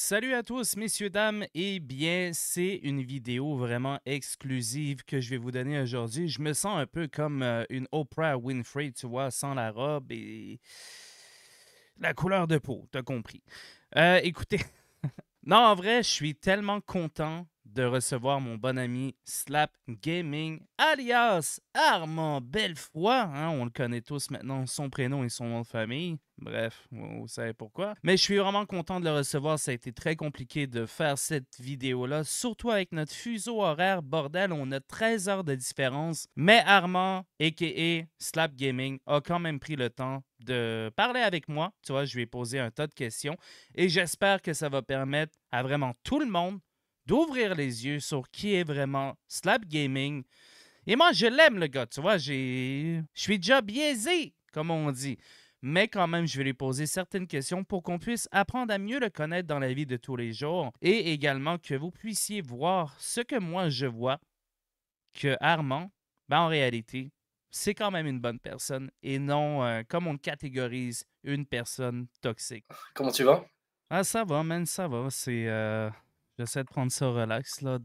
Salut à tous, messieurs, dames. Eh bien, c'est une vidéo vraiment exclusive que je vais vous donner aujourd'hui. Je me sens un peu comme euh, une Oprah Winfrey, tu vois, sans la robe et la couleur de peau, t'as compris. Euh, écoutez, non, en vrai, je suis tellement content de recevoir mon bon ami Slap Gaming, alias Armand Bellefoy. Hein, on le connaît tous maintenant, son prénom et son nom de famille. Bref, vous savez pourquoi. Mais je suis vraiment content de le recevoir. Ça a été très compliqué de faire cette vidéo-là, surtout avec notre fuseau horaire. Bordel, on a 13 heures de différence. Mais Armand, a.k.a. Slap Gaming, a quand même pris le temps de parler avec moi. Tu vois, je lui ai posé un tas de questions et j'espère que ça va permettre à vraiment tout le monde d'ouvrir les yeux sur qui est vraiment Slap Gaming. Et moi, je l'aime, le gars, tu vois, je suis déjà biaisé, comme on dit. Mais quand même, je vais lui poser certaines questions pour qu'on puisse apprendre à mieux le connaître dans la vie de tous les jours et également que vous puissiez voir ce que moi je vois, que Armand, ben en réalité, c'est quand même une bonne personne et non euh, comme on catégorise une personne toxique. Comment tu vas? Ah, ça va, man, ça va. C'est. Euh, J'essaie de prendre ça au relax, là,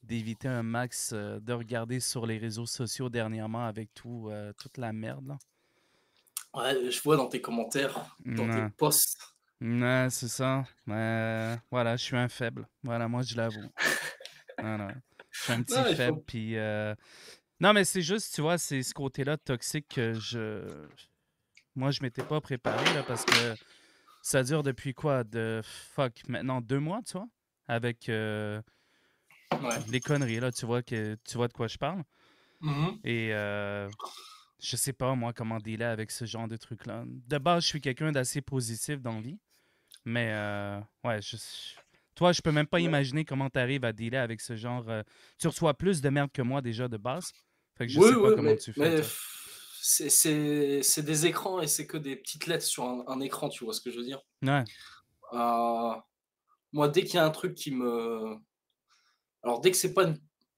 d'éviter un max euh, de regarder sur les réseaux sociaux dernièrement avec tout, euh, toute la merde. Là. Ouais, je vois dans tes commentaires, dans tes posts. Ouais, c'est ça. voilà, je suis un faible. Voilà, moi, je l'avoue. Je suis un petit faible. Puis, euh, Non, mais c'est juste, tu vois, c'est ce côté-là toxique que je. Moi, je m'étais pas préparé là, parce que ça dure depuis quoi De fuck, maintenant deux mois, tu vois Avec euh, les conneries, là, tu vois, que, tu vois de quoi je parle. Mm-hmm. Et euh, je sais pas, moi, comment dealer avec ce genre de truc-là. De base, je suis quelqu'un d'assez positif dans la vie. Mais euh, ouais, je, toi, je peux même pas imaginer comment tu arrives à dealer avec ce genre. Euh, tu reçois plus de merde que moi déjà de base. Fait que je sais pas comment tu fais c'est des écrans et c'est que des petites lettres sur un, écran, tu vois ce que je veux dire ah, Moi, dès qu'il y a un truc qui me. Alors, dès que c'est pas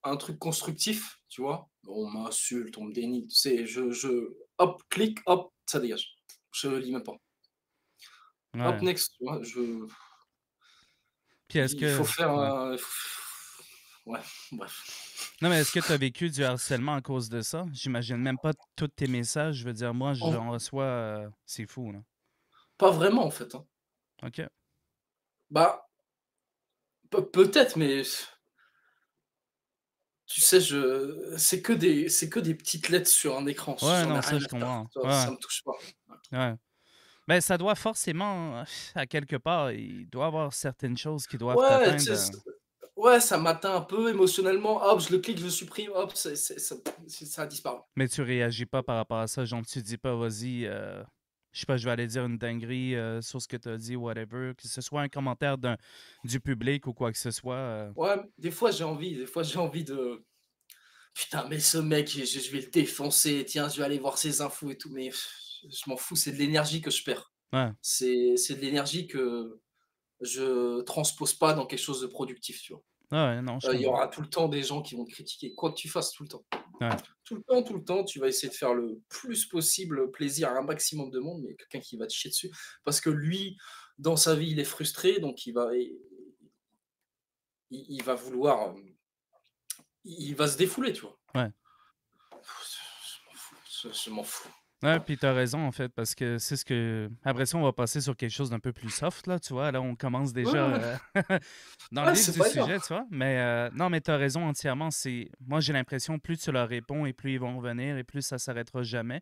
un truc constructif, tu vois, on m'insulte, on me dénigre tu sais, je, Hop, clic, hop, ça dégage. Je lis même pas. Hop, next, tu vois, je. est-ce Il faut faire. Ouais, bref. Non, mais est-ce que tu as vécu du harcèlement à cause de ça? J'imagine même pas tous tes messages. Je veux dire, moi, j'en reçois. Euh, c'est fou, Pas vraiment, en fait. Hein. Ok. Bah. Peut-être, mais. Tu sais, je. C'est que des. C'est que des petites lettres sur un écran. Ouais, non, ça, je comprends. Ça me touche pas. Ouais. Mais ben, ça doit forcément, à quelque part, il doit y avoir certaines choses qui doivent ouais, euh ouais, ça m'atteint un peu émotionnellement. Hop, ah, je le clique, je le supprime, hop, ça, disparaît. Mais tu réagis pas par rapport à ça, genre tu dis pas, vas-y, euh, je sais pas, je vais aller dire une dinguerie euh, sur ce que tu as dit, whatever, que ce soit un commentaire du public ou quoi que ce soit. Euh. Ouais, des fois j'ai envie, des fois j'ai envie de. Putain, mais ce mec, je, je, vais le défoncer, tiens, je vais aller voir ses infos et tout, mais je m'en fous, c'est de l'énergie que je perds. Ouais. C'est de l'énergie que je transpose pas dans quelque chose de productif, tu vois. Ah euh, il y aura tout le temps des gens qui vont te critiquer, quoi que tu fasses, tout le temps. Tout le temps, tout le temps, tu vas essayer de faire le plus possible plaisir à un maximum de monde, mais quelqu'un qui va te chier dessus. Parce que lui, dans sa vie, il est frustré, donc il va, il, va vouloir. Il va se défouler, tu vois. Je m'en fous. Oui, puis tu as raison, en fait, parce que c'est ce que. Après ça, on va passer sur quelque chose d'un peu plus soft, là, tu vois. Là, on commence déjà euh, dans le sujet, tu vois. Mais euh, non, mais tu as raison entièrement. C'est... Moi, j'ai l'impression, plus tu leur réponds et plus ils vont revenir et plus ça s'arrêtera jamais.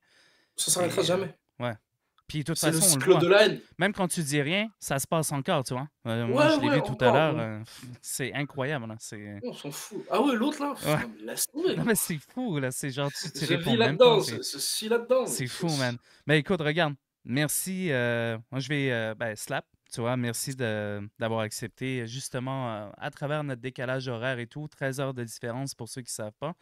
Ça s'arrêtera euh, jamais. Ouais. Puis de toute façon, Même quand tu dis rien, ça se passe encore, tu vois. Euh, moi, je l'ai vu tout à l'heure. Euh, c'est incroyable. Là. Hein, c'est... Euh. On s'en fout. Ah ouais, l'autre là, laisse tomber. Non, mais c'est fou, là. C'est genre, tu, je réponds là-dedans, c'est... là-dedans. C'est fou, man. Mais écoute, regarde. Merci. Moi, je vais. Ben, slap tu vois, merci d'avoir accepté. Justement, euh, à travers notre décalage horaire et tout, 13 heures de différence pour ceux qui ne savent pas,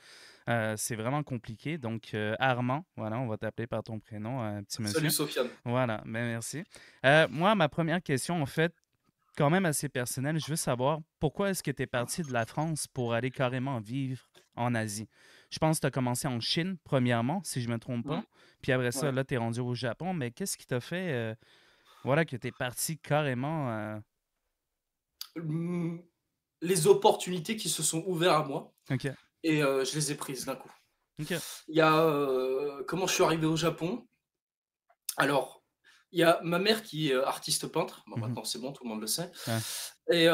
euh, c'est vraiment compliqué. Donc, euh, Armand, voilà, on va t'appeler par ton prénom, un petit monsieur. Salut Sofiane. Voilà, mais ben, merci. moi, ma première question, en fait, quand même assez personnelle, je veux savoir pourquoi est-ce que tu es parti de la France pour aller carrément vivre en Asie? Je pense que tu as commencé en Chine, premièrement, si je ne me trompe pas. Mmh. Puis après ça, là, tu es rendu au Japon. Mais qu'est-ce qui t'a fait voilà, que tu parti carrément. Euh. Mmh. Les opportunités qui se sont ouvertes à moi. Et euh, je les ai prises d'un coup. Il y a euh, comment je suis arrivé au Japon. Alors, il y a ma mère qui est artiste peintre. Bon, mhm. Maintenant, c'est bon, tout le monde le sait. Et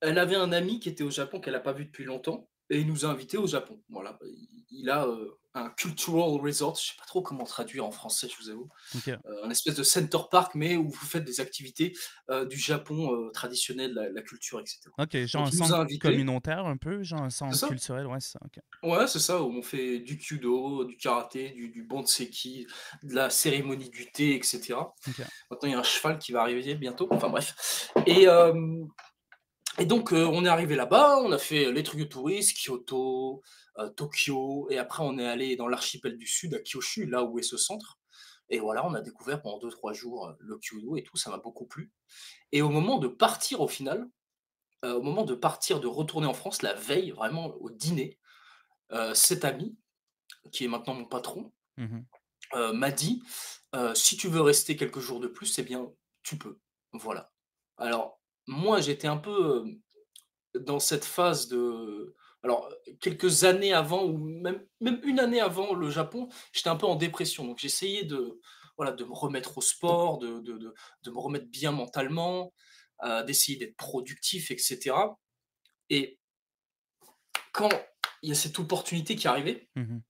elle avait un ami qui était au Japon qu'elle n'a pas vu depuis longtemps et il nous a invités au Japon. Voilà, bah, il a euh, un cultural resort, je sais pas trop comment traduire en français, je vous avoue, euh, un espèce de center park, mais où vous faites des activités euh, du Japon traditionnel, la, la, culture, etc. Ok, genre un centre communautaire un peu, genre un centre culturel, ouais, c'est ça. Ouais, c'est ça, où on fait du kudo, du karaté, du, du bonseki, de la cérémonie du thé, etc. Maintenant, il y a un cheval qui va arriver bientôt, enfin bref. Et et donc, euh, on est arrivé là-bas, on a fait euh, les trucs de touristes, Kyoto, euh, Tokyo, et après, on est allé dans l'archipel du Sud, à Kyushu, là où est ce centre. Et voilà, on a découvert pendant 2-3 jours le Kyudo et tout, ça m'a beaucoup plu. Et au moment de partir, au final, au moment de partir, de retourner en France, la veille, vraiment au dîner, cet ami, qui est maintenant mon patron, mmh m'a dit si tu veux rester quelques jours de plus, eh bien, tu peux. Voilà. Alors, moi, j'étais un peu dans cette phase de. Alors, quelques années avant, ou même, même une année avant le Japon, j'étais un peu en dépression. Donc, j'essayais de, voilà, de me remettre au sport, de, me remettre bien mentalement, euh, d'essayer d'être productif, etc. Et quand il y a cette opportunité qui est arrivée, je mmh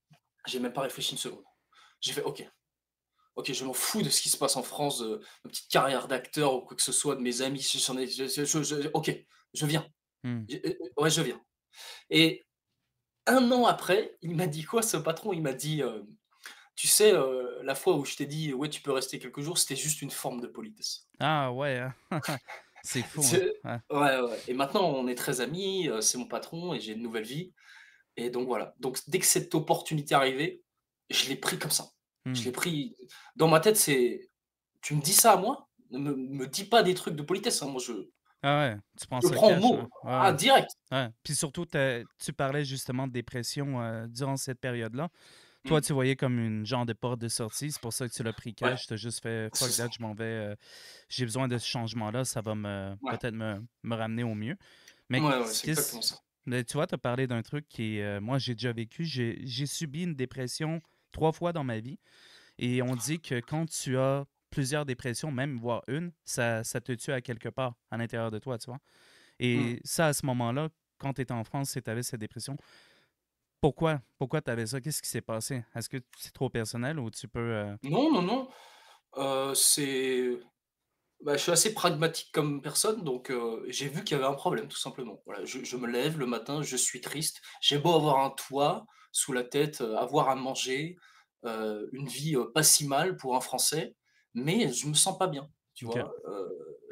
j'ai même pas réfléchi une seconde. J'ai fait, OK, Ok, je m'en fous de ce qui se passe en France, de ma petite carrière d'acteur ou quoi que ce soit, de mes amis. ok, je viens. Hmm. Euh, euh, ouais, je viens. Et un an après, il m'a dit quoi, ce patron Il m'a dit euh, Tu sais, la fois où je t'ai dit, ouais, tu peux rester quelques jours, c'était juste une forme de politesse. Ah ouais. Hein. C'est fou. Hein. Ouais. Ouais, Et maintenant, on est très amis, c'est mon patron et j'ai une nouvelle vie. Et donc voilà. Donc dès que cette opportunité est arrivée, je l'ai pris comme ça. Je l'ai hmm. pris. Dans ma tête, c'est. Tu me dis ça à moi Ne me, dis pas des trucs de politesse. Hein, moi, je. Ah ouais, tu prends je prends mot. direct. Ouais. Puis surtout, tu parlais justement de dépression euh, durant cette période-là. Toi, hmm. tu voyais comme une genre de porte de sortie. C'est pour ça que tu l'as pris cash. Je Tu juste fait fuck that, je m'en vais. Euh, j'ai besoin de ce changement-là. Ça va me peut-être me, ramener au mieux. Mais c'est exactement ça. Mais tu vois, tu as parlé d'un truc qui, euh, moi, j'ai déjà vécu. J'ai subi une dépression trois fois dans ma vie. Et on dit que quand tu as plusieurs dépressions, même voire une, ça, ça te tue à quelque part à l'intérieur de toi, tu vois. Et hmm. ça, à ce moment-là, quand tu étais en France et tu avais cette dépression, pourquoi? Pourquoi tu avais ça? Qu'est-ce qui s'est passé? Est-ce que c'est trop personnel ou tu peux... Euh, non, non, non. Euh, c'est... Bah, je suis assez pragmatique comme personne, donc euh, j'ai vu qu'il y avait un problème, tout simplement. Voilà, je, me lève le matin, je suis triste. J'ai beau avoir un toit, sous la tête, avoir à manger, une vie pas si mal pour un Français, mais je me sens pas bien. Tu vois,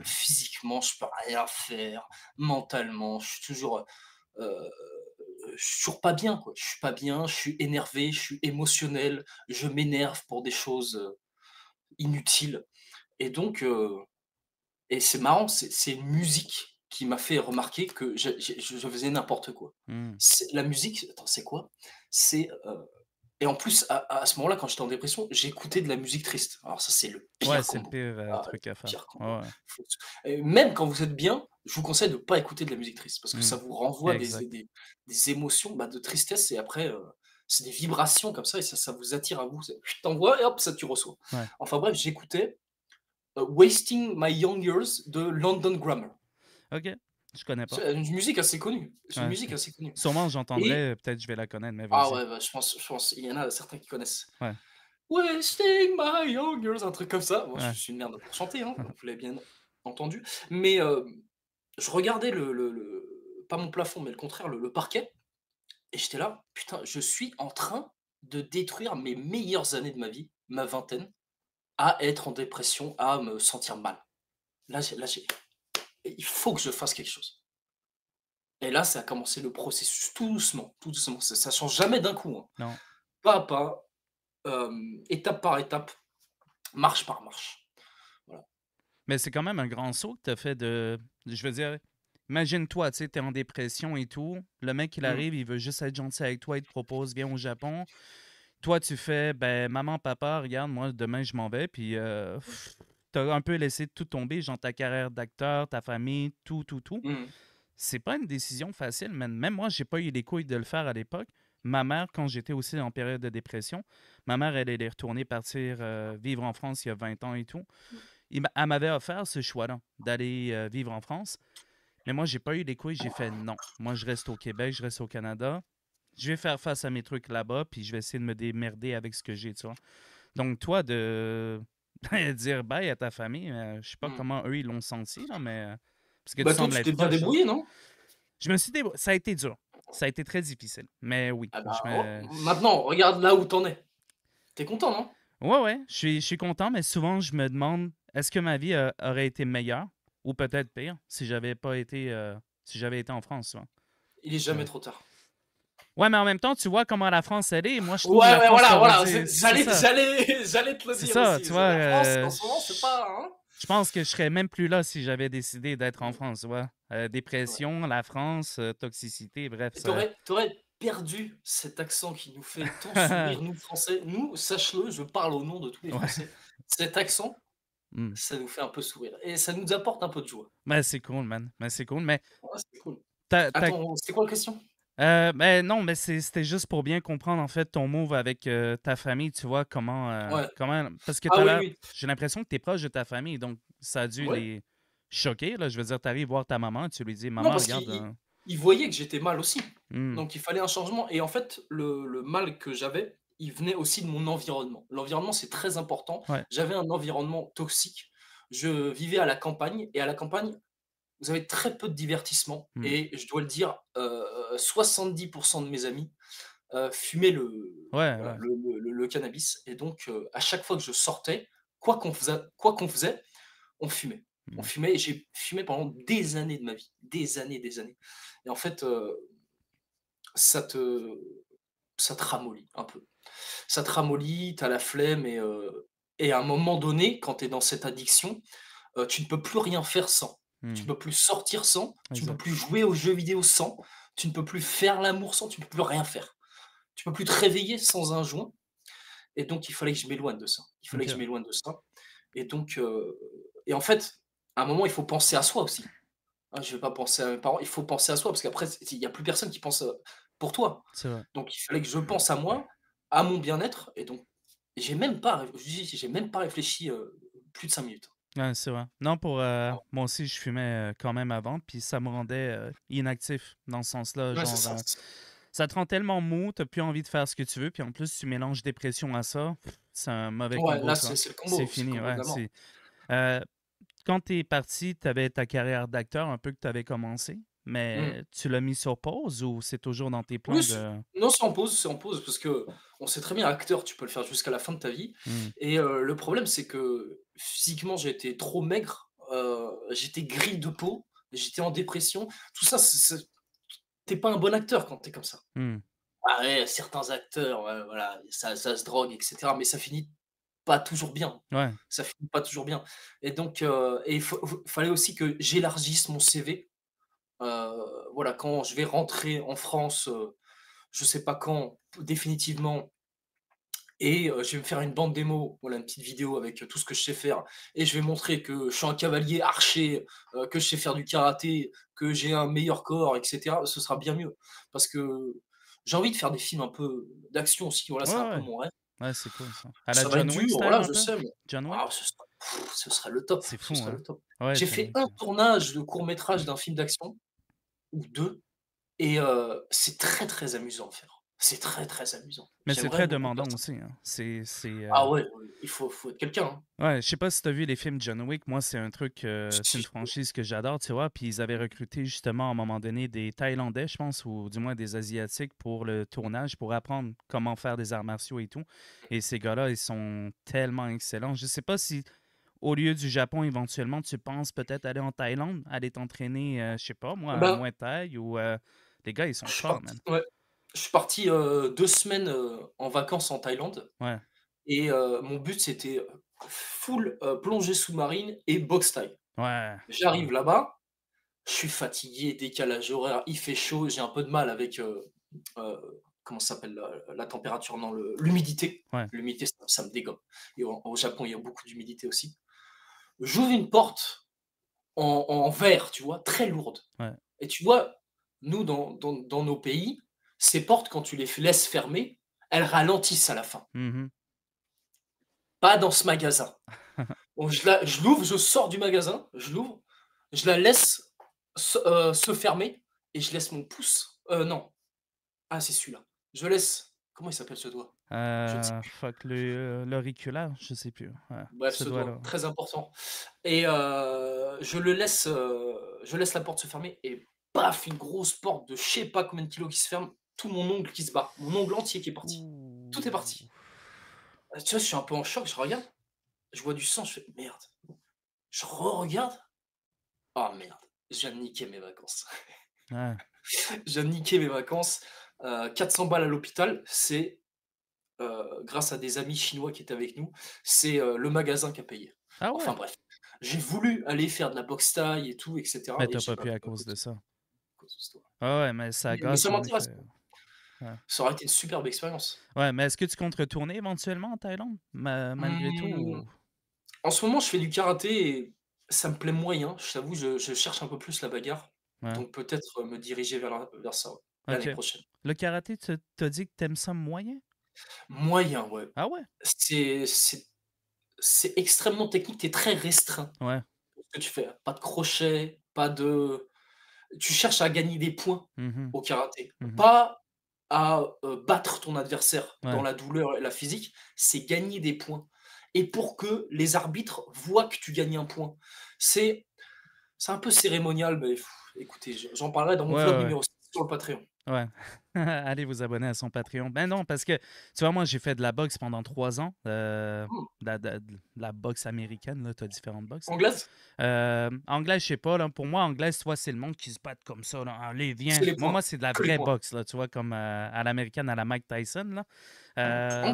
physiquement, je peux rien faire. Mentalement, je suis toujours toujours pas bien. Quoi. Je suis pas bien, je suis énervé, je suis émotionnel, je m'énerve pour des choses inutiles. Et donc, et c'est marrant, c'est une musique m'a fait remarquer que je, faisais n'importe quoi. Hmm. La musique, c'est quoi C'est euh, et en plus à, ce moment-là, quand j'étais en dépression, j'écoutais de la musique triste. Alors ça, c'est le pire ouais, Le Même quand vous êtes bien, je vous conseille de ne pas écouter de la musique triste parce que hmm. ça vous renvoie des, des, émotions bah, de tristesse et après. Euh, c'est des vibrations comme ça et ça, ça vous attire à vous. tu t'envoie et hop, ça tu reçois. Enfin bref, j'écoutais euh, Wasting My Young Years de London Grammar. OK. Je connais pas. C'est une musique assez connue. C'est une musique assez connue. Sûrement, j'entendrai, peut-être je vais la connaître. Mais ah ouais, bah, je pense, il y en a certains qui connaissent. Ouais. Wasting my young girls, un truc comme ça. Moi, je suis une merde pour chanter, hein, vous l'avez bien entendu. Mais euh, je regardais le, le, Pas mon plafond, mais le contraire, le, parquet. Et j'étais là, putain, je suis en train de détruire mes meilleures années de ma vie, ma vingtaine, à être en dépression, à me sentir mal. Là, là j'ai il faut que je fasse quelque chose. Et là, ça a commencé le processus tout doucement, tout doucement. Ça, ne change jamais d'un coup. Hein. Pas à pas, euh, étape par étape, marche par marche. Mais c'est quand même un grand saut que tu as fait de. Je veux dire, imagine-toi, tu es en dépression et tout. Le mec, il mmh. arrive, il veut juste être gentil avec toi, il te propose, viens au Japon. Toi, tu fais, ben, maman, papa, regarde, moi, demain, je m'en vais, puis euh, t'as un peu laissé tout tomber, genre ta carrière d'acteur, ta famille, tout, tout, tout. Mmh. C'est pas une décision facile, Même moi, j'ai pas eu les couilles de le faire à l'époque. Ma mère, quand j'étais aussi en période de dépression, ma mère, elle, est retournée partir euh, vivre en France il y a 20 ans et tout. Mmh. elle m'avait offert ce choix-là, d'aller euh, vivre en France. Mais moi, j'ai pas eu les couilles, j'ai fait non. Moi, je reste au Québec, je reste au Canada. Je vais faire face à mes trucs là-bas, puis je vais essayer de me démerder avec ce que j'ai, tu vois. Donc, toi, de dire bye à ta famille. Euh, je sais pas mmh. comment eux, ils l'ont senti, mais. Euh, parce que tu, bah, t'es bien hein. débrouillé, non? Je me suis débrouillé. Ça a été dur. Ça a été très difficile. Mais oui. Ah, bah, oh, maintenant, regarde là où t'en es. T'es content, non? Ouais, ouais. Je suis, je suis content, mais souvent, je me demande est-ce que ma vie euh, aurait été meilleure ou peut-être pire si j'avais pas été. si j'avais été en France. souvent Il est jamais trop tard. Ouais, mais en même temps, tu vois comment la France elle est. Moi, je trouve. Ouais, ouais voilà, voilà. j'allais, J'allais, j'allais te le dire. C'est ça, aussi. tu vois. en euh, ce moment, c'est pas. Hein. Je pense que je serais même plus là si j'avais décidé d'être en France, vois. Euh, dépression, la France, euh, toxicité, bref. Tu aurais T'aurais, t'aurais perdu cet accent qui nous fait tant sourire, nous Français. Nous, sache-le, je parle au nom de tous les Français. Cet accent, hmm. ça nous fait un peu sourire et ça nous apporte un peu de joie. Mais c'est cool, man. mais c'est cool, mais. Ouais, c'est cool. Attends, c'est quoi la question euh, ben, non, mais c'était juste pour bien comprendre en fait ton move avec euh, ta famille, tu vois, comment. Euh, parce que ah j'ai l'impression que tu es proche de ta famille, donc ça a dû les choquer. Là. Je veux dire, tu arrives voir ta maman, et tu lui dis Maman, regarde. Il, voyaient voyait que j'étais mal aussi. Mmh. Donc il fallait un changement. Et en fait, le, mal que j'avais, il venait aussi de mon environnement. L'environnement, c'est très important. J'avais un environnement toxique. Je vivais à la campagne et à la campagne, vous avez très peu de divertissement. Hmm. Et je dois le dire, 70% euh, de mes amis euh, fumaient euh, le, cannabis. Et donc, à chaque fois que je sortais, quoi qu'on faisait, on fumait. On hmm. fumait j'ai fumé pendant des années de ma vie. Des années, des années. Et en fait, ça te, ça ramollit un peu. Ça te ramollit, tu as la flemme. Et, et, à un moment donné, quand tu es dans cette addiction, tu ne peux plus rien faire sans. Tu hmm. ne peux plus sortir sans, tu ne peux plus jouer aux jeux vidéo sans, tu ne peux plus faire l'amour sans, tu ne peux plus rien faire. Tu ne peux plus te réveiller sans un joint. Et donc, il fallait que je m'éloigne de ça. Il fallait que je m'éloigne de ça. Et donc, euh, et en fait, à un moment, il faut penser à soi aussi. Ah, je ne vais pas penser à mes parents, il faut penser à soi parce qu'après, il n'y a plus personne qui pense euh, pour toi. Donc, il fallait que je pense à moi, à mon bien-être. Et donc, j'ai même pas, même pas réfléchi euh, plus de cinq minutes c'est vrai. Non, pour euh, moi aussi, je fumais euh, quand même avant, puis ça me rendait euh, inactif dans ce sens-là. ça. te rend tellement mou, t'as plus envie de faire ce que tu veux, puis en plus, tu mélanges dépression à ça, c'est un mauvais ouais, combo. c'est fini, ouais, euh, quand t'es parti, t'avais ta carrière d'acteur un peu que t'avais commencé mais mm. tu l'as mis sur pause ou c'est toujours dans tes plans de... Non, c'est en pause, c'est en pause parce que on sait très bien, acteur, tu peux le faire jusqu'à la fin de ta vie. Mm. Et euh, le problème, c'est que physiquement, j'ai été trop maigre, euh, j'étais gris de peau, j'étais en dépression. Tout ça, t'es pas un bon acteur quand t'es comme ça. Mm. Ah ouais, certains acteurs, euh, voilà, ça, se drogue, etc. Mais ça finit pas toujours bien. Ouais. Ça finit pas toujours bien. Et donc, il fallait aussi que j'élargisse mon CV euh, voilà, quand je vais rentrer en France, euh, je ne sais pas quand, définitivement, et euh, je vais me faire une bande démo, voilà, une petite vidéo avec tout ce que je sais faire, et je vais montrer que je suis un cavalier archer, que je sais faire du karaté, que j'ai un meilleur corps, etc. Ce sera bien mieux, parce que j'ai envie de faire des films un peu d'action aussi, voilà, c'est un peu mon rêve. Ouais, c'est cool ça. À la voilà, je sais, John ah, ce, sera... le top. C'est fou. Hein. j'ai fait un tournage de court métrage d'un film d'action deux. Et euh, c'est très, très amusant faire. C'est très, très amusant. Mais c'est très demandant aussi. Hein. c'est euh Ah ouais, il faut, faut être quelqu'un. Hein. Ouais, je sais pas si tu as vu les films John Wick. Moi, c'est un truc, euh, c'est une franchise que j'adore, tu vois. Puis ils avaient recruté justement à un moment donné des Thaïlandais, je pense, ou du moins des Asiatiques pour le tournage, pour apprendre comment faire des arts martiaux et tout. Et ces gars-là, ils sont tellement excellents. Je sais pas si au lieu du Japon, éventuellement, tu penses peut-être aller en Thaïlande, aller t'entraîner, je euh, je sais pas, moi, à ben Thai ou. Euh, les gars, ils sont forts, Je suis parti euh, deux semaines en vacances en Thaïlande. Ouais. Et mon but, c'était full plongée sous-marine et box thaï. J'arrive là-bas, je suis fatigué, décalage horaire, il fait chaud, j'ai un peu de mal avec comment s'appelle la, température, non, l'humidité. L'humidité, ça, me dégomme. Et au Japon, il y a beaucoup d'humidité aussi j'ouvre une porte en, verre, tu vois, très lourde. Et tu vois, nous, dans, nos pays, ces portes, quand tu les laisses fermer, elles ralentissent à la fin. Mm-hmm. Pas dans ce magasin. je l'ouvre, je, sors du magasin, je l'ouvre, je la laisse se, euh, fermer et je laisse mon pouce. Euh, non. Ah, c'est celui-là. Je laisse Comment il s'appelle ce doigt euh, Je ne sais plus. Euh, l'auriculaire, je sais plus. Bref, ce, doigt, très important. Et euh, je le laisse, euh, je laisse la porte se fermer et paf, une grosse porte de je sais pas combien de kilos qui se ferme, tout mon ongle qui se bat, mon ongle entier qui est parti. Tout est parti. Tu vois, je suis un peu en choc, je regarde, je vois du sang, je fais merde. Je re-regarde. Oh merde, je viens de niquer mes vacances. Ouais. je viens mes vacances. 400 euh, balles à l'hôpital, c'est euh, grâce à des amis chinois qui étaient avec nous, c'est euh, le magasin qui a payé. Ah enfin bref, j'ai voulu aller faire de la boxe taille et tout, etc. Mais t'as pas pu à cause de ça. cause ah ouais, mais ça ça aurait été une superbe expérience. Ouais, mais est-ce que tu comptes retourner éventuellement en Thaïlande, malgré tout mmh. En ce moment, je fais du karaté et ça me plaît moyen. Je t'avoue, je, cherche un peu plus la bagarre. Donc peut-être me diriger vers, vers ça l'année prochaine. Le karaté, tu as dit que tu aimes ça moyen? Moyen, ouais. Ah ouais? C'est extrêmement technique, tu es très restreint. Ouais. Ce que tu fais, pas de crochet, pas de... Tu cherches à gagner des points mmh au karaté. Mmh pas à euh, battre ton adversaire dans la douleur et la physique, c'est gagner des points. Et pour que les arbitres voient que tu gagnes un point. C'est un peu cérémonial, mais écoutez, j'en parlerai dans mon club numéro 6 sur le Patreon. Ouais. Allez vous abonner à son Patreon. Ben non, parce que, tu vois, moi, j'ai fait de la boxe pendant trois ans. Euh, oh. de, la, boxe américaine, là, tu as différentes boxes. Anglaise? Euh, anglaise, je sais pas. Là, pour moi, anglaise, toi, c'est le monde qui se bat comme ça. Là. Allez, viens. Moi, moi c'est de la vraie boxe, là, tu vois, comme euh, à l'américaine, à la Mike Tyson. Là. Euh,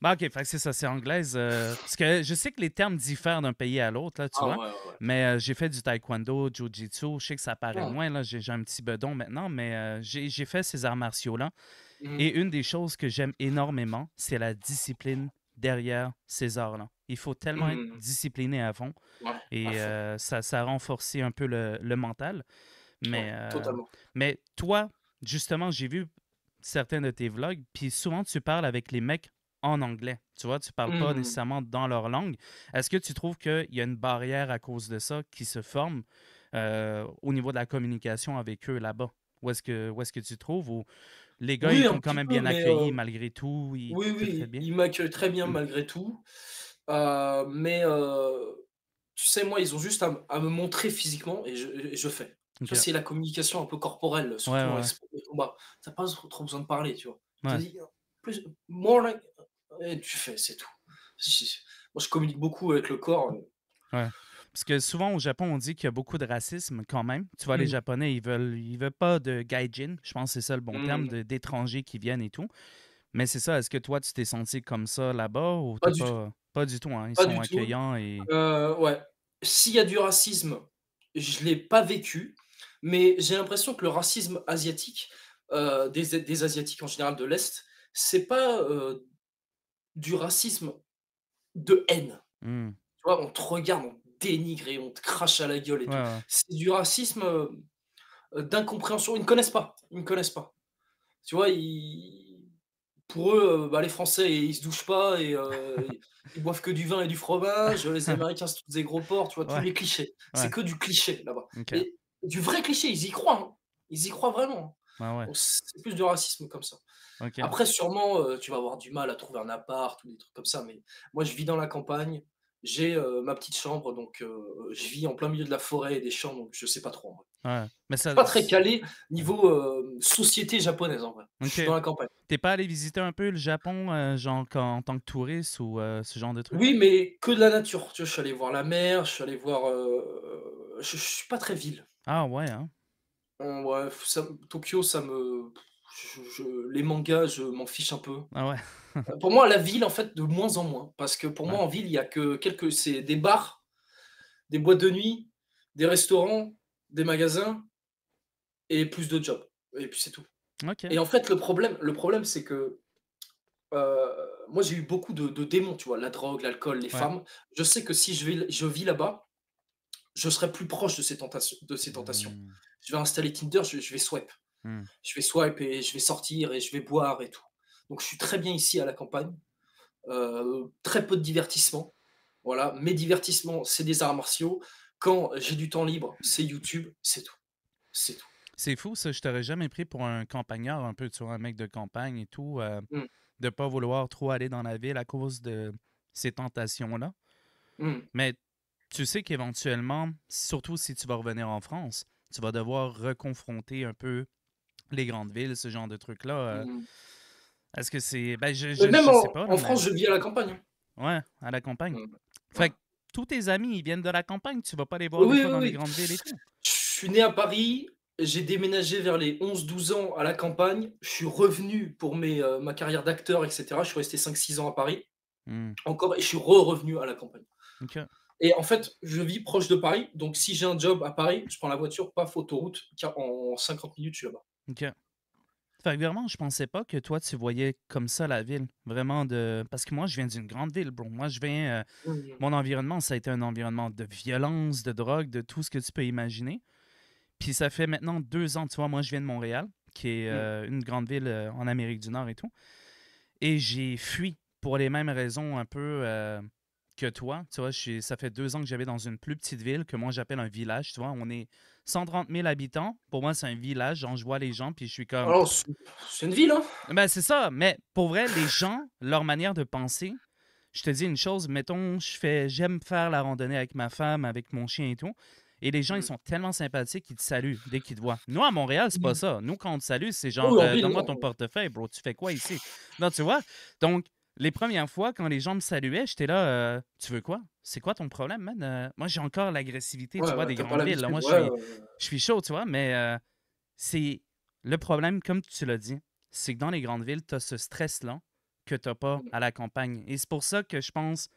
ben, ok, c'est ça, c'est anglaise. Euh, parce que je sais que les termes diffèrent d'un pays à l'autre, là, tu ah, vois. Mais euh, j'ai fait du taekwondo, jiu-jitsu. Je sais que ça paraît loin, ah. là. J'ai un petit bedon maintenant, mais euh, j'ai fait ces arts martiaux-là. Mmh. Et une des choses que j'aime énormément, c'est la discipline derrière ces arts-là. Il faut tellement être mmh. discipliné à fond et ça, ça un peu le, mental. Mais, mais toi, justement, j'ai vu certains de tes vlogs, puis souvent tu parles avec les mecs en anglais. Tu vois, tu parles pas mmh. nécessairement dans leur langue. Est-ce que tu trouves qu'il y a une barrière à cause de ça qui se forme euh, au niveau de la communication avec eux là-bas? Où est-ce que, est que tu trouves? les gars, ils sont quand même bien accueillis euh, malgré tout. Oui, oui, ils m'accueillent très bien mmh. malgré tout. Euh, mais tu sais, moi, ils ont juste à, me montrer physiquement et je, fais. C'est la communication un peu corporelle, surtout passe bah, pas trop besoin de parler, tu vois. Dis, plus, more tu fais, c'est tout. Moi, je communique beaucoup avec le corps. Euh. Ouais. Parce que souvent au Japon, on dit qu'il y a beaucoup de racisme quand même. Tu vois, les hmm. Japonais, ils veulent, ils veulent pas de gaijin. Je pense que c'est ça le bon terme, hmm. d'étrangers qui viennent et tout. Mais c'est ça, est-ce que toi, tu t'es senti comme ça là-bas ou pas du, pas, tout. du tout. Hein? Ils sont accueillants et. Euh, ouais. S'il y a du racisme, je ne l'ai pas vécu, mais j'ai l'impression que le racisme asiatique, euh, des, des Asiatiques en général de l'Est, c'est pas du racisme de haine. Mmh. Tu vois, on te regarde, on te dénigre et on te crache à la gueule C'est du racisme euh, euh, d'incompréhension. Ils ne connaissent pas. Ils ne connaissent pas. Tu vois, pour eux, euh, bah, les Français, ils se douchent pas et euh, ils boivent que du vin et du fromage. Les Américains, c'est des gros porcs. Tu vois, tous les clichés. C'est que du cliché là-bas. Du vrai cliché, ils y croient. Hein. Ils y croient vraiment. Hein. Bah, c'est plus du racisme comme ça. Après, sûrement, euh, tu vas avoir du mal à trouver un appart ou des trucs comme ça. Mais moi, je vis dans la campagne. J'ai euh, ma petite chambre, donc euh, je vis en plein milieu de la forêt et des champs, donc je sais pas trop Ouais, mais ça... Pas très calé niveau société japonaise en vrai. Je suis dans la campagne. T'es pas allé visiter un peu le Japon, genre en tant que touriste ou ce genre de trucs Oui, mais que de la nature. Tu je suis allé voir la mer, je suis allé voir. Je, suis pas très ville. Ah ouais. Hein. Tokyo, ça me je, les mangas, je m'en fiche un peu. Ah euh, pour moi, la ville, en fait, de moins en moins. Parce que pour moi, en ville, il y a que quelques. C'est des bars, des boîtes de nuit, des restaurants, des magasins et plus de jobs. Et puis c'est tout. Et en fait, le problème, le problème c'est que euh, moi, j'ai eu beaucoup de, démons, tu vois, la drogue, l'alcool, les femmes. Je sais que si je, je vis là-bas, je serai plus proche de ces, tentations. Hmm. Je vais installer Tinder, je, je vais swipe. Hmm. Je vais swipe et je vais sortir et je vais boire et tout. Donc je suis très bien ici à la campagne. Euh, très peu de divertissement. Voilà, mes divertissements, c'est des arts martiaux. Quand j'ai du temps libre, c'est YouTube, c'est tout. C'est tout. C'est fou, ça. Je t'aurais jamais pris pour un campagnard, un peu, tu vois, un mec de campagne et tout, euh, hmm. de pas vouloir trop aller dans la ville à cause de ces tentations-là. Hmm. Mais tu sais qu'éventuellement, surtout si tu vas revenir en France, tu vas devoir reconfronter un peu les grandes villes, ce genre de trucs-là. Euh, mm. Est-ce que c'est. Ben, même en, France, je vis à la campagne. Hein. Ouais, à la campagne. Mm. tous tes amis, ils viennent de la campagne, tu vas pas les voir dans les grandes villes et tout. Je suis né à Paris, j'ai déménagé vers les 11-12 ans à la campagne, je suis revenu pour mes, euh, ma carrière d'acteur, etc. Je suis resté 5-6 ans à Paris, mm. encore, et je suis re-revenu à la campagne. Et en fait, je vis proche de Paris, donc si j'ai un job à Paris, je prends la voiture, paf, autoroute, car en 50 minutes, je suis là-bas. OK. Fait vraiment, je pensais pas que toi, tu voyais comme ça la ville. Vraiment de. Parce que moi, je viens d'une grande ville, bro. Moi, je viens. Euh, mon environnement, ça a été un environnement de violence, de drogue, de tout ce que tu peux imaginer. Puis ça fait maintenant deux ans, tu vois, moi, je viens de Montréal, qui est euh, une grande ville euh, en Amérique du Nord et tout. Et j'ai fui pour les mêmes raisons un peu que toi. Tu vois, je, ça fait deux ans que j'habite dans une plus petite ville que moi j'appelle un village. Tu vois, on est 130 000 habitants. Pour moi, c'est un village. Genre, je vois les gens, puis je suis comme. Oh, c'est une ville, hein? Ben, c'est ça. Mais pour vrai, les gens, leur manière de penser, je te dis une chose. Mettons, je fais, j'aime faire la randonnée avec ma femme, avec mon chien et tout. Et les gens, ils mm. sont tellement sympathiques ils te saluent dès qu'ils te voient. Nous, à Montréal, c'est pas mm. ça. Nous, quand on te salue, c'est genre, euh, donne-moi ton portefeuille, bro. Tu fais quoi ici? Non, tu vois? Donc, les premières fois, quand les gens me saluaient, j'étais là, euh, tu veux quoi? C'est quoi ton problème, man? Euh, moi, j'ai encore l'agressivité, tu vois, des grandes villes. moi, je, suis, chaud, tu vois, mais euh, c'est le problème, comme tu l'as dit, c'est que dans les grandes villes, tu as ce stress-là que tu n'as pas à la campagne. Et c'est pour ça que je pense,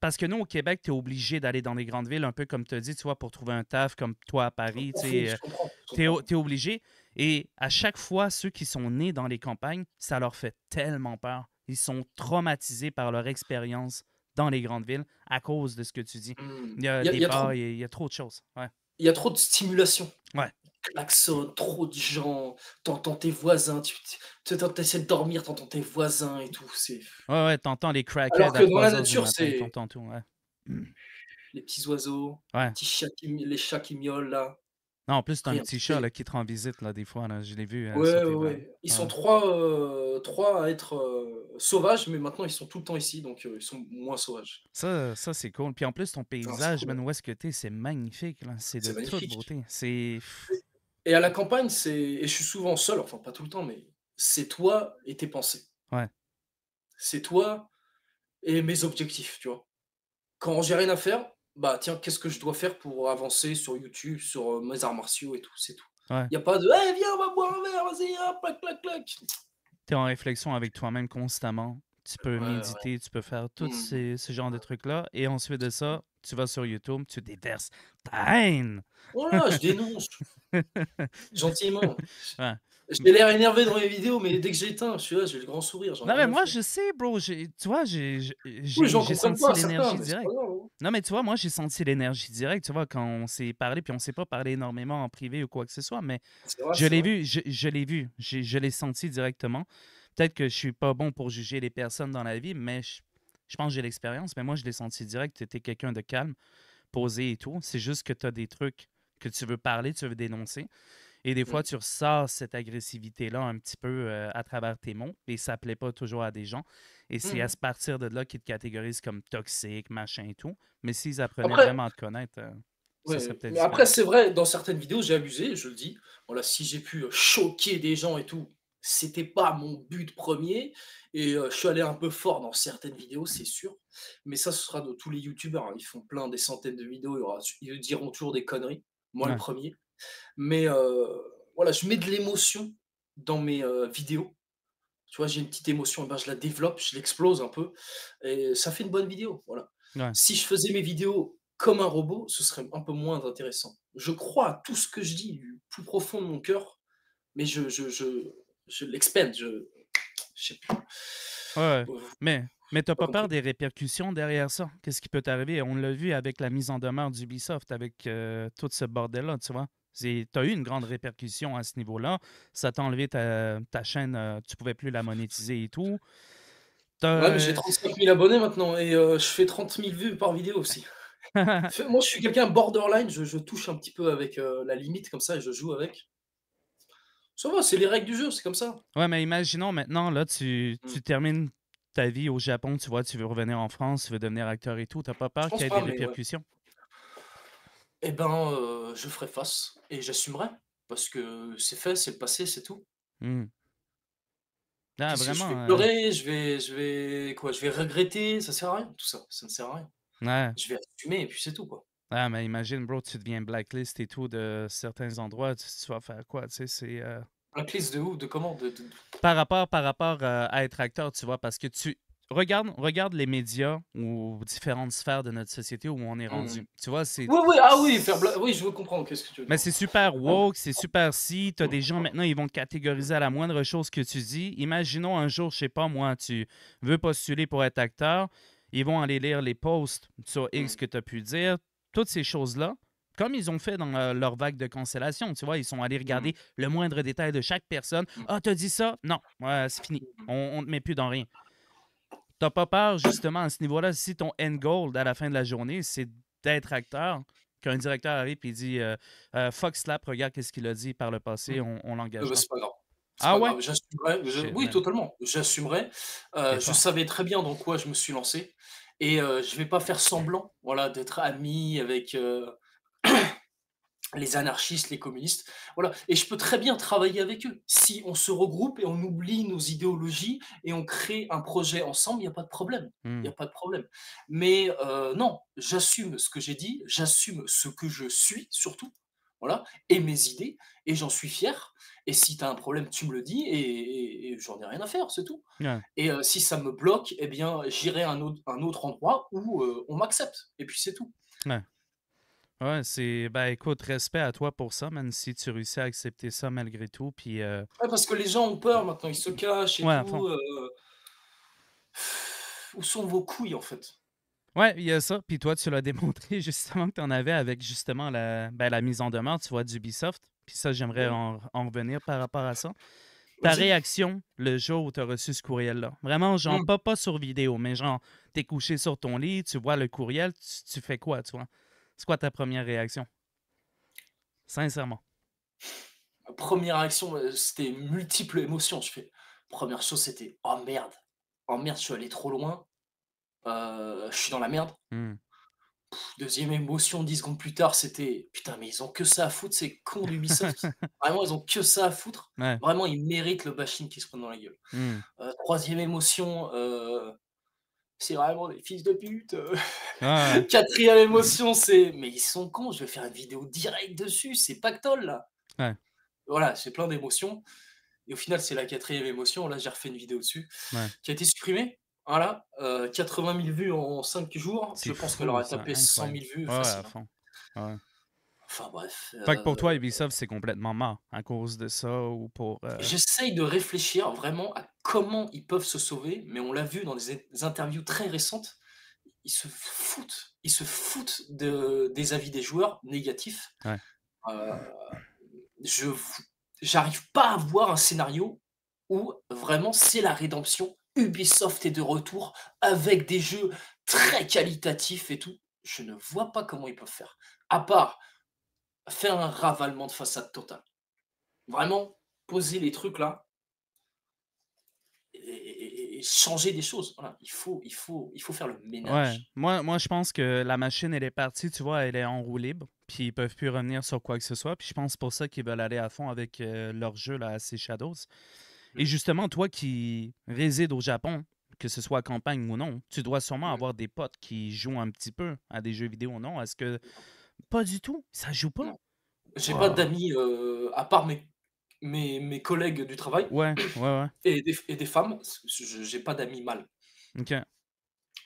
parce que nous, au Québec, tu es obligé d'aller dans les grandes villes, un peu comme tu as dit, tu vois, pour trouver un taf, comme toi à Paris, tu es obligé. Et à chaque fois, ceux qui sont nés dans les campagnes, ça leur fait tellement peur ils sont traumatisés par leur expérience dans les grandes villes à cause de ce que tu dis. Hmm. Il y a, des il y a, trop... de choses. Il y a trop de stimulation. Ouais. trop de gens, t'entends tes voisins, tu essaies de dormir, t'entends tes voisins et tout. C'est... Ouais, ouais, t'entends les crackers. Alors que dans la nature, c'est. T'entends Les petits oiseaux, les, chats qui, les chats qui miaulent là. Non, en plus, c'est un petit chat là, qui te rend visite, là, des fois. Je l'ai vu. Oui, hein, oui, Ils sont trois, euh, trois à être euh, sauvages, mais maintenant, ils sont tout le temps ici, donc euh, ils sont moins sauvages. Ça, ça c'est cool. Puis en plus, ton ah, paysage, non, où c'est magnifique. C'est de toute beauté. C'est... Et à la campagne, c'est... Et je suis souvent seul, enfin, pas tout le temps, mais c'est toi et tes pensées. Ouais. C'est toi et mes objectifs, tu vois. Quand j'ai rien à faire, bah tiens, qu'est-ce que je dois faire pour avancer sur YouTube, sur euh, mes arts martiaux et tout, c'est tout. Il n'y a pas de Eh viens, on va boire un verre, vas-y, hop, clac, clac, Tu es en réflexion avec toi-même constamment. Tu peux méditer, tu peux faire tout hmm. ce genre de trucs-là. Et ensuite de ça, tu vas sur YouTube, tu déverses ta haine. Oh je dénonce. Gentiment. J'ai l'air énervé dans mes vidéos, mais dès que j'éteins, je suis là, j'ai le grand sourire. Non, mais moi, je sais, bro. Tu vois, j'ai senti l'énergie directe. Hein. Non, mais tu vois, moi, j'ai senti l'énergie directe. Tu vois, quand on s'est parlé, puis on s'est pas parlé énormément en privé ou quoi que ce soit, mais je l'ai vu, je, l'ai vu, je, l'ai senti directement. Peut-être que je ne suis pas bon pour juger les personnes dans la vie, mais je, je pense que j'ai l'expérience. Mais moi, je l'ai senti direct. Tu étais quelqu'un de calme, posé et tout. C'est juste que tu as des trucs que tu veux parler, tu veux dénoncer. Et des fois, mmh. tu ressors cette agressivité-là un petit peu à travers tes mots et ça plaît pas toujours à des gens. Et c'est à mmh. partir de là qu'ils te catégorisent comme toxique, machin et tout. Mais s'ils apprenaient vraiment à te connaître. ouais, être après, c'est vrai, dans certaines vidéos, j'ai abusé, je le dis. Voilà, si j'ai pu choquer des gens et tout, c'était pas mon but premier et je suis allé un peu fort dans certaines vidéos, c'est sûr. Mais ça, ce sera de tous les youtubeurs. Hein. Ils font plein des centaines de vidéos, ils diront toujours des conneries. Moi, le premier. Mais euh, voilà, je mets de l'émotion dans mes euh, vidéos. Tu vois, j'ai une petite émotion, eh ben je la développe, je l'explose un peu, et ça fait une bonne vidéo. Voilà. Si je faisais mes vidéos comme un robot, ce serait un peu moins intéressant. Je crois à tout ce que je dis du plus profond de mon cœur, mais je, je, je, je je, sais plus. mais mais t'as pas, peur des répercussions derrière ça? Qu'est-ce qui peut t'arriver? On l'a vu avec la mise en demeure d'Ubisoft, avec euh, tout ce bordel-là, tu vois? Tu as eu une grande répercussion à ce niveau-là. Ça t'a enlevé ta, chaîne, euh, tu pouvais plus la monétiser et tout. Ouais, j'ai 35 000 abonnés maintenant et euh, je fais 30 000 vues par vidéo aussi. Moi, je suis quelqu'un borderline, je, touche un petit peu avec euh, la limite comme ça et je joue avec. Ça va, c'est les règles du jeu, c'est comme ça. Ouais, mais imaginons maintenant, là, tu, hmm. termines ta vie au Japon, tu vois, tu veux revenir en France, tu veux devenir acteur et tout, t'as pas peur qu'il y ait des répercussions? Eh ben, euh, je ferai face et j'assumerai. Parce que c'est fait, c'est le passé, c'est tout. Mmh. Ah, vraiment, je vais euh, je vais, je vais, quoi, je vais regretter, ça sert à rien, tout ça, ça ne sert à rien. Ouais. Je vais assumer et puis c'est tout, quoi. Ah, mais imagine, bro, tu deviens blacklist et tout de certains endroits, tu, vas faire quoi, tu sais, c'est... Euh blacklist de où, de comment de, Par rapport, par rapport à être acteur, tu vois, parce que tu, regarde, regarde les médias ou différentes sphères de notre société où on est hmm. rendu. Tu vois, c'est. Oui, oui, ah oui, je veux comprendre. que Mais c'est super ah. woke, c'est super si. as des gens maintenant, ils vont catégoriser à la moindre chose que tu dis. Imaginons un jour, je sais pas moi, tu veux postuler pour être acteur. Ils vont aller lire les posts sur X hmm. que tu as pu dire, toutes ces choses-là comme ils ont fait dans euh, leur vague de constellation. Tu vois, ils sont allés regarder hmm. le moindre détail de chaque personne. Ah, t'as dit ça? Non, ouais, c'est fini. On ne te met plus dans rien t'as pas peur, justement, à ce niveau-là, si ton end goal à la fin de la journée, c'est d'être acteur, qu'un directeur arrive et dit euh, euh, Fox Slap, regarde qu'est-ce qu'il a dit par le passé, mmh. on, l'engage. pas grave. Ah ouais? oui, totalement. J'assumerai. Euh, je savais très bien dans quoi je me suis lancé. Et je vais pas faire semblant voilà, d'être ami avec les anarchistes, les communistes. Voilà. Et je peux très bien travailler avec eux. Si on se regroupe et on oublie nos idéologies et on crée un projet ensemble, il n'y a pas de problème. Il a hmm. pas de problème. Mais euh, non, j'assume ce que j'ai dit, j'assume ce que je suis surtout. Voilà, et mes idées, et j'en suis fier. Et si tu as un problème, tu me le dis, et, et, j'en ai rien à faire, c'est tout. Et euh, si ça me bloque, eh bien, j'irai à un autre, endroit où euh, on m'accepte, et puis c'est tout. Ouais. Ouais, c'est. Ben écoute, respect à toi pour ça, même si tu réussis à accepter ça malgré tout. Puis, euh ouais, parce que les gens ont peur maintenant, ils se cachent et tout. Euh, où sont vos couilles en fait? Ouais, il y a ça. Puis toi, tu l'as démontré justement que tu en avais avec justement la, ben, la mise en demeure, tu vois, d'Ubisoft. Puis ça, j'aimerais en, revenir par rapport à ça. Ta réaction le jour où tu as reçu ce courriel-là. Vraiment, genre, mmh. pas, pas sur vidéo, mais genre, t'es couché sur ton lit, tu vois le courriel, tu, tu fais quoi, tu vois? C'est quoi ta première réaction? Sincèrement. première réaction, euh, c'était multiples émotions. Je première chose, c'était oh merde, oh merde, je suis allé trop loin, euh, je suis dans la merde. Hmm. deuxième émotion, 10 secondes plus tard, c'était putain, mais ils ont que ça à foutre, c'est con d'Ubisoft. Vraiment, ils ont que ça à foutre. Vraiment, ils méritent le bashing qui se prend dans la gueule. Hmm. Euh, troisième émotion, c'est vraiment des fils de pute. Euh. Ah. Quatrième émotion, c'est mais ils sont cons, je vais faire une vidéo directe dessus, c'est pactole là. Voilà, c'est plein d'émotions. Et au final, c'est la quatrième émotion. Là, j'ai refait une vidéo dessus qui a été supprimée. Voilà, 80 euh, 000 vues en 5 jours. Je pense qu'elle aura tapé 100 000 vues. Enfin bref. que pour toi, euh, Ubisoft, c'est complètement mort à cause de ça ou pour. Euh, J'essaye de réfléchir vraiment à comment ils peuvent se sauver, mais on l'a vu dans des interviews très récentes, ils se foutent, ils se foutent de, des avis des joueurs négatifs. Euh, je j'arrive pas à voir un scénario où vraiment c'est la rédemption. Ubisoft est de retour avec des jeux très qualitatifs et tout. Je ne vois pas comment ils peuvent faire. À part faire un ravalement de façade total. Vraiment, poser les trucs là et, changer des choses. il, faut, il, faut, il faut faire le ménage. Moi, moi, je pense que la machine, elle est partie, tu vois, elle est en roue libre, puis ils peuvent plus revenir sur quoi que ce soit. Puis je pense pour ça qu'ils veulent aller à fond avec euh, leur jeu, là, ces Shadows. Et mm. justement, toi qui résides au Japon, que ce soit campagne ou non, tu dois sûrement mm. avoir des potes qui jouent un petit peu à des jeux vidéo ou non. Est-ce que pas du tout, ça joue pas. J'ai pas d'amis euh, à part mes, mes, mes collègues du travail Ouais, ouais, ouais. et des, et des femmes. J'ai pas d'amis mal Ok.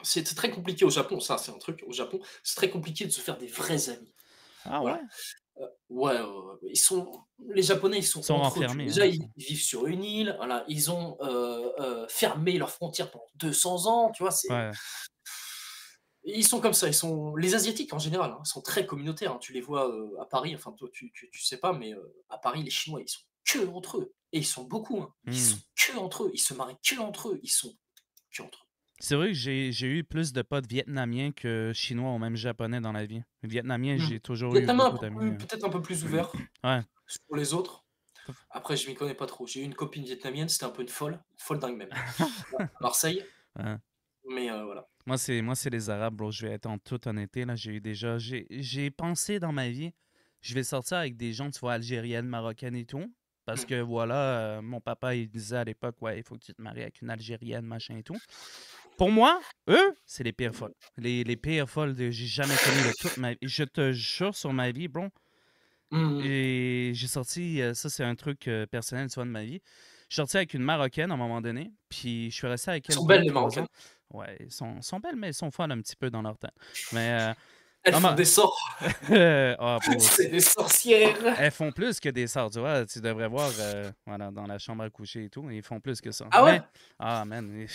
C'est très compliqué au Japon, ça, c'est un truc. Au Japon, c'est très compliqué de se faire des vrais amis. Ah euh, ouais ouais, ils sont les Japonais, ils sont très Déjà, hein. ils, vivent sur une île. Voilà, ils ont euh, fermé leurs frontières pendant 200 ans. Tu vois, c'est ils sont comme ça. Ils sont les asiatiques en général. Hein, sont très communautaires. Hein. tu les vois euh, à Paris. Enfin, toi, tu, tu, sais pas, mais euh, à Paris, les Chinois, ils sont que entre eux. Et ils sont beaucoup. Hein. Ils hmm. sont que entre eux. Ils se marient que entre eux. Ils sont que entre eux. C'est vrai que j'ai eu plus de potes vietnamiens que chinois ou même japonais dans la vie. Vietnamien, hmm. j'ai toujours eu euh. Peut-être un peu plus ouvert ouais. les autres. Après, je m'y connais pas trop. J'ai eu une copine vietnamienne, c'était un peu une folle, folle dingue même, à Marseille. Mais voilà. Moi, c'est moi c'est les Arabes, bro. Je vais être en toute honnêteté. Là, j'ai eu déjà. J'ai pensé dans ma vie, je vais sortir avec des gens, tu vois, algériennes, marocaines et tout. Parce mm. que voilà, euh, mon papa, il disait à l'époque, ouais, il faut que tu te maries avec une Algérienne, machin et tout. Pour moi, eux, c'est les pires folles. Les, les pires folles de j'ai jamais connu de toute ma vie. Je te jure sur ma vie, bro. Mm. Et j'ai sorti, euh, ça c'est un truc euh, personnel, tu vois, de ma vie suis sorti avec une Marocaine à un moment donné, puis je suis resté avec elle. Ils sont belles, les Ouais, ils sont, belles, mais elles sont folles un petit peu dans leur tête Mais. Euh, elles font des sorts. Ah, c'est des sorcières. Elles font plus que des sorts, tu vois. Tu devrais voir euh, voilà, dans la chambre à coucher et tout. Ils font plus que ça. Ah ouais? Ah, man.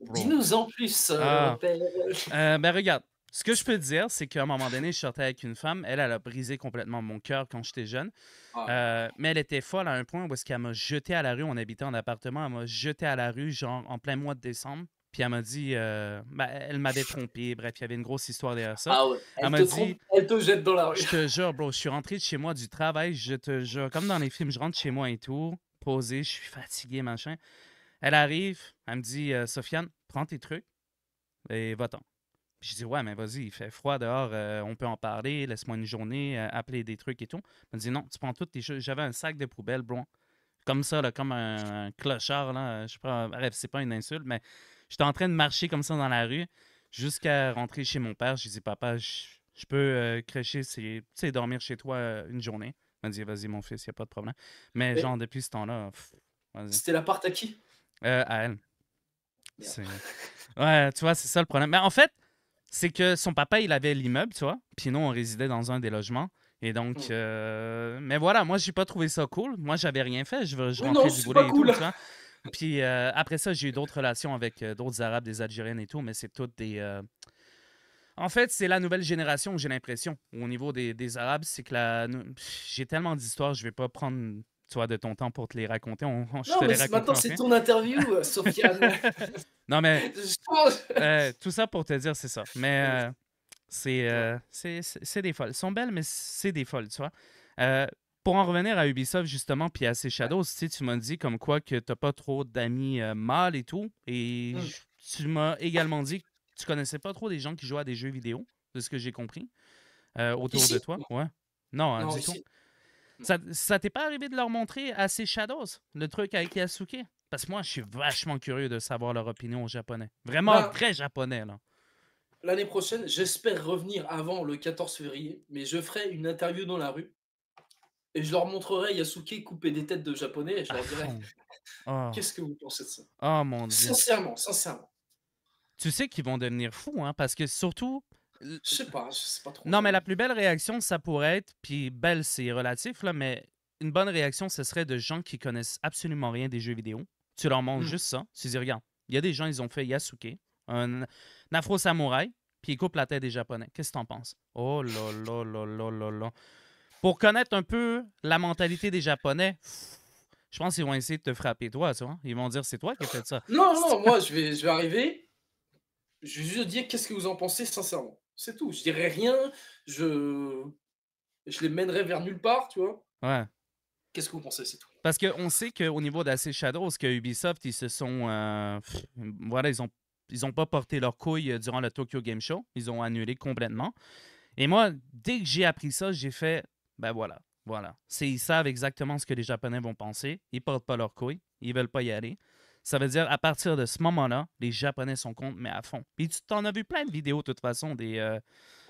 Dis-nous en plus. Euh, ah. ben, regarde, ce que je peux te dire, c'est qu'à un moment donné, je sortais avec une femme. Elle, elle a brisé complètement mon cœur quand j'étais jeune. Ah. Euh, mais elle était folle à un point où est-ce qu'elle m'a jeté à la rue. On habitait en appartement. Elle m'a jeté à la rue, genre en plein mois de décembre. Puis elle m'a dit, euh, ben, elle m'avait trompé, bref, il y avait une grosse histoire derrière ça. Ah elle, m'a dit, trompe, elle te jette dans la rue. Je te jure, bro, je suis rentré de chez moi du travail, je te jure, comme dans les films, je rentre chez moi et tout, posé, je suis fatigué, machin. Elle arrive, elle me dit, euh, Sofiane, prends tes trucs et va-t'en je dis, ouais, mais vas-y, il fait froid dehors, euh, on peut en parler, laisse-moi une journée, euh, appeler des trucs et tout. Il m'a dit, non, tu prends toutes tes choses. J'avais un sac de poubelle, blanc. Comme ça, là, comme un, clocheur. clochard, là. Je prends, bref, c'est pas une insulte, mais j'étais en train de marcher comme ça dans la rue jusqu'à rentrer chez mon père. J'ai dit, papa, je, peux euh, cracher c'est tu sais, dormir chez toi une journée. Il m'a dit, vas-y, mon fils, il n'y a pas de problème. Mais, genre, depuis ce temps-là, C'était la l'appart à qui À elle. Ouais, tu vois, c'est ça le problème. Mais en fait, c'est que son papa, il avait l'immeuble, tu vois. Puis nous, on résidait dans un des logements. Et donc, hmm. euh, mais voilà, moi, j'ai pas trouvé ça cool. Moi, j'avais rien fait. Je, je rentrais du boulot et tout, tu vois? Puis euh, après ça, j'ai eu d'autres relations avec euh, d'autres Arabes, des Algériennes et tout, mais c'est toutes des. En fait, c'est la nouvelle génération, j'ai l'impression, au niveau des, des Arabes. C'est que la... j'ai tellement d'histoires, je vais pas prendre toi, de ton temps pour te les raconter. On, non, mais maintenant, c'est ton interview, euh, Sofiane. non, mais euh, tout ça pour te dire, c'est ça. Mais euh, c'est, des folles. Elles sont belles, mais c'est des folles, tu vois. pour en revenir à Ubisoft, justement, puis à ses Shadows, tu, tu m'as dit comme quoi que t'as pas trop d'amis mâles et tout. Et mm. tu m'as également dit que tu connaissais pas trop des gens qui jouaient à des jeux vidéo, de ce que j'ai compris, autour de toi. Ouais. Non, hein, du tout. Ça, t'est pas arrivé de leur montrer à ces Shadows, le truc avec Yasuke? Parce que moi, je suis vachement curieux de savoir leur opinion au japonais. Vraiment bah, très japonais, là. L'année prochaine, j'espère revenir avant le 14 février, mais je ferai une interview dans la rue et je leur montrerai Yasuke couper des têtes de japonais et je leur dirai oh. Oh. Qu'est-ce que vous pensez de ça Oh mon dieu. Sincèrement, sincèrement. Tu sais qu'ils vont devenir fous, hein, parce que surtout, je sais pas, je sais pas trop. Non, mais la plus belle réaction, ça pourrait être, puis belle, c'est relatif, là, mais une bonne réaction, ce serait de gens qui connaissent absolument rien des jeux vidéo. Tu leur montres mmh. juste ça, tu dis, regarde, il y a des gens, ils ont fait Yasuke, un, afro-samouraï, puis ils coupent la tête des Japonais. Qu'est-ce que t'en penses? Oh là là là là là là. Pour connaître un peu la mentalité des Japonais, je pense qu'ils vont essayer de te frapper, toi, tu vois. Ils vont dire, c'est toi qui as fait ça. Non, non, moi, je vais, je vais arriver. Je vais juste dire, qu'est-ce que vous en pensez sincèrement? C'est tout. Je dirais rien. Je, les mènerais vers nulle part, tu vois. Ouais. Qu'est-ce que vous pensez, c'est tout. Parce qu'on sait qu'au niveau d'Assez Shadows, que Ubisoft, ils se sont. Euh, voilà, ils ont, ils ont pas porté leur couille euh, durant le Tokyo Game Show. Ils ont annulé complètement. Et moi, dès que j'ai appris ça, j'ai fait. Ben voilà, voilà. Ils savent exactement ce que les Japonais vont penser. Ils portent pas leur couille. Ils veulent pas y aller. Ça veut dire, à partir de ce moment-là, les Japonais sont contre, mais à fond. Puis tu t'en as vu plein de vidéos, de toute façon, des, euh,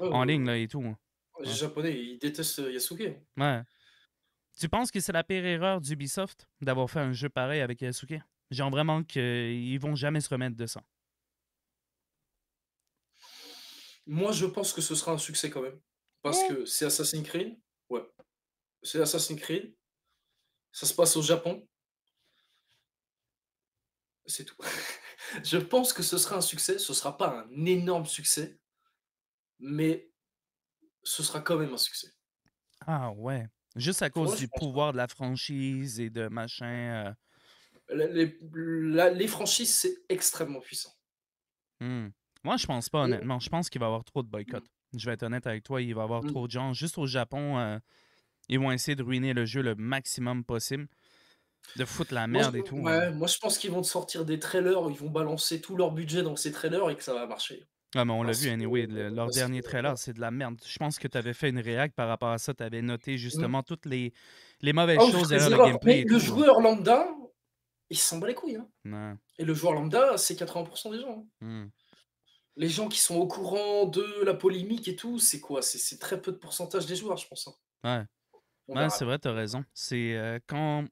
en ligne et tout. Hein. Les Japonais, ils détestent euh, Yasuke. Ouais. Tu penses que c'est la pire erreur d'Ubisoft d'avoir fait un jeu pareil avec Yasuke? Genre vraiment qu'ils vont jamais se remettre de ça. Moi, je pense que ce sera un succès quand même. Parce que c'est Assassin's Creed. Ouais. C'est Assassin's Creed. Ça se passe au Japon. C'est tout. je pense que ce sera un succès. Ce ne sera pas un énorme succès, mais ce sera quand même un succès. Ah ouais. Juste à cause du pouvoir de la franchise et de machin. Euh. les, franchises, c'est extrêmement puissant. Hmm. Moi, je pense pas, honnêtement. Je pense qu'il va y avoir trop de boycott. Je vais être honnête avec toi, il va y avoir hmm. trop de gens. Juste au Japon, euh, ils vont essayer de ruiner le jeu le maximum possible. De foutre la merde et tout. Ouais, hein. Moi, je pense qu'ils vont te sortir des trailers, ils vont balancer tout leur budget dans ces trailers et que ça va marcher. Ah, mais on l'a vu, anyway, leur dernier trailer, c'est de la merde. Je pense que tu avais fait une réacte par rapport à ça. Tu avais noté mmh. justement toutes les, les mauvaises ah choses derrière le gameplay. Mais le hein. joueur lambda, il s'en bat les couilles. Hein. Et le joueur lambda, c'est 80% des gens. Mmh. Les gens qui sont au courant de la polémique et tout, c'est quoi C'est très peu de pourcentage des joueurs, je pense. Ouais, c'est vrai, tu as raison. C'est euh, quand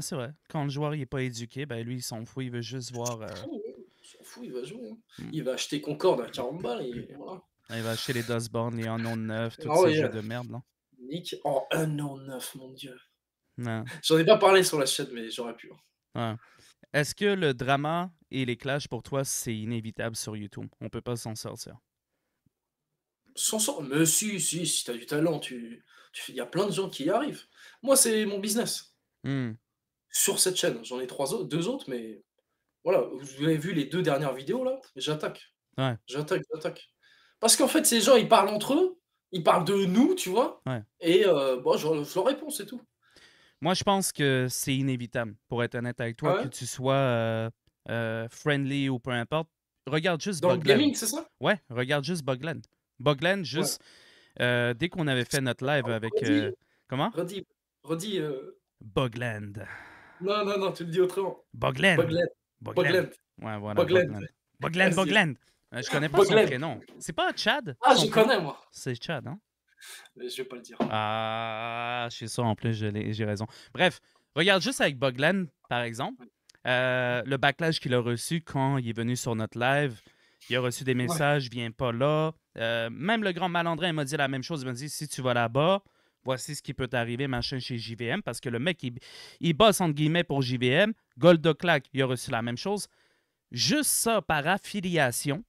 c'est vrai. Quand le joueur n'est pas éduqué, ben lui, il s'en fout, il veut juste voir. il s'en fout, il va jouer. Hein. Mm. Il va acheter Concorde à 40 balles et voilà. Ah, il va acheter les Dustborn, les 1 9, tous ah ces jeux euh, de merde, non Nick en 1 9, mon dieu. J'en ai pas parlé sur la chaîne, mais j'aurais pu. Hein. Est-ce que le drama et les clashs pour toi, c'est inévitable sur YouTube On peut pas s'en sortir. S'en sortir Mais si, si, si t'as du talent, tu... il y a plein de gens qui y arrivent. Moi, c'est mon business. Hmm sur cette chaîne. J'en ai trois autres, deux autres, mais voilà, vous avez vu les deux dernières vidéos là, j'attaque. J'attaque, j'attaque. Parce qu'en fait, ces gens, ils parlent entre eux, ils parlent de nous, tu vois. Et euh, bon, je, leur réponds, c'est tout. Moi, je pense que c'est inévitable, pour être honnête avec toi, ah que tu sois euh, euh, friendly ou peu importe. Regarde juste Dans gaming, c'est ça? Ouais, regarde juste Bogland. Bogland, juste, dès qu'on avait fait notre live ah, avec... comment? Redis, redis... Bogland. Non, non, non, tu le dis autrement. Bogland. Bogland. Bogland. Ouais, voilà. Bogland. Bogland, Bogland. Euh, je connais pas son prénom. C'est pas Chad Ah, je connais, moi. C'est Chad, hein euh, Je vais pas le dire. Ah, je suis sûr, en plus, j'ai raison. Bref, regarde juste avec Bogland, par exemple, euh, le backlash qu'il a reçu quand il est venu sur notre live. Il a reçu des messages, viens pas là. même le grand malandrin m'a dit la même chose. Il m'a dit si tu vas là-bas, voici ce qui peut arriver, machin, chez JVM, parce que le mec, il, bosse entre guillemets pour JVM. claque, il a reçu la même chose. Juste ça, par affiliation,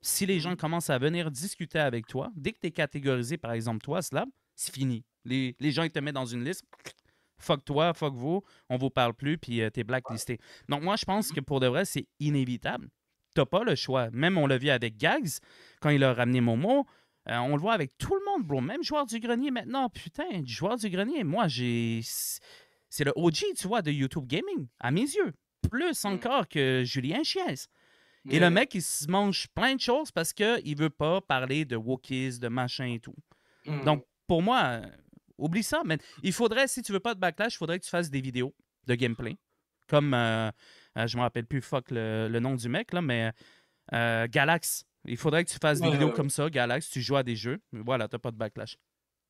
si les gens mhm. commencent à venir discuter avec toi, dès que tu es catégorisé, par exemple, toi, cela, c'est fini. Les, gens, ils te mettent dans une liste. Fuck toi, fuck vous, on vous parle plus, puis euh, tu es blacklisté. Donc, moi, je pense que pour de vrai, c'est inévitable. T'as pas le choix. Même on le vit avec Gags, quand il a ramené Momo, euh, on le voit avec tout le monde, bro. Même joueur du grenier maintenant. Putain, joueur du grenier, moi, j'ai. C'est le OG, tu vois, de YouTube Gaming, à mes yeux. Plus mm. encore que Julien Chies. Et le mec, il se mange plein de choses parce qu'il veut pas parler de Wookiees, de machin et tout. Mm. Donc, pour moi, euh, oublie ça. Mais il faudrait, si tu veux pas de backlash, il faudrait que tu fasses des vidéos de gameplay. Comme, euh, je me rappelle plus, fuck le, nom du mec, là, mais Galax il faudrait que tu fasses des vidéos comme ça, Galax, tu joues à des jeux. mais Voilà, t'as pas de backlash.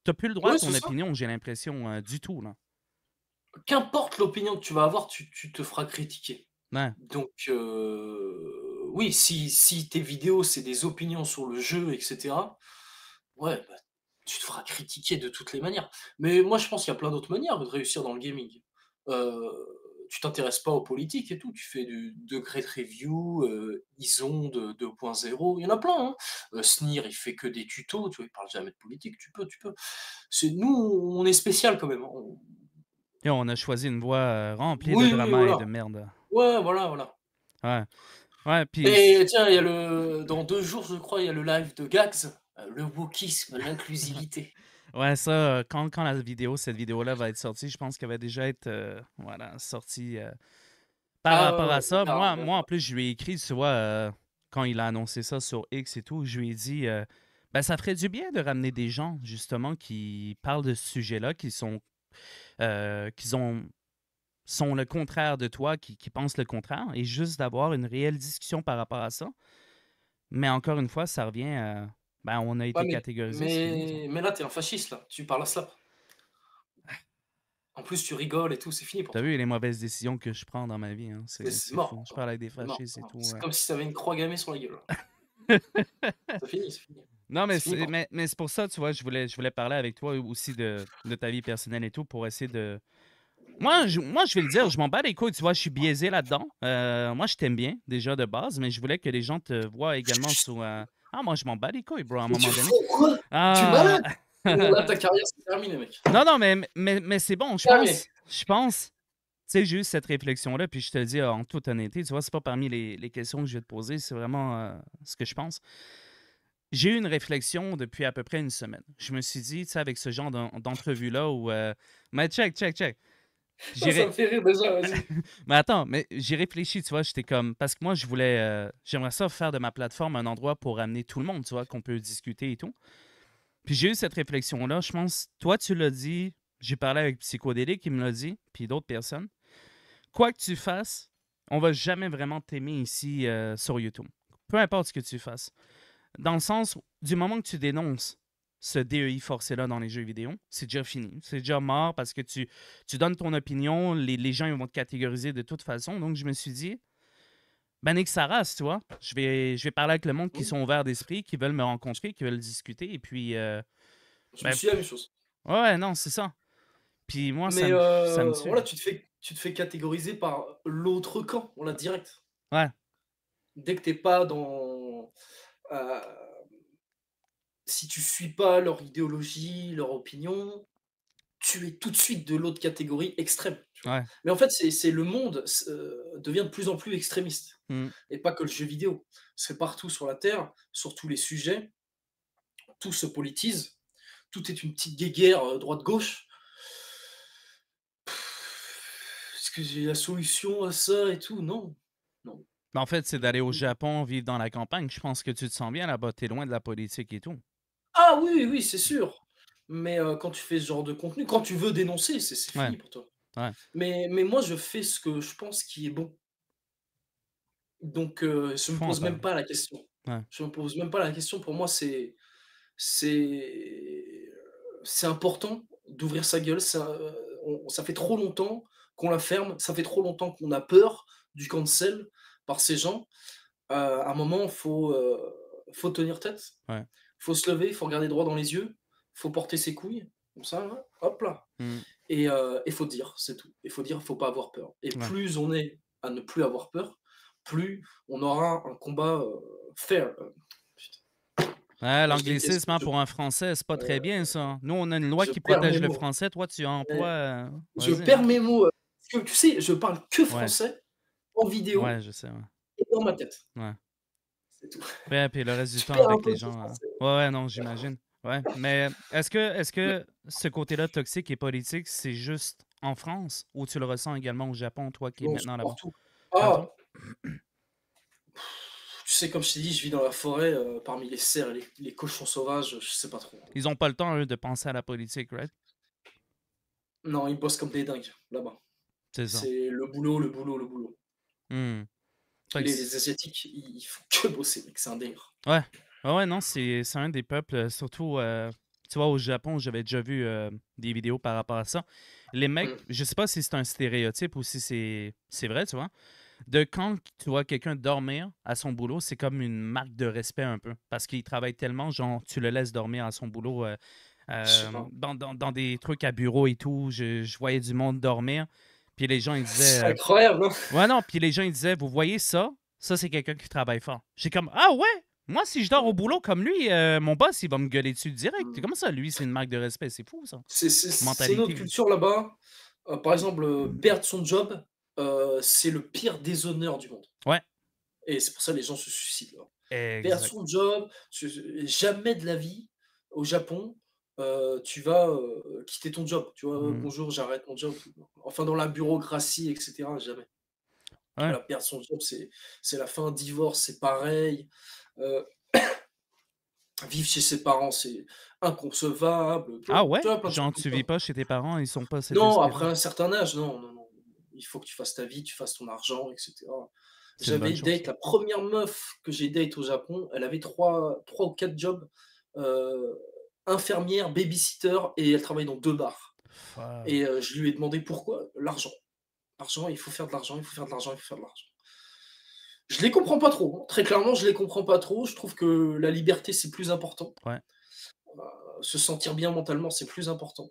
T'as plus le droit à ton opinion, j'ai l'impression, euh, du tout. Qu'importe l'opinion que tu vas avoir, tu, te feras critiquer. Donc, euh, oui, si, tes vidéos, c'est des opinions sur le jeu, etc., ouais, bah, tu te feras critiquer de toutes les manières. Mais moi, je pense qu'il y a plein d'autres manières de réussir dans le gaming. Euh, tu t'intéresses pas aux politiques et tout, tu fais du, de Review, euh, de 2.0, il y en a plein. Hein. Euh, il fait que des tutos, tu vois, il parle jamais de politique, tu peux, tu peux. C'est, nous, on est spécial quand même. Hein. Et on a choisi une voie euh, remplie de drama et de merde. Ouais, voilà, voilà. Ouais. Ouais, puis... tiens, il y a le... dans deux jours, je crois, il y a le live de Gags, euh, le wokisme, l'inclusivité. Ouais, ça, euh, quand, quand la vidéo, cette vidéo-là va être sortie, je pense qu'elle va déjà être euh, voilà, sortie euh, par ah, rapport à ça. moi, moi, en plus, je lui ai écrit, tu vois, quand il a annoncé ça sur X et tout, je lui ai dit, ben, ça ferait du bien de ramener des gens, justement, qui parlent de ce sujet-là, qui sont. qui ont sont le contraire de toi, qui, qui pensent le contraire, et juste d'avoir une réelle discussion par rapport à ça. Mais encore une fois, ça revient à ben, on a été catégorisés. mais, catégorisé. Mais, mais là, t'es un fasciste, là. Tu parles à cela. En plus, tu rigoles et tout, c'est fini. T'as vu les mauvaises décisions que je prends dans ma vie. Hein? C'est mort. Je parle avec des fascistes et tout. C'est comme si t'avais une croix gammée sur la gueule. c'est fini, c'est fini. Non, mais c'est mais, mais pour ça, tu vois, je voulais, je voulais parler avec toi aussi de, de ta vie personnelle et tout pour essayer de. Moi, je, moi, je vais le dire, je m'en bats les couilles, tu vois, je suis biaisé là-dedans. Euh, moi, je t'aime bien, déjà de base, mais je voulais que les gens te voient également sous, euh, ah, moi, je m'en bats les couilles, bro, à un moment donné. Tu m'as ah. Là, ta carrière, c'est terminé, mec. Non, non, mais, mais, mais c'est bon, je pense. Je pense. Tu sais, j'ai eu cette réflexion-là, puis je te le dis en toute honnêteté, tu vois, c'est pas parmi les, questions que je vais te poser, c'est vraiment euh, ce que je pense. J'ai eu une réflexion depuis à peu près une semaine. Je me suis dit, tu sais, avec ce genre d'entrevue-là où. Euh, mais check, check, check. Ça me déjà, vas-y. mais attends, mais j'ai réfléchi, tu vois, j'étais comme. Parce que moi, je voulais. Euh, j'aimerais ça faire de ma plateforme un endroit pour amener tout le monde, tu vois, qu'on peut discuter et tout. Puis j'ai eu cette réflexion-là. Je pense, toi, tu l'as dit. J'ai parlé avec Psychodélique, qui me l'a dit, puis d'autres personnes. Quoi que tu fasses, on va jamais vraiment t'aimer ici euh, sur YouTube. Peu importe ce que tu fasses. Dans le sens, du moment que tu dénonces, ce DEI forcé-là dans les jeux vidéo, c'est déjà fini. C'est déjà mort parce que tu, tu donnes ton opinion, les, gens vont te catégoriser de toute façon. Donc, je me suis dit, ben, ça race, tu vois, je vais, je vais parler avec le monde qui sont ouverts d'esprit, qui veulent me rencontrer, qui veulent discuter. Et puis. Euh, je ben, me suis la même chose. Ouais, non, c'est ça. Puis moi, c'est. Euh, ça, me, Voilà, tu te, fais, tu te fais catégoriser par l'autre camp, on l'a direct. Ouais. Dès que t'es pas dans. Euh, si tu suis pas leur idéologie, leur opinion, tu es tout de suite de l'autre catégorie extrême. Mais en fait, c'est le monde euh, devient de plus en plus extrémiste. Mmh. Et pas que le jeu vidéo. C'est partout sur la Terre, sur tous les sujets. Tout se politise. Tout est une petite guéguerre euh, droite-gauche. Est-ce que j'ai la solution à ça et tout Non. Non. Ben, en fait, c'est d'aller au mmh. Japon, vivre dans la campagne. Je pense que tu te sens bien là-bas. Tu es loin de la politique et tout. Ah oui, oui, c'est sûr. Mais euh, quand tu fais ce genre de contenu, quand tu veux dénoncer, c'est fini pour toi. Mais, mais moi, je fais ce que je pense qui est bon. Donc, euh, je me pose même pas la question. Je me pose même pas la question. Pour moi, c'est c'est important d'ouvrir sa gueule. Ça, euh, ça fait trop longtemps qu'on la ferme. Ça fait trop longtemps qu'on a peur du cancel par ces gens. à un moment, faut faut tenir tête. Ouais faut se lever, il faut regarder droit dans les yeux, faut porter ses couilles, comme ça, hein, hop là. Hmm. Et il euh, faut dire, c'est tout. Il faut dire, faut pas avoir peur. Et plus on est à ne plus avoir peur, plus on aura un combat euh, fair. Ouais, L'anglicisme hein, pour un Français, c'est pas très bien ça. Nous, on a une loi qui protège le français. Toi, tu emploies. Euh, je perds mes mots. tu sais, je parle que français en vidéo. je sais. Et dans ma tête. Ouais. C'est tout. puis le reste du temps avec les gens. Ouais, ouais, non, j'imagine. Ouais. Mais est-ce que, est -ce, que ce côté-là toxique et politique, c'est juste en France ou tu le ressens également au Japon, toi qui es maintenant là-bas? Ah! Tu sais, comme je t'ai dit, je vis dans la forêt euh, parmi les cerfs et les, cochons sauvages, je sais pas trop. Ils ont pas le temps, eux, de penser à la politique, right? Non, ils bossent comme des dingues là-bas. C'est ça. C'est le boulot, le boulot, le boulot. Hmm. Les, Asiatiques, ils font que bosser, mec, c'est un délire. Ouais, ouais, non, c'est un des peuples, euh, surtout, euh, tu vois, au Japon, j'avais déjà vu euh, des vidéos par rapport à ça. Les mecs, mm. je sais pas si c'est un stéréotype ou si c'est vrai, tu vois, de quand tu vois quelqu'un dormir à son boulot, c'est comme une marque de respect un peu, parce qu'il travaille tellement, genre, tu le laisses dormir à son boulot. dans, des trucs à bureau et tout, je, voyais du monde dormir. Puis les gens, ils disaient. C'est incroyable, hein? Ouais, non. Puis les gens, ils disaient, vous voyez ça? Ça, c'est quelqu'un qui travaille fort. J'ai comme, ah ouais? Moi, si je dors au boulot comme lui, euh, mon boss, il va me gueuler dessus direct. C'est mm. comme ça, lui, c'est une marque de respect. C'est fou, ça. C'est notre culture là-bas. Euh, par exemple, euh, mm. perdre son job, c'est le pire déshonneur du monde. Ouais. Et c'est pour ça que les gens se suicident. Hein. Perdre son job, jamais de la vie au Japon, tu vas quitter ton job. Tu vois, mm. bonjour, j'arrête mon job. Enfin, dans la bureaucratie, etc., jamais. Ouais. perdre son job, c'est la fin. Divorce, c'est pareil. Euh, vivre chez ses parents, c'est inconcevable. Ah ouais Genre, ne vis pas chez tes parents, ils sont pas. Non, après hein. un certain âge, non, non, non. Il faut que tu fasses ta vie, tu fasses ton argent, etc. J'avais date, la première meuf que j'ai date au Japon, elle avait trois, trois ou quatre jobs euh, infirmière, babysitter, et elle travaillait dans deux bars. Et euh, je lui ai demandé pourquoi l'argent. L'argent, il faut faire de l'argent, il faut faire de l'argent, il faut faire de l'argent. Je les comprends pas trop. Hein. Très clairement, je les comprends pas trop. Je trouve que la liberté, c'est plus important. Euh, se sentir bien mentalement, c'est plus important.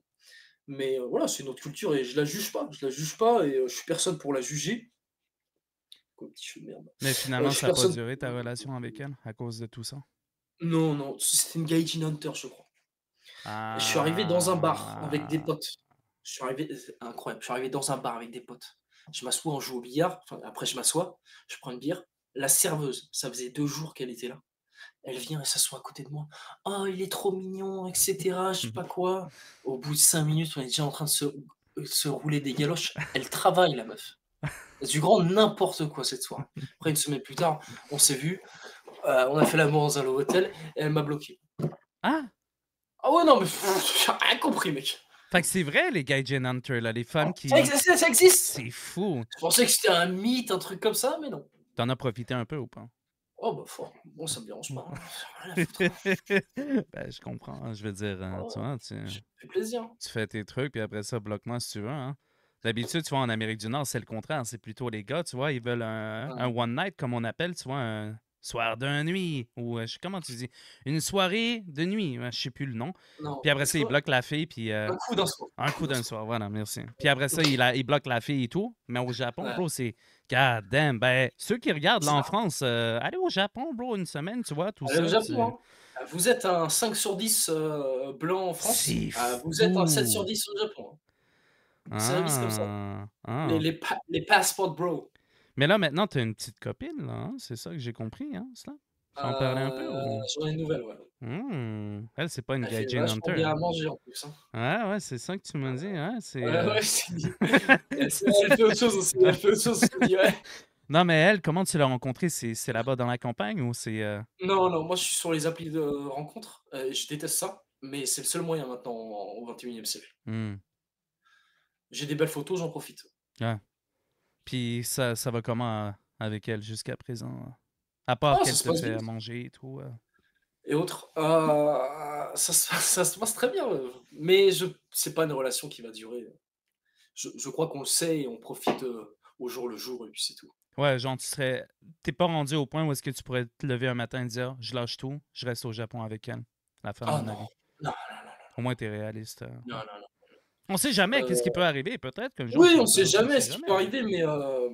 Mais euh, voilà, c'est une autre culture et je la juge pas. Je la juge pas et euh, je suis personne pour la juger. Mais finalement, ça a pas duré ta relation avec elle à cause de tout ça Non, non. C'était une Gaijin Hunter, je crois. Je suis arrivé dans un bar avec des ah. potes. Je suis arrivé, incroyable. Je suis arrivé dans un bar avec des potes. Je m'assois, on joue au billard. après, je m'assois, je prends une bière. La serveuse, ça faisait deux jours qu'elle était là. Elle vient et s'assoit à côté de moi. Oh, il est trop mignon, etc. Je sais mmh. pas quoi. Au bout de cinq minutes, on est déjà en train de se, euh, rouler des galoches. Elle travaille, la meuf. Du grand n'importe quoi cette soirée. Après, une semaine plus tard, on s'est vu. Euh, on a fait l'amour dans un hôtel et elle m'a bloqué. Ah Ah ouais, non, mais j'ai rien compris, mec. Fait que c'est vrai, les gaijin Hunter, là, les femmes ah. qui. Ça existe! C'est fou! Je pensais que c'était un mythe, un truc comme ça, mais non. T'en as profité un peu ou pas? Oh, bah, Bon, ça me dérange pas. Hein. ben, je comprends. Hein. Je veux dire, hein, tu oh, vois, tu. plaisir. Tu fais tes trucs, puis après ça, bloque-moi si tu veux. D'habitude, tu vois, en Amérique du Nord, c'est le contraire. C'est plutôt les gars, tu vois, ils veulent un, un one night, comme on appelle, tu vois, un, soir de nuit, ou euh, comment tu dis, une soirée de nuit, hein, je sais plus le nom. puis après ça, il bloque la fille, puis... Euh, un coup d'un soir. Un coup d'un soir, voilà, merci. Puis après ça, il, bloque la fille et tout, mais au Japon, bro, c'est... God damn, ben, ceux qui regardent en France, euh, allez au Japon, bro, une semaine, tu vois, tout ça. Hein. Vous êtes un 5 sur 10 blanc en France, vous êtes un 7 sur 10 au Japon. comme Les, passeports les passports, bro. Mais là, maintenant, tu as une petite copine, là. Hein, c'est ça que j'ai compris, hein, cela? en parlais parler un peu Sur euh, J'en ai une nouvelle, ouais. Mmh. Elle, c'est pas une Gaijin Hunter. Elle bien à en plus. Hein. Ouais, ouais, c'est ça que tu m'as dit. Hein, euh, ouais, c'est... Elle fait autre chose aussi. fait autre chose Non, mais elle, comment tu l'as rencontrée c'est, c'est, là-bas dans la campagne ou c'est. Euh? Non, non, moi je suis sur les applis de rencontre. je déteste ça, mais c'est le seul moyen maintenant au 21 e siècle. Mmh. J'ai des belles photos, j'en profite. Ouais. Puis ça, ça va comment euh, avec elle jusqu'à présent? Euh? À part qu'elle te fait manger et tout. Euh. Et autre, ça, se passe très bien. Mais je n'est pas une relation qui va durer. Je, crois qu'on le sait et on profite au jour le jour et puis c'est tout. Ouais, genre, tu serais. T'es pas rendu au point où est-ce que tu pourrais te lever un matin et dire je lâche tout, je reste au Japon avec elle. La femme de ah ma vie. non, non, non, Au moins, es réaliste. non, non. On ne sait jamais qu'est-ce qui euh, peut arriver, peut-être Oui, on ne sait jamais ce qui peut hein. arriver, mais euh,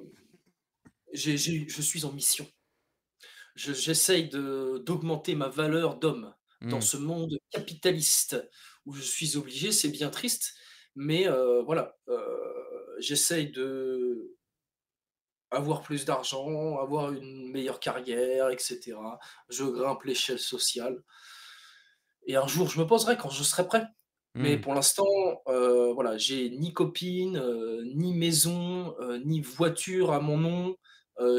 je suis en mission. J'essaye d'augmenter ma valeur d'homme dans hmm. ce monde capitaliste où je suis obligé, c'est bien triste, mais euh, voilà, j'essaye de avoir plus d'argent, avoir une meilleure carrière, etc. Je grimpe l'échelle sociale. Et un jour, je me poserai quand je serai prêt. Mais mmh. pour l'instant, euh, voilà, j'ai ni copine, euh, ni maison, euh, ni voiture à mon nom,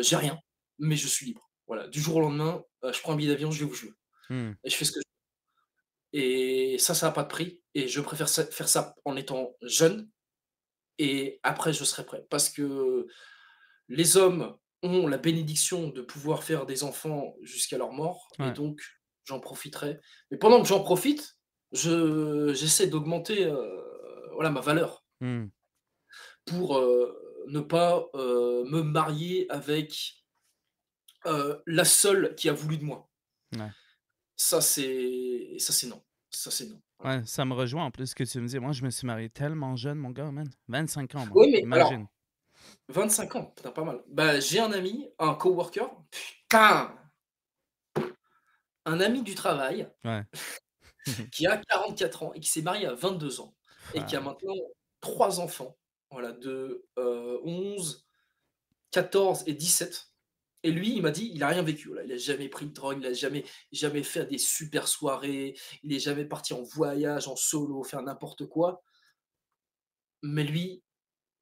j'ai rien, mais je suis libre. Voilà, du jour au lendemain, je prends un billet d'avion, je vais où je veux. Mmh. Et je fais ce que je veux. Et ça, ça n'a pas de prix. Et je préfère faire ça en étant jeune. Et après, je serai prêt. Parce que les hommes ont la bénédiction de pouvoir faire des enfants jusqu'à leur mort. Et donc, j'en profiterai. Mais pendant que j'en profite, j'essaie d'augmenter euh, voilà, ma valeur hmm. pour euh, ne pas euh, me marier avec la seule qui a voulu de moi. Ça, c'est non. Ça, c'est non. ça me rejoint en plus que tu me dis. Moi, je me suis marié tellement jeune, mon gars, man. 25 ans. mais Imagine. Alors, 25 ans, pas mal. Bah, j'ai un ami, un coworker, putain, un ami du travail. Mmh qui a 44 ans et qui s'est marié à 22 ans et qui a ah. maintenant trois enfants, voilà, de 11, euh, 14 et 17. Et lui, il m'a dit, il n'a rien vécu. Il n'a jamais pris de drogue, il n'a jamais, jamais fait des super soirées, il n'est jamais parti en voyage, en solo, faire n'importe quoi. Mais lui,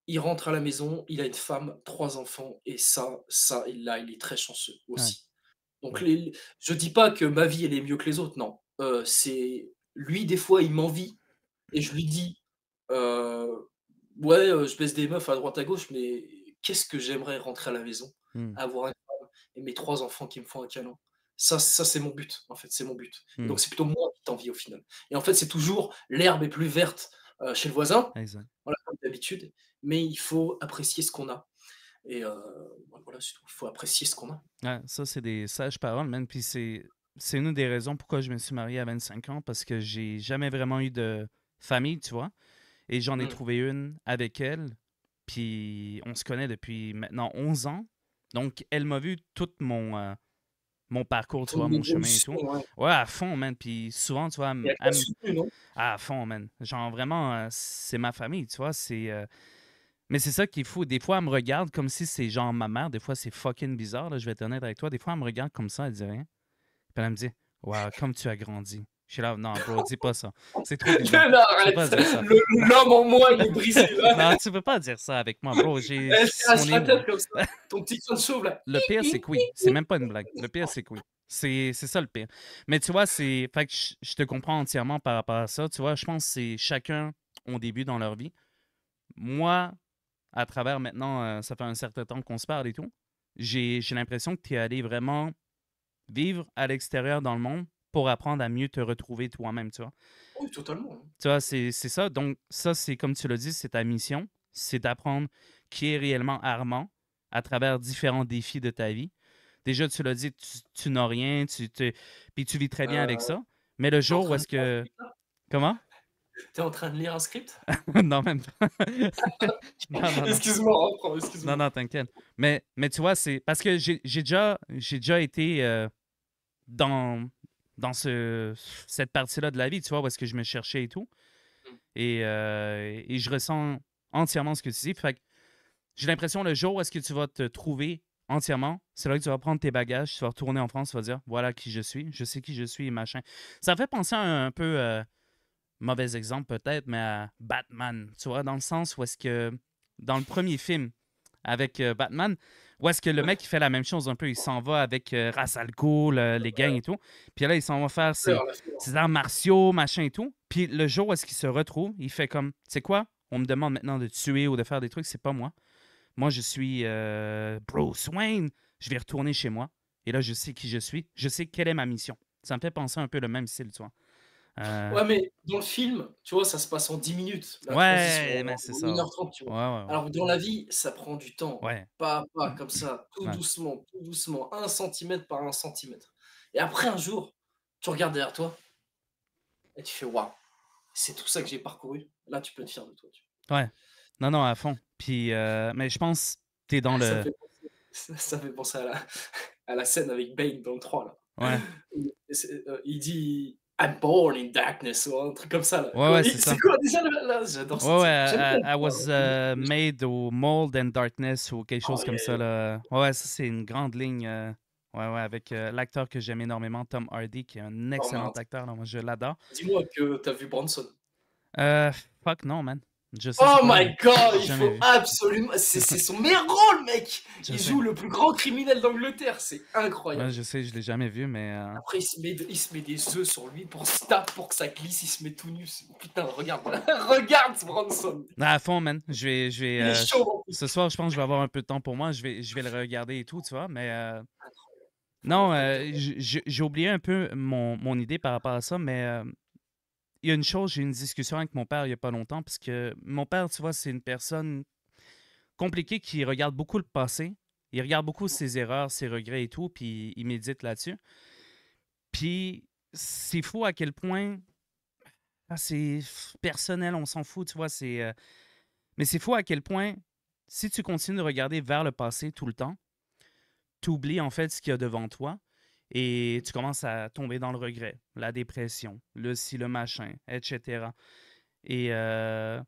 il rentre à la maison, il a une femme, trois enfants, et ça, ça, et là, il est très chanceux aussi. Donc, Les, je dis pas que ma vie, elle est mieux que les autres, non. Euh, c'est lui des fois il m'envie et je lui dis euh, ouais euh, je baisse des meufs à droite à gauche mais qu'est-ce que j'aimerais rentrer à la maison hmm. avoir un et mes trois enfants qui me font un canon ça, ça c'est mon but en fait c'est mon but hmm. donc c'est plutôt moi qui t'envie au final et en fait c'est toujours l'herbe est plus verte chez le voisin d'habitude mais il faut apprécier ce qu'on a et voilà il faut apprécier ce qu'on a ça c'est des sages paroles même puis c'est c'est une des raisons pourquoi je me suis marié à 25 ans, parce que j'ai jamais vraiment eu de famille, tu vois. Et j'en ai mm. trouvé une avec elle. Puis on se connaît depuis maintenant 11 ans. Donc, elle m'a vu tout mon, euh, mon parcours, tu vois, mon chemin et tout. Ouais. à fond, man. Puis souvent, tu vois, à fond, man. Genre, vraiment, euh, c'est ma famille, tu vois. C'est. Euh, mais c'est ça qu'il faut. Des fois, elle me regarde comme si c'est genre ma mère. Des fois, c'est fucking bizarre, là, je vais être honnête avec toi. Des fois, elle me regarde comme ça, elle dit rien. Puis elle me dit Wow, comme tu as grandi. Je suis là, non, bro, dis pas ça. C'est trop dur." Non, L'homme en moi, il est brisé. non, tu peux pas dire ça avec moi, bro. J'ai. comme ça. Ton petit son sauve, Le pire, c'est que oui. C'est même pas une blague. Le pire, c'est que oui. C'est ça le pire. Mais tu vois, c'est. Fait que je, te comprends entièrement par rapport à ça. Tu vois, je pense que chacun chacun un début dans leur vie. Moi, à travers maintenant, euh, ça fait un certain temps qu'on se parle et tout, j'ai l'impression que tu es allé vraiment vivre à l'extérieur dans le monde pour apprendre à mieux te retrouver toi-même, tu vois. Oui, totalement. Hein. Tu vois, c'est ça. Donc, ça, c'est comme tu le dis, c'est ta mission. C'est d'apprendre qui est réellement Armand à travers différents défis de ta vie. Déjà, tu l'as dit, tu, n'as rien, tu puis tu vis très bien avec euh, ça. Mais le jour où est-ce que... Comment? T'es en train de lire un script? non, même pas. excuse-moi, excuse-moi. Non, non, t'inquiète. Mais, mais tu vois, c'est... Parce que j'ai déjà, déjà été... Euh, dans, dans ce, cette partie-là de la vie, tu vois, où est-ce que je me cherchais et tout. Mm. Euh, et, je ressens entièrement ce que tu dis. Fait que j'ai l'impression le jour où est-ce que tu vas te trouver entièrement, c'est là que tu vas prendre tes bagages, tu vas retourner en France, tu vas dire voilà qui je suis, je sais qui je suis et machin. Ça fait penser un, peu, euh, mauvais exemple peut-être, mais à Batman, tu vois, dans le sens où est-ce que dans le premier film avec euh, Batman, ou est-ce que le mec, il fait la même chose un peu? Il s'en va avec euh, euh les gangs et tout. Puis là, il s'en va faire ses, arts martiaux, machin et tout. Puis le jour où est-ce qu'il se retrouve, il fait comme, c'est quoi? On me demande maintenant de tuer ou de faire des trucs, c'est pas moi. Moi, je suis Bro euh, Bruce Je vais retourner chez moi. Et là, je sais qui je suis. Je sais quelle est ma mission. Ça me fait penser un peu le même style, tu vois. Euh, ouais, mais dans le film, tu vois, ça se passe en 10 minutes. ouais, mais c'est ça. tu vois. Alors dans la vie, ça prend du temps. Pas à pas, comme ça, tout doucement, tout doucement, un centimètre par un centimètre. Et après, un jour, tu regardes derrière toi et tu fais waouh, c'est tout ça que j'ai parcouru. Là, tu peux te fier de toi. Ouais, non, non, à fond. Puis, euh, mais je pense t'es tu es dans le. Ça fait penser, à, la... à la, scène avec Bane dans le 3. Là. Ouais. Euh, il dit I'm born in darkness ou un truc comme ça. Là. Ouais, ouais, c'est ça. quoi déjà là, J'adore ça. Ouais, ouais, I, was hein. euh, made ou mold and darkness ou quelque chose oh, comme ça. Là. Ouais, ça, c'est une grande ligne. Euh, ouais, ouais, avec euh, l'acteur que j'aime énormément, Tom Hardy, qui est un excellent acteur. Là, moi, je l'adore. Dis-moi que t'as vu Bronson. Euh, fuck non, man oh my god, il faut absolument. C'est son meilleur rôle, mec. il joue le plus grand criminel d'Angleterre, c'est incroyable. je sais, je l'ai jamais vu, mais. Euh, Après, il se, met, des œufs sur lui pour taper pour que ça glisse, il se met tout nu. Putain, regarde, regarde ce Branson. à fond, man. Je vais, je vais. Euh, chaud, ce soir, je pense que je vais avoir un peu de temps pour moi. Je vais, je vais le regarder et tout, tu vois, mais. Euh, non, j'ai oublié un peu mon, mon, idée par rapport à ça, mais il y a une chose, j'ai une discussion avec mon père il n'y a pas longtemps, parce que mon père, tu vois, c'est une personne compliquée qui regarde beaucoup le passé, il regarde beaucoup ses erreurs, ses regrets et tout, puis il médite là-dessus. Puis c'est fou à quel point ah, c'est personnel, on s'en fout, tu vois, c'est... Euh, mais c'est faux à quel point, si tu continues de regarder vers le passé tout le temps, tu oublies en fait ce qu'il y a devant toi, et tu commences à tomber dans le regret, la dépression, le si, le machin, etc. Et euh,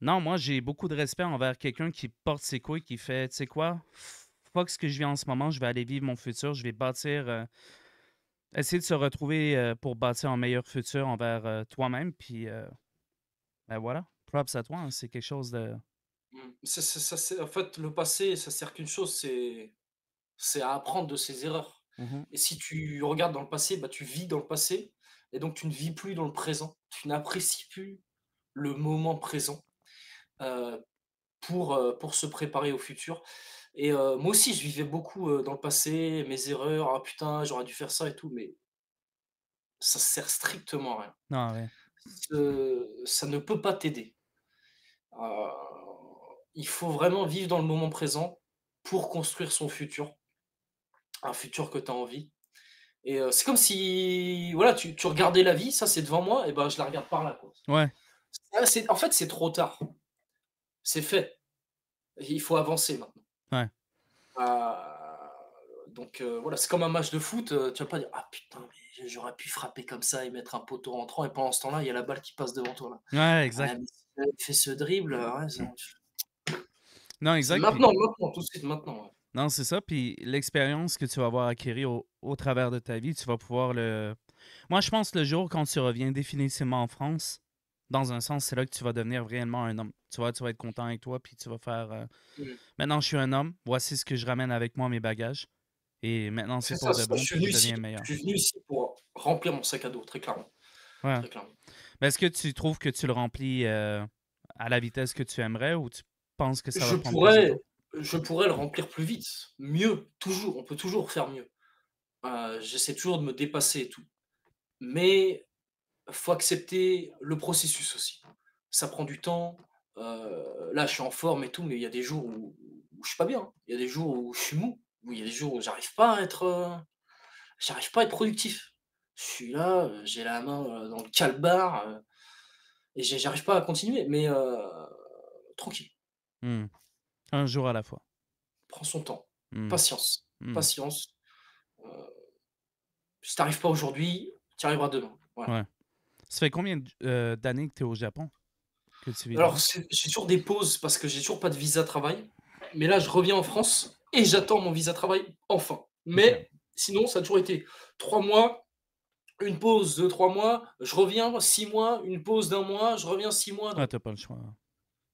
non, moi, j'ai beaucoup de respect envers quelqu'un qui porte ses couilles, qui fait, tu sais quoi, fuck ce que je vis en ce moment, je vais aller vivre mon futur, je vais bâtir, euh, essayer de se retrouver euh, pour bâtir un meilleur futur envers toi-même. Puis, ben voilà, props à toi, hein, c'est quelque chose de. Mm, en fait, le passé, ça sert qu'une chose, c'est à apprendre de ses erreurs Mmh et si tu regardes dans le passé, bah, tu vis dans le passé, et donc tu ne vis plus dans le présent. Tu n'apprécies plus le moment présent euh, pour, euh, pour se préparer au futur. Et euh, moi aussi, je vivais beaucoup dans le passé, mes erreurs, ah putain, j'aurais dû faire ça et tout, mais ça ne sert strictement à rien. ça ne peut pas t'aider. il faut vraiment vivre dans le moment présent pour construire son futur un futur que tu as envie. Et euh, c'est comme si voilà, tu, regardais la vie, ça c'est devant moi, et ben je la regarde par là. Quoi. Ouais. C'est, en fait, c'est trop tard. C'est fait. Il faut avancer maintenant. Ouais. Euh, donc euh, voilà, c'est comme un match de foot. tu vas pas dire Ah putain, j'aurais pu frapper comme ça et mettre un poteau rentrant, et pendant ce temps-là, il y a la balle qui passe devant toi. Là. Ouais, ah, exact. fait ce dribble. non, exact. Maintenant, tout de suite, maintenant. Non, c'est ça. Puis l'expérience que tu vas avoir acquérie au, travers de ta vie, tu vas pouvoir le. Moi, je pense que le jour quand tu reviens définitivement en France, dans un sens, c'est là que tu vas devenir réellement un homme. Tu vois, tu vas être content avec toi, puis tu vas faire. Euh, mmh. Maintenant, je suis un homme. Voici ce que je ramène avec moi, mes bagages. Et maintenant, c'est pour de bon. Je, meilleur. Je suis venu ici pour remplir mon sac à dos, très clairement. Très Mais est-ce que tu trouves que tu le remplis euh, à la vitesse que tu aimerais ou tu penses que ça va je pourrais je pourrais le remplir plus vite, mieux, toujours. On peut toujours faire mieux. Euh, j'essaie toujours de me dépasser et tout. Mais il faut accepter le processus aussi. Ça prend du temps. Euh, là, je suis en forme et tout, mais il y a des jours où, je je suis pas bien. Il y a des jours où je suis mou. il y a des jours où j'arrive pas à être, euh, j'arrive pas à être productif. Je suis là, j'ai la main dans le calbar et j'arrive pas à continuer. Mais tranquille. Mmh. Un jour à la fois. Prends son temps. Hmm. Patience. Hmm. Patience. Euh, si n'arrives pas aujourd'hui, tu arriveras demain. Ça fait combien euh, d'années que tu es au Japon Alors, j'ai toujours des pauses parce que j'ai toujours pas de visa travail. Mais là, je reviens en France et j'attends mon visa travail enfin. Mais sinon, ça a toujours été trois mois, une pause de trois mois, je reviens six mois, une pause d'un mois, je reviens six mois. Ah, t'as pas le choix.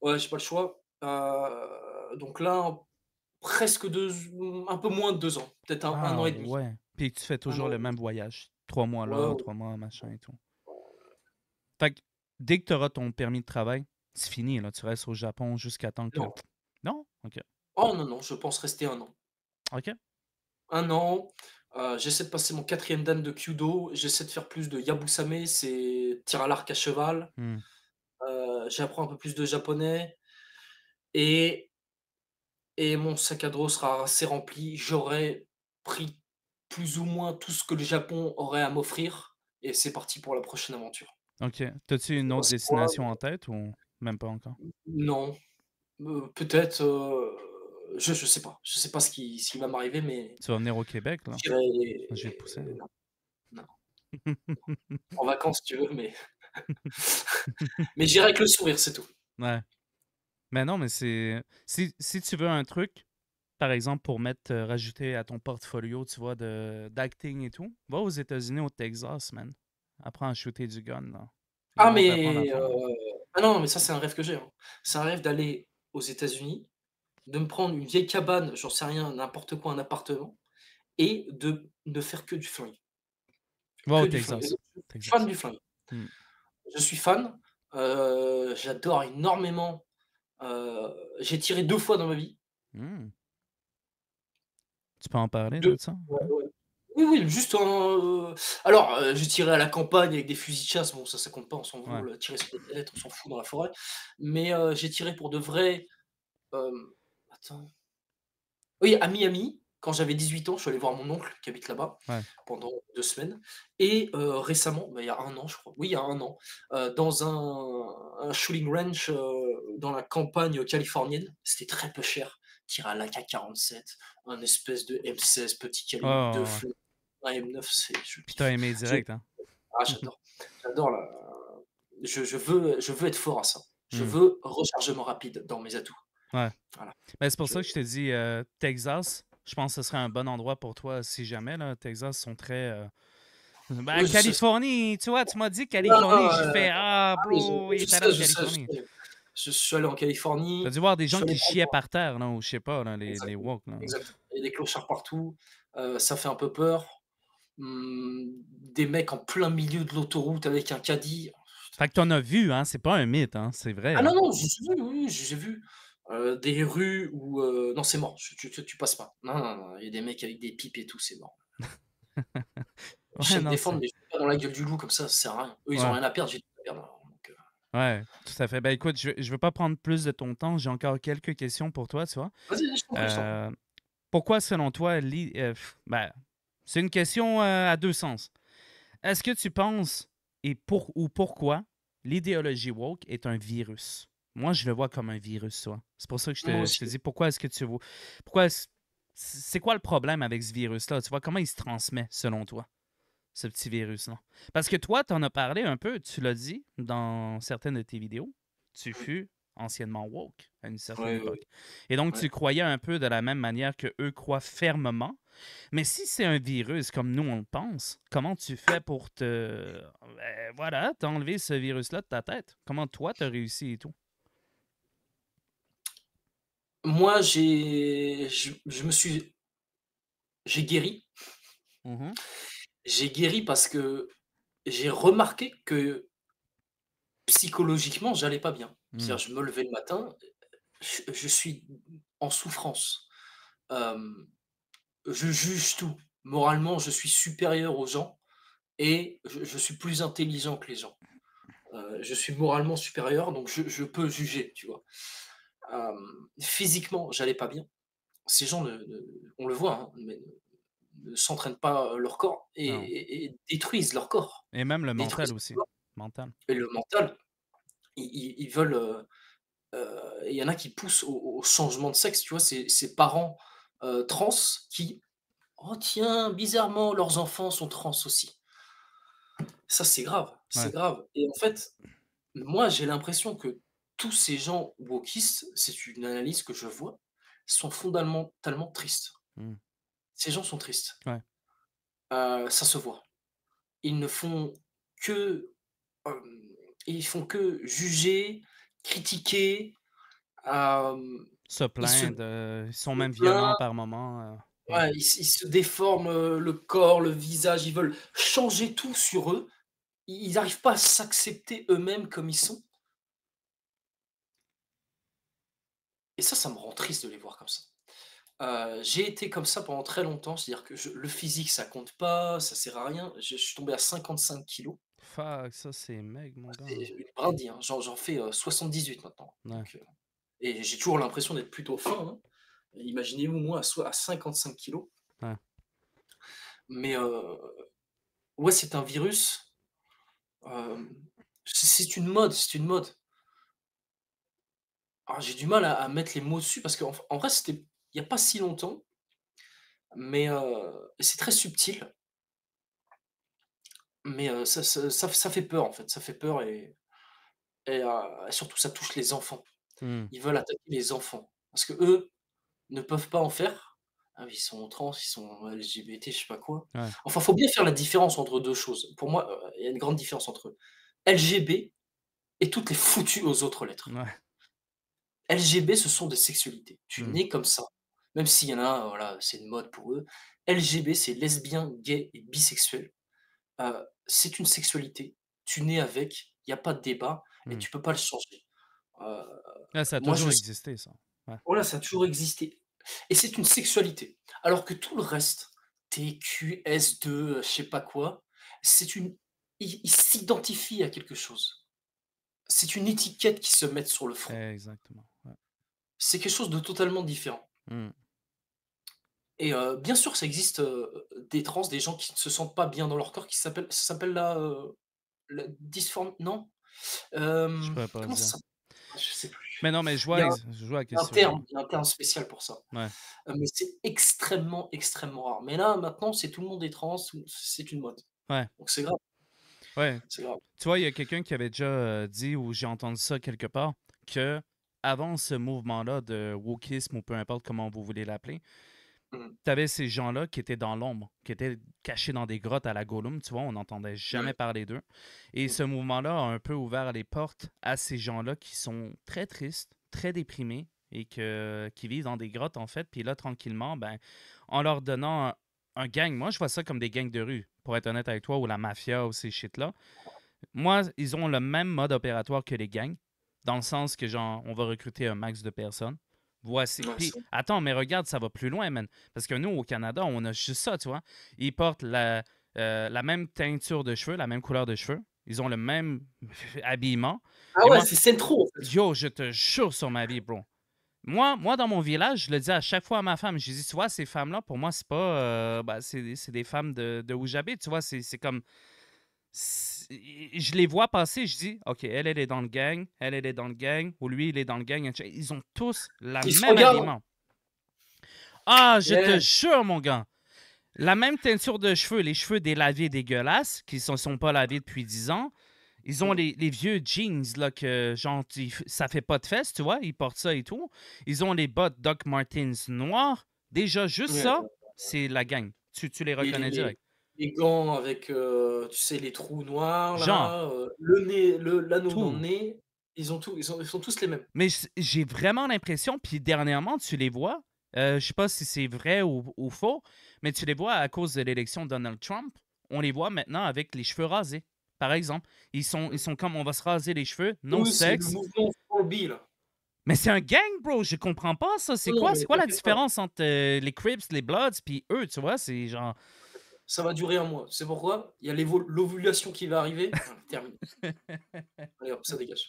Ouais, j'ai pas le choix. Euh donc là, presque deux, un peu moins de deux ans, peut-être un, ah, an et demi. Ouais. Puis tu fais toujours le même voyage, trois mois là, trois mois machin et tout. Fait dès que tu auras ton permis de travail, c'est fini, là, tu restes au Japon jusqu'à temps que. Non. Ok. Oh non, non, je pense rester un an. Ok. Un an. Euh, j'essaie de passer mon quatrième dan de Kyudo. J'essaie de faire plus de Yabusame, c'est tir à l'arc à cheval. Hmm. Euh, j'apprends un peu plus de japonais. Et et mon sac à dos sera assez rempli. J'aurai pris plus ou moins tout ce que le Japon aurait à m'offrir et c'est parti pour la prochaine aventure. Ok. T'as-tu une autre destination en tête ou même pas encore Non. Euh, peut-être. Euh, je, ne sais pas. Je sais pas ce qui, ce qui va m'arriver, mais. Tu vas venir au Québec, là Je vais pousser. Non. en vacances, tu veux, mais. mais j'irai avec le sourire, c'est tout. Ouais. Mais non, mais c'est. Si, tu veux un truc, par exemple, pour mettre, euh, rajouter à ton portfolio, tu vois, d'acting et tout, va aux États-Unis, au Texas, man. Apprends à shooter du gun, là. Ah, mais. Euh, ah non, mais ça, c'est un rêve que j'ai. Hein. C'est un rêve d'aller aux États-Unis, de me prendre une vieille cabane, j'en sais rien, n'importe quoi, un appartement, et de ne faire que du flingue. Va au Texas. Je suis fan du flingue. Hmm. Je suis fan. Euh, j'adore énormément euh, j'ai tiré deux fois dans ma vie. Hmm. Tu peux en parler de ça Oui, oui, juste en. Euh, alors, euh, j'ai tiré à la campagne avec des fusils de chasse. Bon, ça, ça compte pas, on s'en fout. Tirer sur les on s'en fout dans la forêt. Mais j'ai tiré pour de vrais. Attends. Oui, à Miami quand j'avais 18 ans, je suis allé voir mon oncle qui habite là-bas pendant deux semaines. Et euh, récemment, bah, il y a un an, je crois, oui, il y a un an, euh, dans un, shooting ranch euh, dans la campagne californienne, c'était très peu cher. Tirer à k 47 un espèce de M16 petit calibre, de feu. un M9, c'est. Putain, aimé direct, hein. Ah, j'adore. J'adore Je, veux, je veux être fort à ça. Je hmm. veux rechargement rapide dans mes atouts. c'est pour ça que je te dis, Texas, je pense que ce serait un bon endroit pour toi si jamais. Là, Texas sont très. Euh... Ben, Californie, tu vois, tu m'as dit ah, Californie. J'ai fait Ah, ah bro, il est allé en Californie. Je, suis allé en Californie. T'as dû voir des gens qui chiaient par terre, non, je sais pas, les, walks. Là. Exactement. Il y a des clochards partout. Euh, ça fait un peu peur. Hmm, des mecs en plein milieu de l'autoroute avec un caddie. Fait que en as vu, hein, c'est pas un mythe, hein, c'est vrai. Ah non, hein. non, j'ai vu, oui, j'ai vu. Euh, des rues où. Euh, non, c'est mort, tu, tu, passes pas. Non, non, non, il y a des mecs avec des pipes et tout, c'est mort. je me défendre, mais je suis dans la gueule du loup comme ça, ça sert à rien. Eux, ils ont rien à perdre, j'ai tout à euh. Ouais, tout à fait. Bah écoute, je, je veux pas prendre plus de ton temps, j'ai encore quelques questions pour toi, tu vois. Vas-y, je Pourquoi, selon toi, li... bah, c'est une question à deux sens. Est-ce que tu penses et pour ou pourquoi l'idéologie woke est un virus? Moi, je le vois comme un virus, toi. C'est pour ça que je te, je dis pourquoi est-ce que tu vois. Pourquoi c'est quoi le problème avec ce virus-là? Tu vois, comment il se transmet selon toi, ce petit virus-là? Parce que toi, tu en as parlé un peu, tu l'as dit dans certaines de tes vidéos. Tu fus anciennement woke à une certaine époque. Et donc, tu croyais un peu de la même manière que eux croient fermement. Mais si c'est un virus comme nous on le pense, comment tu fais pour te. Voilà, ben, voilà, t'enlever ce virus-là de ta tête? Comment toi, t'as réussi et tout? moi, j'ai, je, me suis, j'ai guéri. Mmh j'ai guéri parce que j'ai remarqué que psychologiquement, j'allais pas bien. Mmh. je me levais le matin, je, suis en souffrance. je juge tout. Moralement, je suis supérieur aux gens et je, suis plus intelligent que les gens. Euh, je suis moralement supérieur, donc je peux juger, tu vois physiquement, j'allais pas bien. Ces gens, on le voit, hein, ne, s'entraînent pas leur corps ah et, détruisent leur corps. Et même le mental aussi. Mental. Et le mental, ils, ils veulent. Il y en a qui poussent au, changement de sexe, tu vois, ces parents trans qui, oh tiens, bizarrement, leurs enfants sont trans aussi. Ça, c'est grave, c'est grave. Et en fait, moi, j'ai l'impression que tous ces gens wokistes, c'est une analyse que je vois, sont fondamentalement tristes. Hmm. Ces gens sont tristes. Euh, ça se voit. Ils ne font que, euh, ils font que juger, critiquer, euh, se plaindre. Ils, sont même violents par moments. ils, se déforment le corps, le visage. Ils veulent changer tout sur eux. Ils n'arrivent pas à s'accepter eux-mêmes comme ils sont. Et ça, ça me rend triste de les voir comme ça. Euh, j'ai été comme ça pendant très longtemps, c'est-à-dire que le physique, ça compte pas, ça sert à rien. Je, suis tombé à 55 kilos, Fuck, ça c'est mec, mon gars. une brindille, hein. J'en, fais 78 euh, maintenant. Euh, et j'ai toujours l'impression d'être plutôt fin. Hein. Imaginez-vous, moi, à, à 55 kilos. Mais ouais, c'est un virus. c'est une mode, c'est une mode. Ah, j'ai du mal à, mettre les mots dessus parce qu'en vrai, c'était il n'y a pas si longtemps, mais euh, c'est très subtil. Mais euh, ça, fait peur en fait, ça fait peur et, euh, surtout ça touche les enfants. Mmh. Ils veulent attaquer les enfants parce que eux ne peuvent pas en faire. Ah, ils sont trans, ils sont LGBT, je sais pas quoi. Enfin, il faut bien faire la différence entre deux choses. Pour moi, il y a une grande différence entre eux. LGB et toutes les foutues aux autres lettres. LGB, ce sont des sexualités. Tu mmh. nais comme ça. Même s'il y en a, euh, voilà, c'est une mode pour eux. LGB, c'est lesbien, gay et bisexuel. Euh, c'est une sexualité. Tu nais avec, il n'y a pas de débat et tu mmh. tu peux pas le changer. Euh, ah, ça a toujours existé, ça. Voilà, ça a toujours existé. Et c'est une sexualité. Alors que tout le reste, tqs S2, je sais pas quoi, c'est une. Ils s'identifient à quelque chose. C'est une étiquette qui se met sur le front. Exactement c'est quelque chose de totalement différent. Mmh. Et euh, bien sûr, ça existe euh, des trans, des gens qui ne se sentent pas bien dans leur corps, qui s'appellent s'appelle la, euh, Non Je euh, ne sais plus. Mais non, mais je vois, je vois un terme, un terme spécial pour ça. mais c'est extrêmement, extrêmement rare. Mais là, maintenant, c'est tout le monde est trans, c'est une mode. Ouais. Donc c'est grave. Ouais. Grave. Tu vois, il y a quelqu'un qui avait déjà dit, ou j'ai entendu ça quelque part, que avant ce mouvement-là de wokisme ou peu importe comment vous voulez l'appeler, mmh. tu avais ces gens-là qui étaient dans l'ombre, qui étaient cachés dans des grottes à la Gollum, tu vois, on n'entendait jamais parler d'eux. Et mmh. ce mouvement-là a un peu ouvert les portes à ces gens-là qui sont très tristes, très déprimés et qui vivent dans des grottes, en fait. Puis là, tranquillement, ben, en leur donnant un, un gang, moi, je vois ça comme des gangs de rue, pour être honnête avec toi, ou la mafia ou ces shit-là. Moi, ils ont le même mode opératoire que les gangs dans le sens que, genre, on va recruter un max de personnes. Voici. attends, mais regarde, ça va plus loin, man. Parce que nous, au Canada, on a juste ça, tu vois. Ils portent la, euh, la même teinture de cheveux, la même couleur de cheveux. Ils ont le même habillement. Ah ouais, c'est trop. Yo, je te jure sur ma vie, bro. Moi, moi, dans mon village, je le dis à chaque fois à ma femme. Je dis, tu vois, ces femmes-là, pour moi, c'est pas. Euh, bah, c'est des femmes de, de où j'habite. Tu vois, c'est comme je les vois passer, je dis, OK, elle, elle est dans le gang, elle, elle est dans le gang, ou lui, il est dans le gang. Ils ont tous la même aliment. Ah, je te jure, mon gars. La même teinture de cheveux, les cheveux délavés dégueulasses, qui ne sont pas lavés depuis 10 ans. Ils ont mm. les, vieux jeans, là, que genre, ça fait pas de fesses, tu vois, ils portent ça et tout. Ils ont les bottes Doc Martens noires. Déjà, juste ça, c'est la gang. Tu, tu les reconnais direct les gants avec, euh, tu sais, les trous noirs, là, Genre. Euh, le nez, l'anneau le nez. Ils, ont tout, ils, sont, tous les mêmes. Mais j'ai vraiment l'impression, puis dernièrement, tu les vois, je euh, je sais pas si c'est vrai ou, faux, mais tu les vois à cause de l'élection de Donald Trump, on les voit maintenant avec les cheveux rasés, par exemple. Ils sont, ils sont comme on va se raser les cheveux, non sexe. Mais c'est un gang, bro. Je comprends pas ça. C'est quoi, quoi la différence entre les Crips, les Bloods, puis eux, tu vois? C'est genre ça va durer un mois. C'est pourquoi il y a l'ovulation qui va arriver. terminé. Allez ça dégage.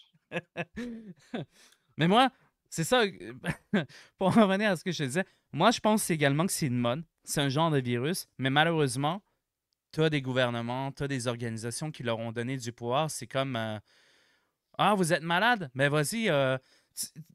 Mais moi, c'est ça, euh, pour revenir à ce que je disais, moi je pense également que c'est une mode, c'est un genre de virus, mais malheureusement, tu as des gouvernements, tu as des organisations qui leur ont donné du pouvoir. C'est comme euh, Ah, vous êtes malade, mais ben, vas-y. Euh,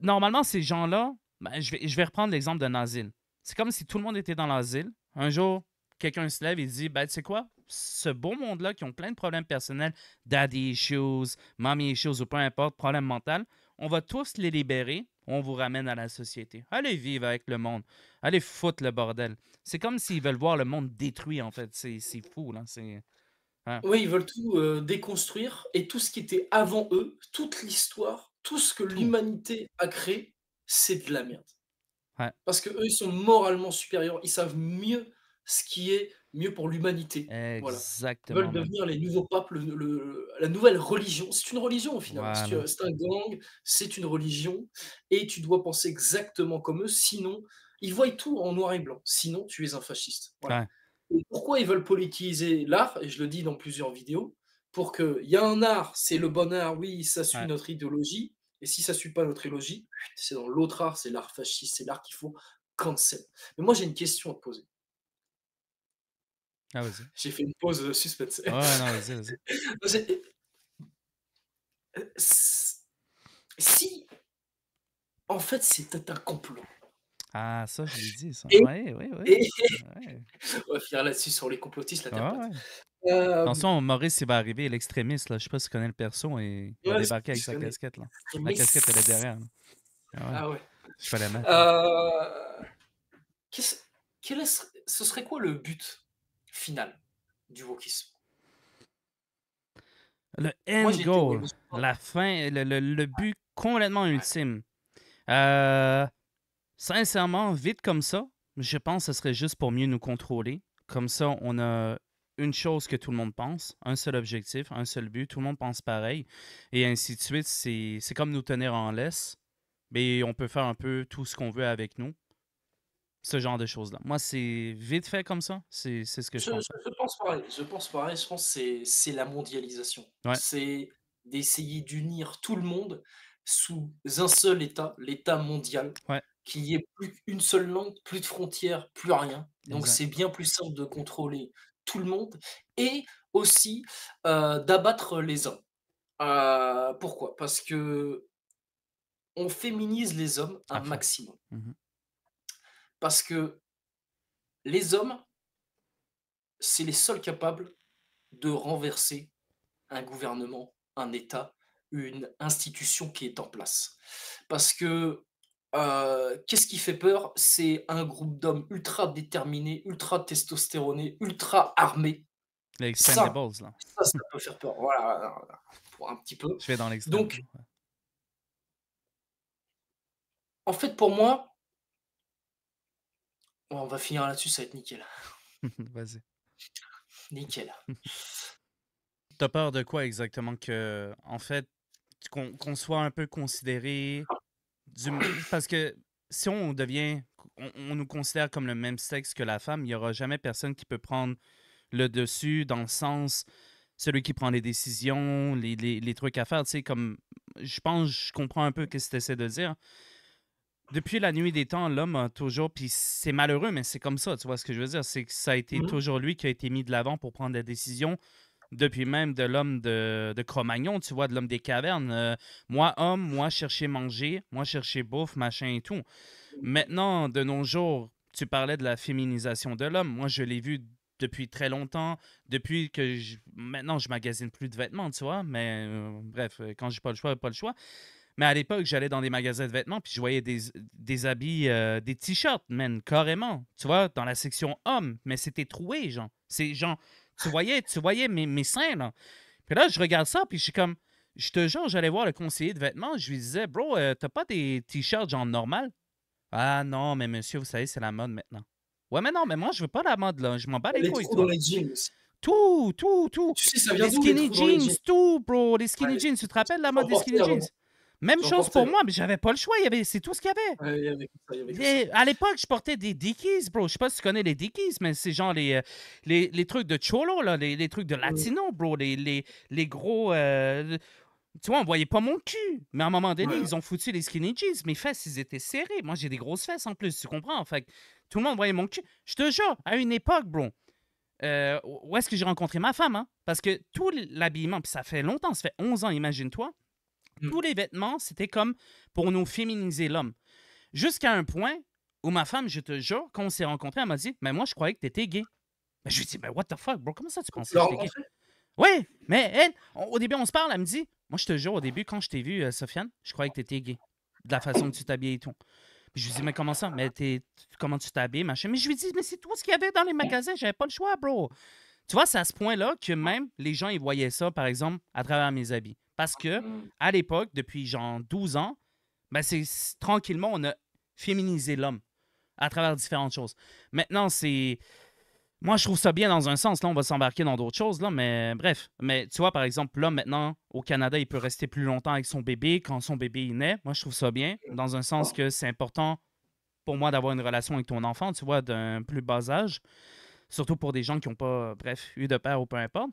normalement, ces gens-là, ben, je, vais, je vais reprendre l'exemple d'un asile. C'est comme si tout le monde était dans l'asile. Un jour, quelqu'un se lève et dit Ben, tu sais quoi Ce beau monde-là qui ont plein de problèmes personnels, daddy issues, mommy issues ou peu importe, problème mental, on va tous les libérer, on vous ramène à la société. Allez vivre avec le monde. Allez foutre le bordel. C'est comme s'ils veulent voir le monde détruit, en fait. C'est fou, là. C'est. Hein? Oui, ils veulent tout euh, déconstruire et tout ce qui était avant eux, toute l'histoire, tout ce que l'humanité a créé, c'est de la merde. Parce que eux, ils sont moralement supérieurs, ils savent mieux ce qui est mieux pour l'humanité. Ils veulent devenir les nouveaux papes, la nouvelle religion. C'est une religion au final. C'est un gang, c'est une religion, et tu dois penser exactement comme eux, sinon ils voient tout en noir et blanc. Sinon, tu es un fasciste. pourquoi ils veulent politiser l'art Et je le dis dans plusieurs vidéos. Pour qu'il y a un art, c'est le bon art, oui, ça suit notre idéologie. Et si ça ne suit pas notre idéologie, c'est dans l'autre art, c'est l'art fasciste, c'est l'art qu'il faut cancel. Mais moi, j'ai une question à te poser. Ah, vas-y. J'ai fait une pause suspecte Ouais, non, vas-y, vas-y. Euh, si, en fait, c'était un complot. Ah, ça, je l'ai dit, ça. ouais oui, oui. On va finir là-dessus sur les complotistes, l'interprète. Attention, euh, Maurice, il va arriver, l'extrémiste, là. Je sais pas si tu connais le perso, et il va débarquer avec sa casquette, là. La casquette, elle est derrière. Ah, ah ouais. Je fais la main. Euh, ce serait quoi le but finale du wokisme. Le end goal, la fin, le, le, but complètement ultime. Euh, sincèrement, vite comme ça, je pense que ce serait juste pour mieux nous contrôler. Comme ça, on a une chose que tout le monde pense, un seul objectif, un seul but, tout le monde pense pareil, et ainsi de suite. C'est comme nous tenir en laisse, mais on peut faire un peu tout ce qu'on veut avec nous ce genre de choses-là. Moi, c'est vite fait comme ça. C'est ce que je, pense. Je, pense pareil. Je pense que c'est la mondialisation. C'est d'essayer d'unir tout le monde sous un seul État, l'État mondial, qui qu'il ait plus une seule langue, plus de frontières, plus rien. Donc c'est bien plus simple de contrôler tout le monde et aussi euh, d'abattre les hommes euh, pourquoi Parce que on féminise les hommes un maximum. Mmh parce que les hommes, c'est les seuls capables de renverser un gouvernement, un État, une institution qui est en place. Parce que euh, qu'est-ce qui fait peur C'est un groupe d'hommes ultra déterminés, ultra testostéronés, ultra armés. ça, ça, peut faire peur. Voilà, pour un petit peu. Je vais dans l'extrême. Donc, en fait, pour moi, on va finir là-dessus, ça va être nickel. Vas-y. Nickel. T'as peur de quoi exactement que, en fait, qu'on soit un peu considéré parce que si on devient, on, nous considère comme le même sexe que la femme, il n'y aura jamais personne qui peut prendre le dessus dans le sens celui qui prend les décisions, les, trucs à faire. Tu sais, comme je pense, je comprends un peu ce que tu essaies de dire, depuis la nuit des temps, l'homme a toujours, puis c'est malheureux, mais c'est comme ça, tu vois ce que je veux dire, c'est que ça a été mmh. toujours lui qui a été mis de l'avant pour prendre des décisions, depuis même de l'homme de, de Cro-Magnon, tu vois, de l'homme des cavernes. Euh, moi, homme, moi, chercher manger, moi, chercher bouffe, machin et tout. Mmh. Maintenant, de nos jours, tu parlais de la féminisation de l'homme. Moi, je l'ai vu depuis très longtemps, depuis que maintenant, je magasine plus de vêtements, tu vois, mais euh, bref, quand j'ai pas le choix, pas le choix. Mais à l'époque, j'allais dans des magasins de vêtements, puis je voyais des, habits, euh, des t-shirts, man, carrément. Tu vois, dans la section homme. mais c'était troué, genre. C'est genre, tu voyais, tu voyais mes, mes seins, là. Puis là, je regarde ça, puis je suis comme, je te jure, j'allais voir le conseiller de vêtements, je lui disais, bro, euh, t'as pas des t-shirts genre normal? Ah non, mais monsieur, vous savez, c'est la mode maintenant. Ouais, mais non, mais moi, je veux pas la mode, là. Je m'en bats les, couilles. Tout, tout, tout. Tu sais, ça vient les skinny jeans, tout, bro. Les skinny jeans. Tu te rappelles la mode des skinny hein, jeans? Même chose pour moi, mais j'avais pas le choix. Il y avait... C'est tout ce qu'il y avait. à l'époque, je portais des Dickies, bro. Je sais pas si tu connais les Dickies, mais c'est genre les, euh, les, les, trucs de Cholo, là, les, trucs de Latino, bro. Les, les, les gros. Euh, tu vois, on voyait pas mon cul. Mais à un moment donné, ils ont foutu les skinny jeans. Mes fesses, ils étaient serrés. Moi, j'ai des grosses fesses en plus, tu comprends? En Fait tout le monde voyait mon cul. Je te jure, à une époque, bro. Euh, où est-ce que j'ai rencontré ma femme? Hein? Parce que tout l'habillement, puis ça fait longtemps, ça fait 11 ans, imagine-toi. Mm. Tous les vêtements, c'était comme pour nous féminiser l'homme. Jusqu'à un point où ma femme, je te jure, quand on s'est rencontrés, elle m'a dit Mais moi, je croyais que tu étais gay. je lui ai dit Mais what the fuck, bro, comment ça tu pensais que t'es gay Oui, mais au début, on se parle, elle me dit Moi, je te jure, au début, quand je t'ai vu, euh, Sofiane, je croyais que tu étais gay. De la façon que tu t'habillais et tout. je lui dis, mais comment ça? Mais comment tu t'habilles, machin? Mais je lui ai dit, « mais c'est tout ce qu'il y avait dans les magasins, j'avais pas le choix, bro. Tu vois, c'est à ce point-là que même les gens, ils voyaient ça, par exemple, à travers mes habits. Parce que mmh. à l'époque, depuis genre 12 ans, ben c'est tranquillement, on a féminisé l'homme à travers différentes choses. Maintenant, c'est. Moi, je trouve ça bien dans un sens. Là, on va s'embarquer dans d'autres choses, là, mais bref. Mais tu vois, par exemple, là, maintenant, au Canada, il peut rester plus longtemps avec son bébé quand son bébé naît. Moi, je trouve ça bien, dans un sens que c'est important pour moi d'avoir une relation avec ton enfant, tu vois, d'un plus bas âge. Surtout pour des gens qui n'ont pas, bref, eu de père ou peu importe.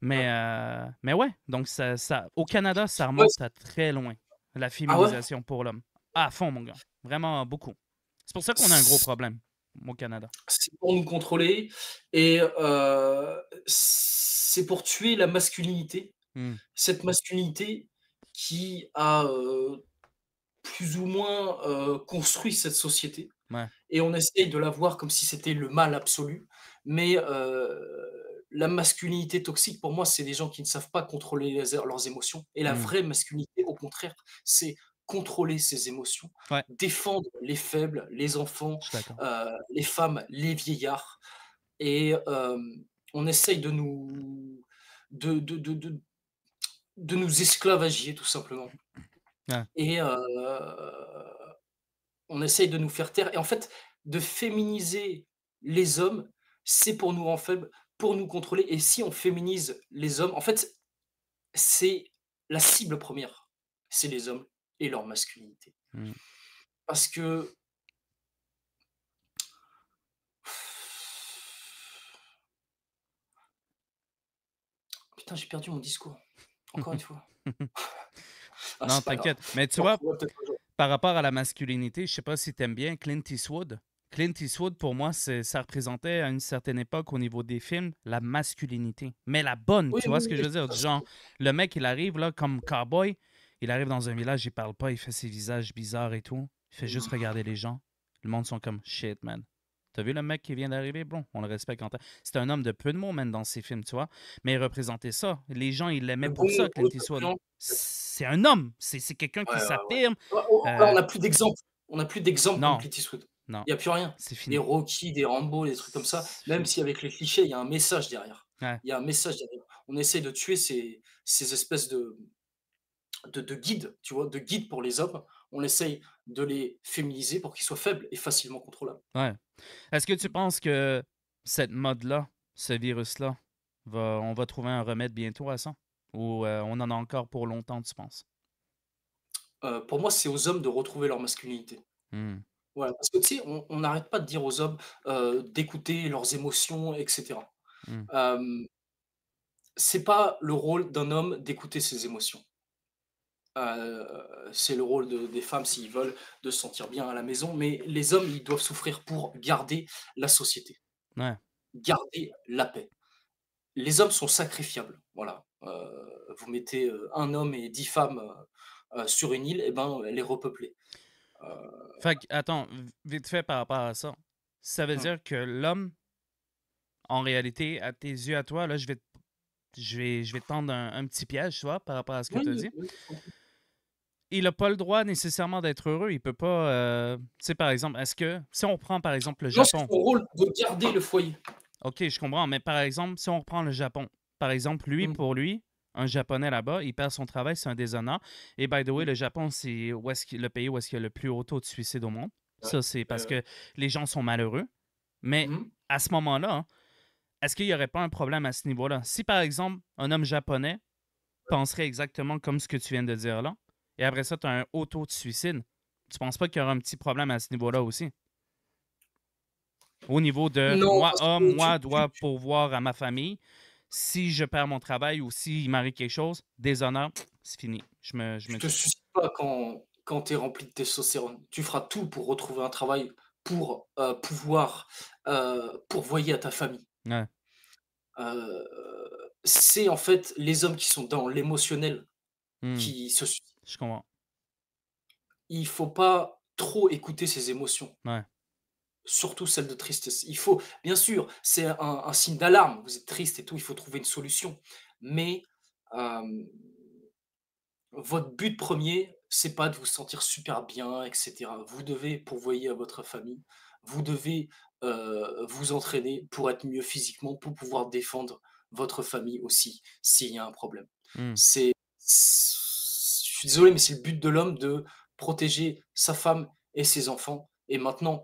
Mais, ouais. Euh, mais ouais, donc ça, au Canada, ça remonte à très loin, la ah féminisation pour l'homme. À fond, mon gars. Vraiment beaucoup. C'est pour ça qu'on a un gros problème au Canada. C'est pour nous contrôler et euh, c'est pour tuer la masculinité. Hmm. Cette masculinité qui a euh, plus ou moins construit cette société. Et on essaye de la voir comme si c'était le mal absolu. Mais la masculinité toxique, pour moi, c'est des gens qui ne savent pas contrôler er, leurs émotions. Et la mmh. vraie masculinité, au contraire, c'est contrôler ses émotions, défendre les faibles, les enfants, euh, les femmes, les vieillards. Et on essaye de nous, de, nous esclavagier, tout simplement. Et euh, on essaye de nous faire taire. Et en fait, de féminiser les hommes, c'est pour nous en faibles, pour nous contrôler. Et si on féminise les hommes, en fait, c'est la cible première, c'est les hommes et leur masculinité. Mmh. Parce que putain, j'ai perdu mon discours. Encore une fois. non, ah, t'inquiète. Mais tu vois, par rapport à la masculinité, je sais pas si tu aimes bien Clint Eastwood. Clint Eastwood, pour moi, ça représentait à une certaine époque au niveau des films la masculinité. Mais la bonne, tu vois ce que je veux dire? Genre, le mec, il arrive là comme cowboy, il arrive dans un village, il parle pas, il fait ses visages bizarres et tout. Il fait juste ah. regarder les gens. Le monde sont comme shit, man. T'as vu le mec qui vient d'arriver? Bon, on le respecte quand C'est un homme de peu de mots, même dans ses films, tu vois. Mais il représentait ça. Les gens, ils l'aimaient pour ça, Clint Eastwood. C'est un homme. C'est quelqu'un qui s'affirme. Oh, oh, euh, on n'a plus d'exemple. On n'a plus d'exemple de Clint Eastwood. Il n'y a plus rien. C'est Des Rocky, des Rambo, des trucs comme ça. Même si avec les clichés, il y a un message derrière. Il y a un message derrière. On essaie de tuer ces, ces espèces de, de, guides, tu vois, de guides pour les hommes. On essaye de les féminiser pour qu'ils soient faibles et facilement contrôlables. Ouais. Est-ce que tu penses que cette mode-là, ce virus-là, va, on va trouver un remède bientôt à ça? Ou euh, on en a encore pour longtemps, tu penses? Euh, pour moi, c'est aux hommes de retrouver leur masculinité. Hum parce que tu sais, on n'arrête pas de dire aux hommes d'écouter leurs émotions, etc. Ce n'est c'est pas le rôle d'un homme d'écouter ses émotions. c'est le rôle des femmes s'ils veulent de se sentir bien à la maison, mais les hommes, ils doivent souffrir pour garder la société, garder la paix. Les hommes sont sacrifiables. Voilà. vous mettez un homme et dix femmes sur une île, et eh ben, elle est repeuplée. Euh, fait attends, vite fait par rapport à ça. Ça veut hum. dire que l'homme, en réalité, à tes yeux, à toi, là, je vais te, je vais, je vais tendre un, petit piège, tu vois, par rapport à ce que tu as dit. Il n'a pas le droit nécessairement d'être heureux. Il peut pas. Euh, tu sais, par exemple, est-ce que. Si on prend, par exemple, le Japon. Son rôle de garder le foyer. Ok, je comprends. Mais par exemple, si on reprend le Japon, par exemple, lui, hum. pour lui, un Japonais là-bas, il perd son travail, c'est un déshonneur. Et by the way, mmh. le Japon, c'est -ce le pays où est-ce qu'il y a le plus haut taux de suicide au monde. Ça, c'est parce euh que les gens sont malheureux. Mais mmh. à ce moment-là, hein, est-ce qu'il n'y aurait pas un problème à ce niveau-là? Si, par exemple, un homme japonais penserait exactement comme ce que tu viens de dire là, et après ça, tu as un haut taux de suicide, tu penses pas qu'il y aura un petit problème à ce niveau-là aussi? Au niveau de moi, homme, moi, dois pourvoir à ma famille, si je perds mon travail ou s'il m'arrive quelque chose, déshonneur, c'est fini. Je me, je, te suis pas quand, tu es rempli de testostérone. Tu feras tout pour retrouver un travail, pour euh, pouvoir euh, pourvoyer à ta famille. Euh, c'est en fait les hommes qui sont dans l'émotionnel hmm. qui se suicident. Je comprends. Il faut pas trop écouter ses émotions. Ouais surtout celle de tristesse. Il faut, bien sûr, c'est un, signe d'alarme, vous êtes triste et tout, il faut trouver une solution. Mais euh, votre but premier, c'est pas de vous sentir super bien, etc. Vous devez pourvoyer à votre famille, vous devez euh, vous entraîner pour être mieux physiquement, pour pouvoir défendre votre famille aussi s'il y a un problème. Mmh. C'est, je suis désolé, mais c'est le but de l'homme de protéger sa femme et ses enfants. Et maintenant,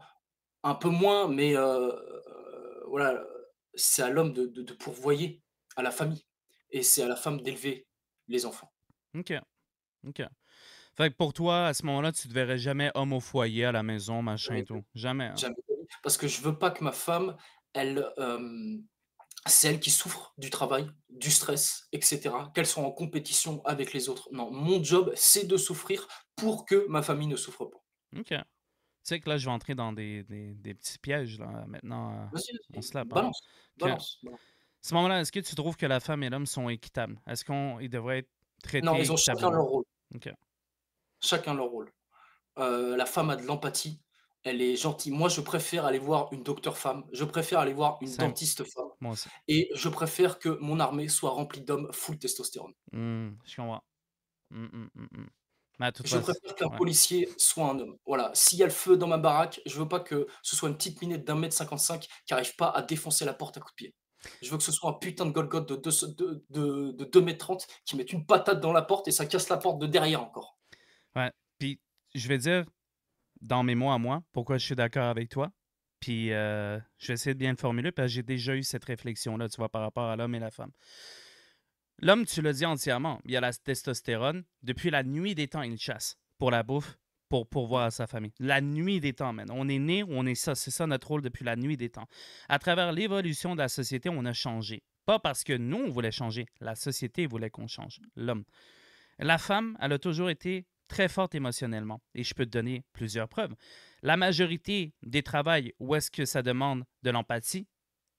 un peu moins, mais euh, euh, voilà, c'est à l'homme de, de, pourvoyer à la famille et c'est à la femme d'élever les enfants. Ok. Ok. pour toi, à ce moment-là, tu ne te verrais jamais homme au foyer, à la maison, machin et tout. Jamais. Hein? Jamais. Parce que je veux pas que ma femme, elle, c'est elle qui souffre du travail, du stress, etc. Qu'elle soit en compétition avec les autres. Non, mon job, c'est de souffrir pour que ma famille ne souffre pas. Ok, tu sais que là, je vais entrer dans des, petits pièges là, maintenant. Euh, on se balance, balance, ce moment-là, est-ce que tu trouves que la femme et l'homme sont équitables? Est-ce qu'ils devraient être traités Non, ils ont chacun leur rôle. Chacun leur rôle. Euh, la femme a de l'empathie. Elle est gentille. Moi, je préfère aller voir une docteur femme. Je préfère aller voir une dentiste femme. Moi aussi. Et je préfère que mon armée soit remplie d'hommes full testostérone. Mmh, je comprends. Mmh, mmh, mmh, mmh. Bah, je préfère qu'un policier soit un homme. Voilà, s'il y a le feu dans ma baraque, je veux pas que ce soit une petite minette d'un mètre 55 qui arrive pas à défoncer la porte à coups de pied. Je veux que ce soit un putain de Golgoth de 2 de, de, mètres 30 qui met une patate dans la porte et ça casse la porte de derrière encore. Ouais, puis je vais dire, dans mes mots à moi, pourquoi je suis d'accord avec toi. Puis euh, je vais essayer de bien le formuler parce que j'ai déjà eu cette réflexion-là, tu vois, par rapport à l'homme et la femme. L'homme, tu le dis entièrement, il a la testostérone. Depuis la nuit des temps, il chasse pour la bouffe, pour voir sa famille. La nuit des temps, man. On est né, on est ça. C'est ça notre rôle depuis la nuit des temps. À travers l'évolution de la société, on a changé. Pas parce que nous, on voulait changer. La société voulait qu'on change. L'homme. La femme, elle a toujours été très forte émotionnellement. Et je peux te donner plusieurs preuves. La majorité des travails où est-ce que ça demande de l'empathie,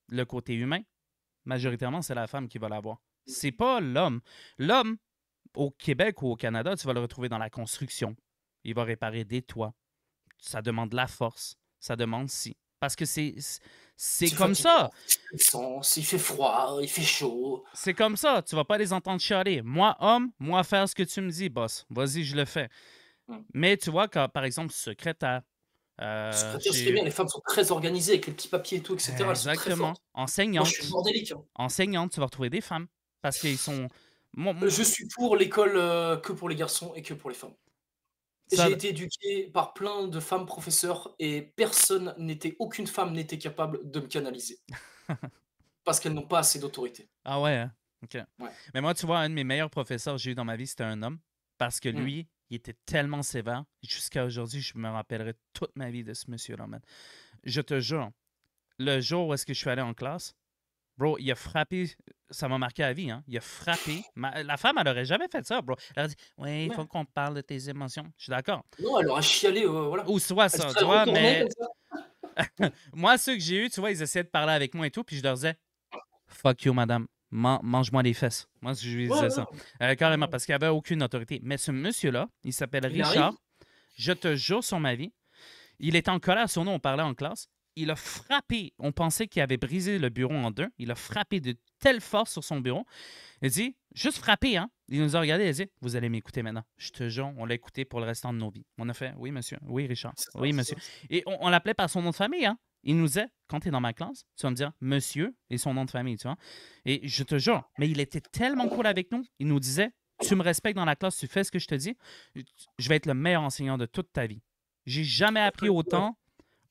le côté humain, majoritairement, c'est la femme qui va l'avoir. Mm. C'est pas l'homme. L'homme, au Québec ou au Canada, tu vas le retrouver dans la construction. Il va réparer des toits. Ça demande la force. Ça demande si. Parce que c'est, c'est comme ça. Il fait froid, il fait chaud. C'est comme ça. Tu vas pas les entendre chialer. Moi, homme, moi, faire ce que tu me dis, boss. Vas-y, je le fais. Mm. Mais tu vois, quand, par exemple, secrétaire, euh, c'est bien, les femmes sont très organisées avec les petits papiers et tout, etc. Exactement. Elles sont Enseignante. Hein. Enseignante, tu vas retrouver des femmes. Parce qu'ils sont. Je suis pour l'école euh, que pour les garçons et que pour les femmes. J'ai été éduqué par plein de femmes professeurs et personne n'était, aucune femme n'était capable de me canaliser. parce qu'elles n'ont pas assez d'autorité. Ah ouais, hein? ok. Mais moi, tu vois, un de mes meilleurs professeurs que j'ai eu dans ma vie, c'était un homme. Parce que hmm. lui, il était tellement sévère. Jusqu'à aujourd'hui, je me rappellerai toute ma vie de ce monsieur-là, Je te jure, le jour où est-ce que je suis allé en classe, Bro, il a frappé. Ça m'a marqué à vie, hein. Il a frappé. La femme, elle aurait jamais fait ça, bro. Elle a dit Ouais, il faut qu'on parle de tes émotions. Je suis d'accord. Non, elle aura chialé, voilà. Ou soit ça, soit. mais. moi, ceux que j'ai eu, tu vois, ils essayaient de parler avec moi et tout, puis je leur disais Fuck you, madame. Mange-moi les fesses. Moi, je lui disais ça. Euh, carrément, parce qu'il avait aucune autorité. Mais ce monsieur-là, il s'appelle Richard. Je te jure sur ma vie. Il est en colère son nom, on parlait en classe il a frappé. On pensait qu'il avait brisé le bureau en deux. Il a frappé de telle force sur son bureau. Il dit Juste frapper, hein Il nous a regardé Il a dit Vous allez m'écouter maintenant. Je te jure, on l'a écouté pour le restant de nos vies. On a fait Oui, monsieur. Oui, Richard. Oui, monsieur. Et on, on l'appelait par son nom de famille, hein Il nous disait Quand tu es dans ma classe, tu vas me dire monsieur et son nom de famille, tu vois. Et je te jure, mais il était tellement cool avec nous. Il nous disait Tu me respectes dans la classe, tu fais ce que je te dis. Je vais être le meilleur enseignant de toute ta vie. J'ai jamais appris autant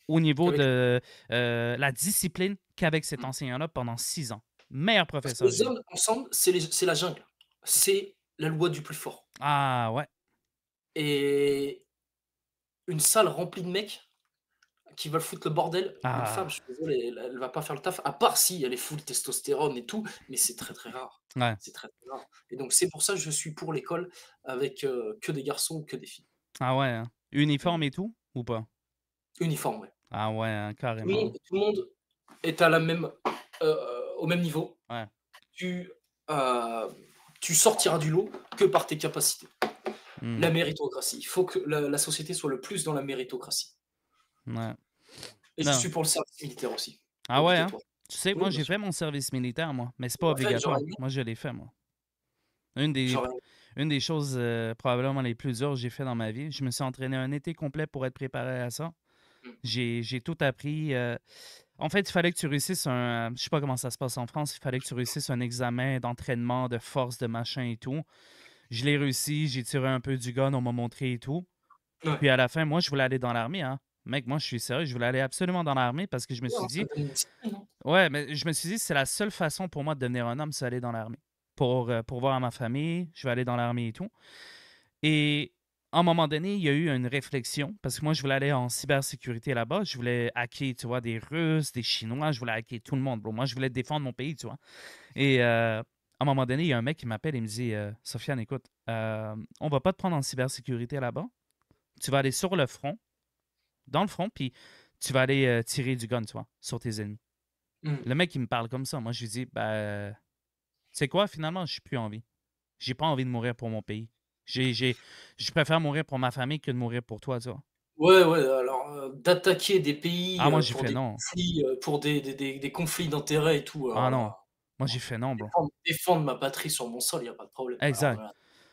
au niveau de euh, la discipline qu'avec cet mmh. enseignant-là pendant six ans. Meilleur professeur. Les hommes, ensemble, c'est la jungle. C'est la loi du plus fort. Ah ouais. Et une salle remplie de mecs qui veulent foutre le bordel. Une ah. femme, je suis désolé, elle, va pas faire le taf, à part si elle est full testostérone et tout, mais c'est très très rare. C'est très, rare. Et donc c'est pour ça que je suis pour l'école avec euh, que des garçons, que des filles. Ah ouais, hein. uniforme mmh. et tout ou pas uniforme. Ah ouais, hein, carrément. Tout le, monde, est à la même, euh, au même niveau. Tu, euh, tu sortiras du lot que par tes capacités. Hmm. La méritocratie. Il faut que la, société soit le plus dans la méritocratie. Et je suis pour le service militaire aussi. Ah ouais, hein? Tu sais, moi, j'ai fait mon service militaire, moi, mais c'est pas obligatoire. moi, je l'ai fait, moi. Une des, une des choses euh, probablement les plus dures que j'ai fait dans ma vie, je me suis entraîné un été complet pour être préparé à ça. Mm. J'ai tout appris. Euh, en fait, il fallait que tu réussisses un. Je sais pas comment ça se passe en France. Il fallait que tu réussisses un examen d'entraînement, de force, de machin et tout. Je l'ai réussi. J'ai tiré un peu du gun. On m'a montré et tout. Puis à la fin, moi, je voulais aller dans l'armée. Hein. Mec, moi, je suis sérieux. Je voulais aller absolument dans l'armée parce que je me suis dit. Hein. Ouais, mais je me suis dit, c'est la seule façon pour moi de devenir un homme, c'est aller dans l'armée. Pour, euh, pour voir ma famille, je vais aller dans l'armée et tout. Et à un moment donné, il y a eu une réflexion parce que moi, je voulais aller en cybersécurité là-bas. Je voulais hacker, tu vois, des Russes, des Chinois. Je voulais hacker tout le monde, Moi, je voulais défendre mon pays, tu vois. Et euh, à un moment donné, il y a un mec qui m'appelle et me dit euh, Sofiane, écoute, euh, on va pas te prendre en cybersécurité là-bas. Tu vas aller sur le front, dans le front, puis tu vas aller tirer du gun, tu vois, sur tes ennemis. Mm. Le mec, il me parle comme ça. Moi, je lui dis bah, c'est quoi, finalement, je n'ai plus envie. J'ai pas envie de mourir pour mon pays je préfère mourir pour ma famille que de mourir pour toi, tu vois. Ouais, ouais, alors euh, d'attaquer des pays ah, moi, euh, j'ai fait non. Conflits, euh, pour, des conflits d'intérêts et tout. ah non, moi j'ai fait non, Défendre, ma patrie sur mon sol, il n'y a pas de problème. Exact.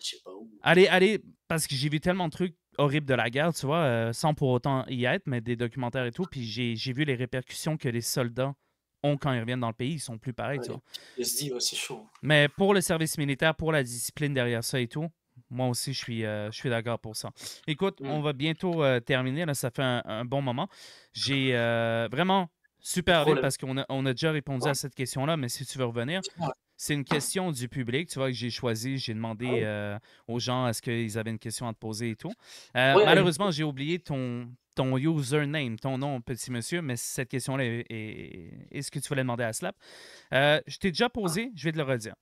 je sais pas où. Allez, allez, parce que j'ai vu tellement de trucs horribles de la guerre, tu vois, sans pour autant y être, mais des documentaires et tout, puis j'ai vu les répercussions que les soldats ont quand ils reviennent dans le pays, ils sont plus pareils, tu vois. Je se dis, ouais, c'est chaud. Mais pour le service militaire, pour la discipline derrière ça et tout, moi aussi, je suis, euh, je suis d'accord pour ça. Écoute, mm. on va bientôt euh, terminer. ça fait un, bon moment. J'ai euh, vraiment super vite parce qu'on a, déjà répondu à cette question-là, mais si tu veux revenir, c'est une question du public. Tu vois que j'ai choisi, j'ai demandé ah aux gens est-ce qu'ils avaient une question à te poser et tout. malheureusement, j'ai oublié ton, ton username, ton nom, petit monsieur, mais cette question-là est, est, est, ce que tu voulais demander à Slap. je t'ai déjà ah. posé, je vais te le redire.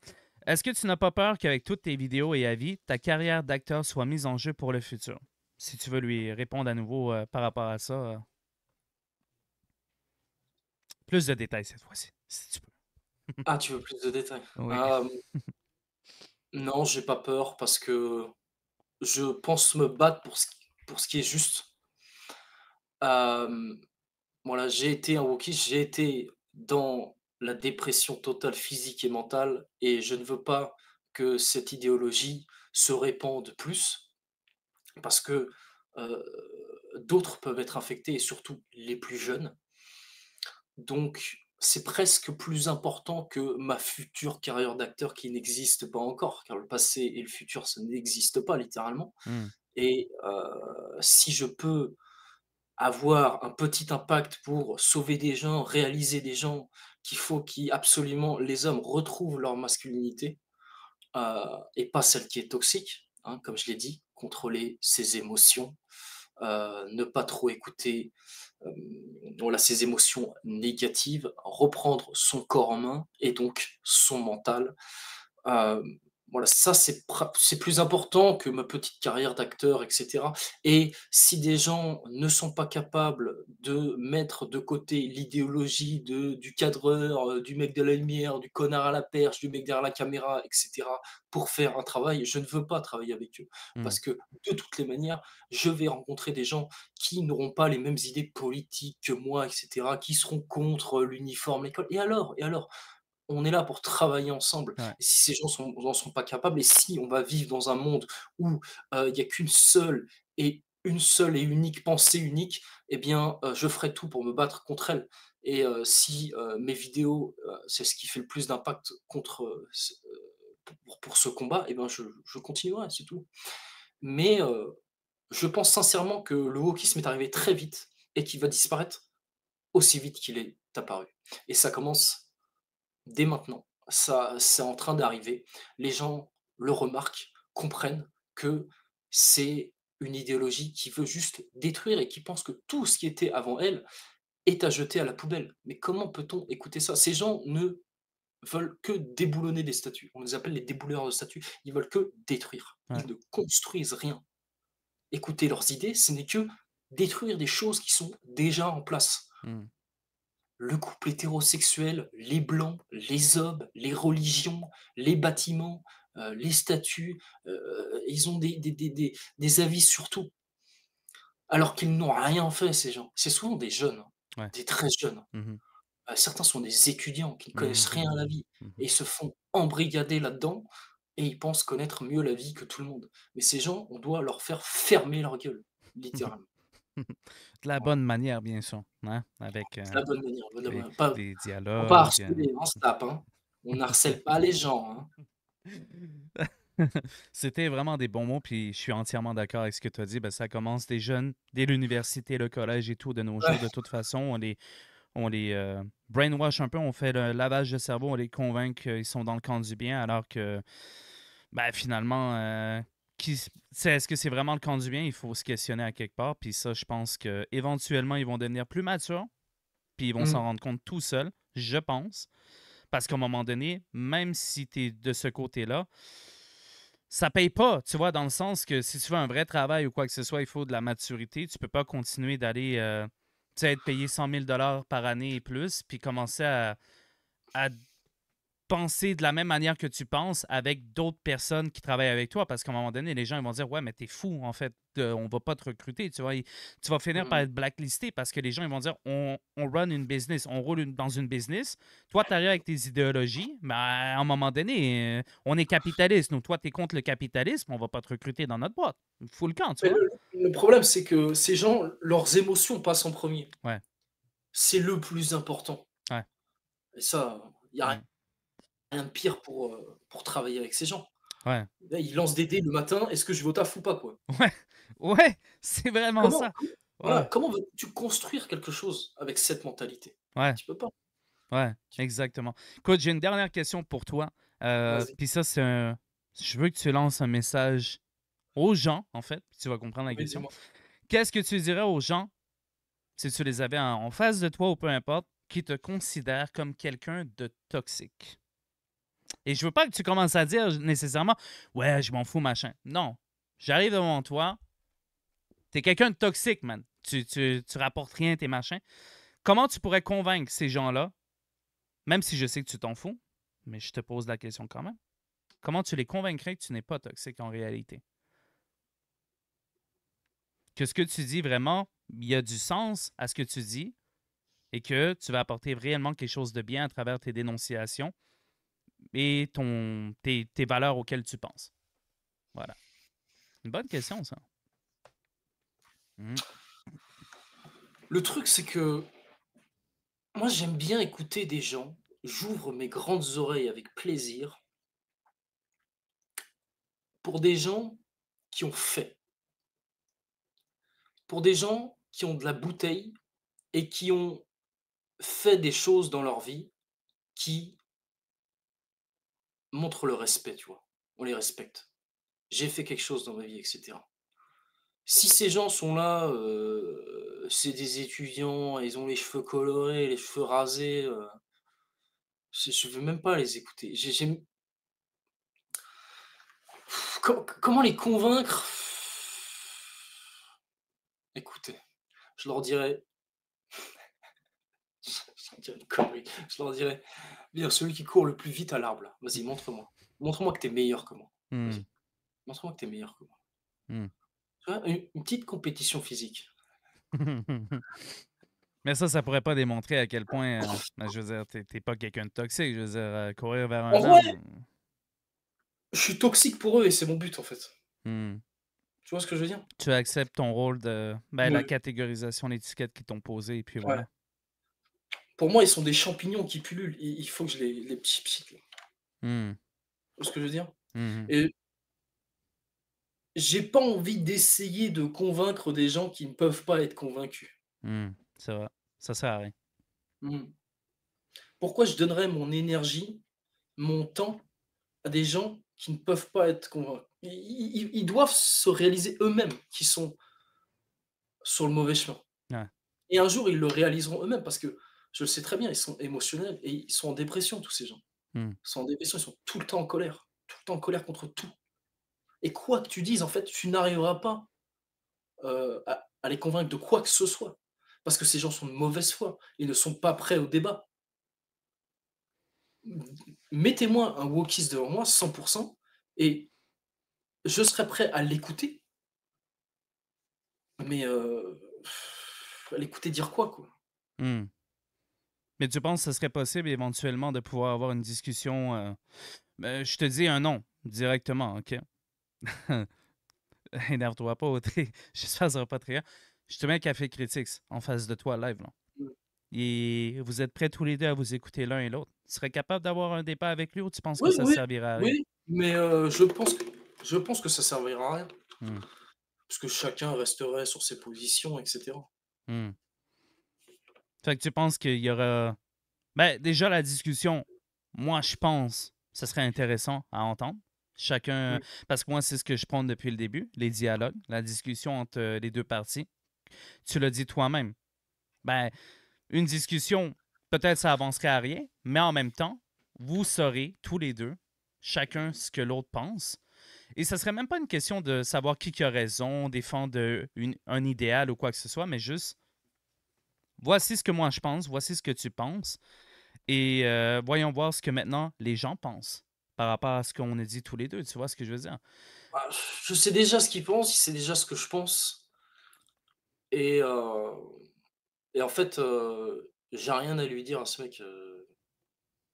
Est-ce que tu n'as pas peur qu'avec toutes tes vidéos et avis, ta carrière d'acteur soit mise en jeu pour le futur? Si tu veux lui répondre à nouveau euh, par rapport à ça. Euh. Plus de détails cette fois-ci, si tu peux. ah, tu veux plus de détails? Euh, non, j'ai pas peur parce que je pense me battre pour ce, pour ce qui est juste. Euh, voilà, j'ai été un Wookiee, j'ai été dans la dépression totale physique et mentale, et je ne veux pas que cette idéologie se répande plus, parce que euh, d'autres peuvent être infectés, et surtout les plus jeunes. Donc, c'est presque plus important que ma future carrière d'acteur qui n'existe pas encore, car le passé et le futur, ça n'existe pas littéralement. Mmh. Et euh, si je peux avoir un petit impact pour sauver des gens, réaliser des gens, qu'il faut qui absolument les hommes retrouvent leur masculinité euh, et pas celle qui est toxique, hein, comme je l'ai dit, contrôler ses émotions, euh, ne pas trop écouter euh, ses émotions négatives, reprendre son corps en main et donc son mental. Euh, voilà, ça c'est plus important que ma petite carrière d'acteur, etc. Et si des gens ne sont pas capables de mettre de côté l'idéologie du cadreur, euh, du mec de la lumière, du connard à la perche, du mec derrière la caméra, etc., pour faire un travail, je ne veux pas travailler avec eux. Mmh. Parce que de toutes les manières, je vais rencontrer des gens qui n'auront pas les mêmes idées politiques que moi, etc., qui seront contre l'uniforme, l'école. Et alors Et alors on est là pour travailler ensemble. si ces gens n'en sont, pas capables, et si on va vivre dans un monde où euh, il n'y a qu'une seule et une seule et unique pensée unique, eh bien, euh, je ferai tout pour me battre contre elle. Et euh, si mes vidéos, c'est ce qui fait le plus d'impact contre pour, ce combat, eh bien, je, je continuerai, c'est tout. Mais je pense sincèrement que le wokisme est arrivé très vite et qu'il va disparaître aussi vite qu'il est apparu. Et ça commence dès maintenant. Ça, c'est en train d'arriver. Les gens le remarquent, comprennent que c'est une idéologie qui veut juste détruire et qui pense que tout ce qui était avant elle est à jeter à la poubelle. Mais comment peut-on écouter ça Ces gens ne veulent que déboulonner des statues. On les appelle les débouleurs de statues. Ils veulent que détruire. Ils ne construisent rien. Écouter leurs idées, ce n'est que détruire des choses qui sont déjà en place. Mmh le couple hétérosexuel, les blancs, les hommes, les religions, les bâtiments, euh, les statues, euh, euh, ils ont des, avis sur tout. Alors qu'ils n'ont rien fait, ces gens. C'est souvent des jeunes, hein. des très jeunes. Mmh certains sont des étudiants qui ne mmh connaissent mmh rien à la vie et se font embrigader là-dedans et ils pensent connaître mieux la vie que tout le monde. Mais ces gens, on doit leur faire fermer leur gueule, littéralement de la bonne manière, bien sûr. Hein, avec, euh, pas, des dialogues. Euh, on ne hein. pas les gens. Hein. C'était vraiment des bons mots, puis je suis entièrement d'accord avec ce que tu as dit. Ben, ça commence des jeunes, dès l'université, le collège et tout, de nos jours. De toute façon, on les, on les euh, brainwash un peu, on fait le lavage de cerveau, on les convainc qu'ils sont dans le camp du bien, alors que ben, finalement, est-ce que c'est vraiment le camp bien? Il faut se questionner à quelque part. Puis ça, je pense qu'éventuellement, ils vont devenir plus matures. Puis ils vont s'en mmh. rendre compte tout seuls, je pense. Parce qu'à un moment donné, même si tu es de ce côté-là, ça paye pas, tu vois, dans le sens que si tu veux un vrai travail ou quoi que ce soit, il faut de la maturité. Tu peux pas continuer d'aller euh, sais, être payé 100 000 par année et plus, puis commencer à penser de la même manière que tu penses avec d'autres personnes qui travaillent avec toi parce qu'à un moment donné, les gens ils vont dire Ouais, mais t'es fou, en fait, on va pas te recruter. Tu, vois, tu vas finir par mm. être blacklisté parce que les gens ils vont dire On, on run une business, on roule dans une business. Toi, tu arrives avec tes idéologies, mais ben, à un moment donné, euh, on est capitaliste. Donc, toi, tu es contre le capitalisme, on va pas te recruter dans notre boîte. Fous le camp, tu vois? Le, problème, c'est que ces gens, leurs émotions passent en premier. C'est le plus important. Et ça, il n'y a mm. rien un pire pour, euh, pour travailler avec ces gens. Ouais. ils lancent des dés le matin, est-ce que je vais au taf ou pas quoi Ouais, ouais c'est vraiment ça. Comment veux-tu construire quelque chose avec cette mentalité Ouais. Tu peux pas. Ouais, exactement. Écoute, j'ai une dernière question pour toi. Euh, puis ça, c'est Je veux que tu lances un message aux gens, en fait. Tu vas comprendre la question. Qu'est-ce que tu dirais aux gens, si tu les avais en face de toi ou peu importe, qui te considèrent comme quelqu'un de toxique? Et je veux pas que tu commences à dire nécessairement Ouais, je m'en fous, machin. Non. J'arrive devant toi. es quelqu'un de toxique, man. Tu, tu, rapportes rien, t'es machins. Comment tu pourrais convaincre ces gens-là, même si je sais que tu t'en fous, mais je te pose la question quand même, comment tu les convaincrais que tu n'es pas toxique en réalité? Que ce que tu dis vraiment, il y a du sens à ce que tu dis et que tu vas apporter réellement quelque chose de bien à travers tes dénonciations et ton, tes, tes valeurs auxquelles tu penses. Voilà. Une bonne question, ça. Mmh. Le truc, c'est que moi, j'aime bien écouter des gens. J'ouvre mes grandes oreilles avec plaisir pour des gens qui ont fait. Pour des gens qui ont de la bouteille et qui ont fait des choses dans leur vie qui montre le respect, tu vois. On les respecte. J'ai fait quelque chose dans ma vie, etc. Si ces gens sont là, euh, c'est des étudiants, ils ont les cheveux colorés, les cheveux rasés. Euh, je veux même pas les écouter. comment les convaincre Écoutez, je leur dirais je leur dirais, celui qui court le plus vite à l'arbre, Vas-y, montre-moi. Montre-moi que tu es meilleur que moi. Montre-moi que t'es meilleur que moi. Hmm. Hmm. une, petite compétition physique. Mais ça, ça pourrait pas démontrer à quel point, euh, ben, je veux dire, t'es, pas quelqu'un de toxique. Je veux dire, euh, courir vers un en euh, Je suis toxique pour eux et c'est mon but, en fait. Hmm. Tu vois ce que je veux dire? Tu acceptes ton rôle de ben, la catégorisation, l'étiquette qu'ils t'ont posée, et puis voilà. Pour moi, ils sont des champignons qui pullulent. Il faut que je les, les pchit pchit. Hmm. ce que je veux dire hmm, hmm. Et j'ai pas envie d'essayer de convaincre des gens qui ne peuvent pas être convaincus. Ça va, ça sert à rien. Pourquoi je donnerais mon énergie, mon temps à des gens qui ne peuvent pas être convaincus ils, doivent se réaliser eux-mêmes qui sont sur le mauvais chemin. Et un jour, ils le réaliseront eux-mêmes parce que je le sais très bien, ils sont émotionnels et ils sont en dépression, tous ces gens. Hmm. Ils sont en dépression, ils sont tout le temps en colère, tout le temps en colère contre tout. Et quoi que tu dises, en fait, tu n'arriveras pas euh, à, les convaincre de quoi que ce soit. Parce que ces gens sont de mauvaise foi, ils ne sont pas prêts au débat. Mettez-moi un wokis devant moi, 100%, et je serai prêt à l'écouter. Mais euh, à l'écouter dire quoi, quoi. Hmm. Mais tu penses que ce serait possible éventuellement de pouvoir avoir une discussion euh, ben, Je te dis un nom directement, OK? Énerve-toi pas, je ne fais pas rien. Je te mets Café critiques en face de toi live. non Et vous êtes prêts tous les deux à vous écouter l'un et l'autre. Tu serais capable d'avoir un débat avec lui ou tu penses que ça servira à rien? Oui, mais euh, je, pense que, je pense que ça servira à rien. Hmm. Parce que chacun resterait sur ses positions, etc. Fait que tu penses qu'il y aura. Ben, déjà, la discussion, moi, je pense ce serait intéressant à entendre. Chacun, parce que moi, c'est ce que je prends depuis le début, les dialogues, la discussion entre euh, les deux parties. Tu l'as dit toi-même. Ben, une discussion, peut-être ça avancerait à rien, mais en même temps, vous saurez tous les deux, chacun ce que l'autre pense. Et ce serait même pas une question de savoir qui, qui a raison, défendre euh, un idéal ou quoi que ce soit, mais juste voici ce que moi je pense, voici ce que tu penses. Et euh, voyons voir ce que maintenant les gens pensent par rapport à ce qu'on a dit tous les deux. Tu vois ce que je veux dire? Bah, je sais déjà ce qu'ils pense. il sait déjà ce que je pense. Et, euh, en fait, euh, j'ai rien à lui dire à ce mec.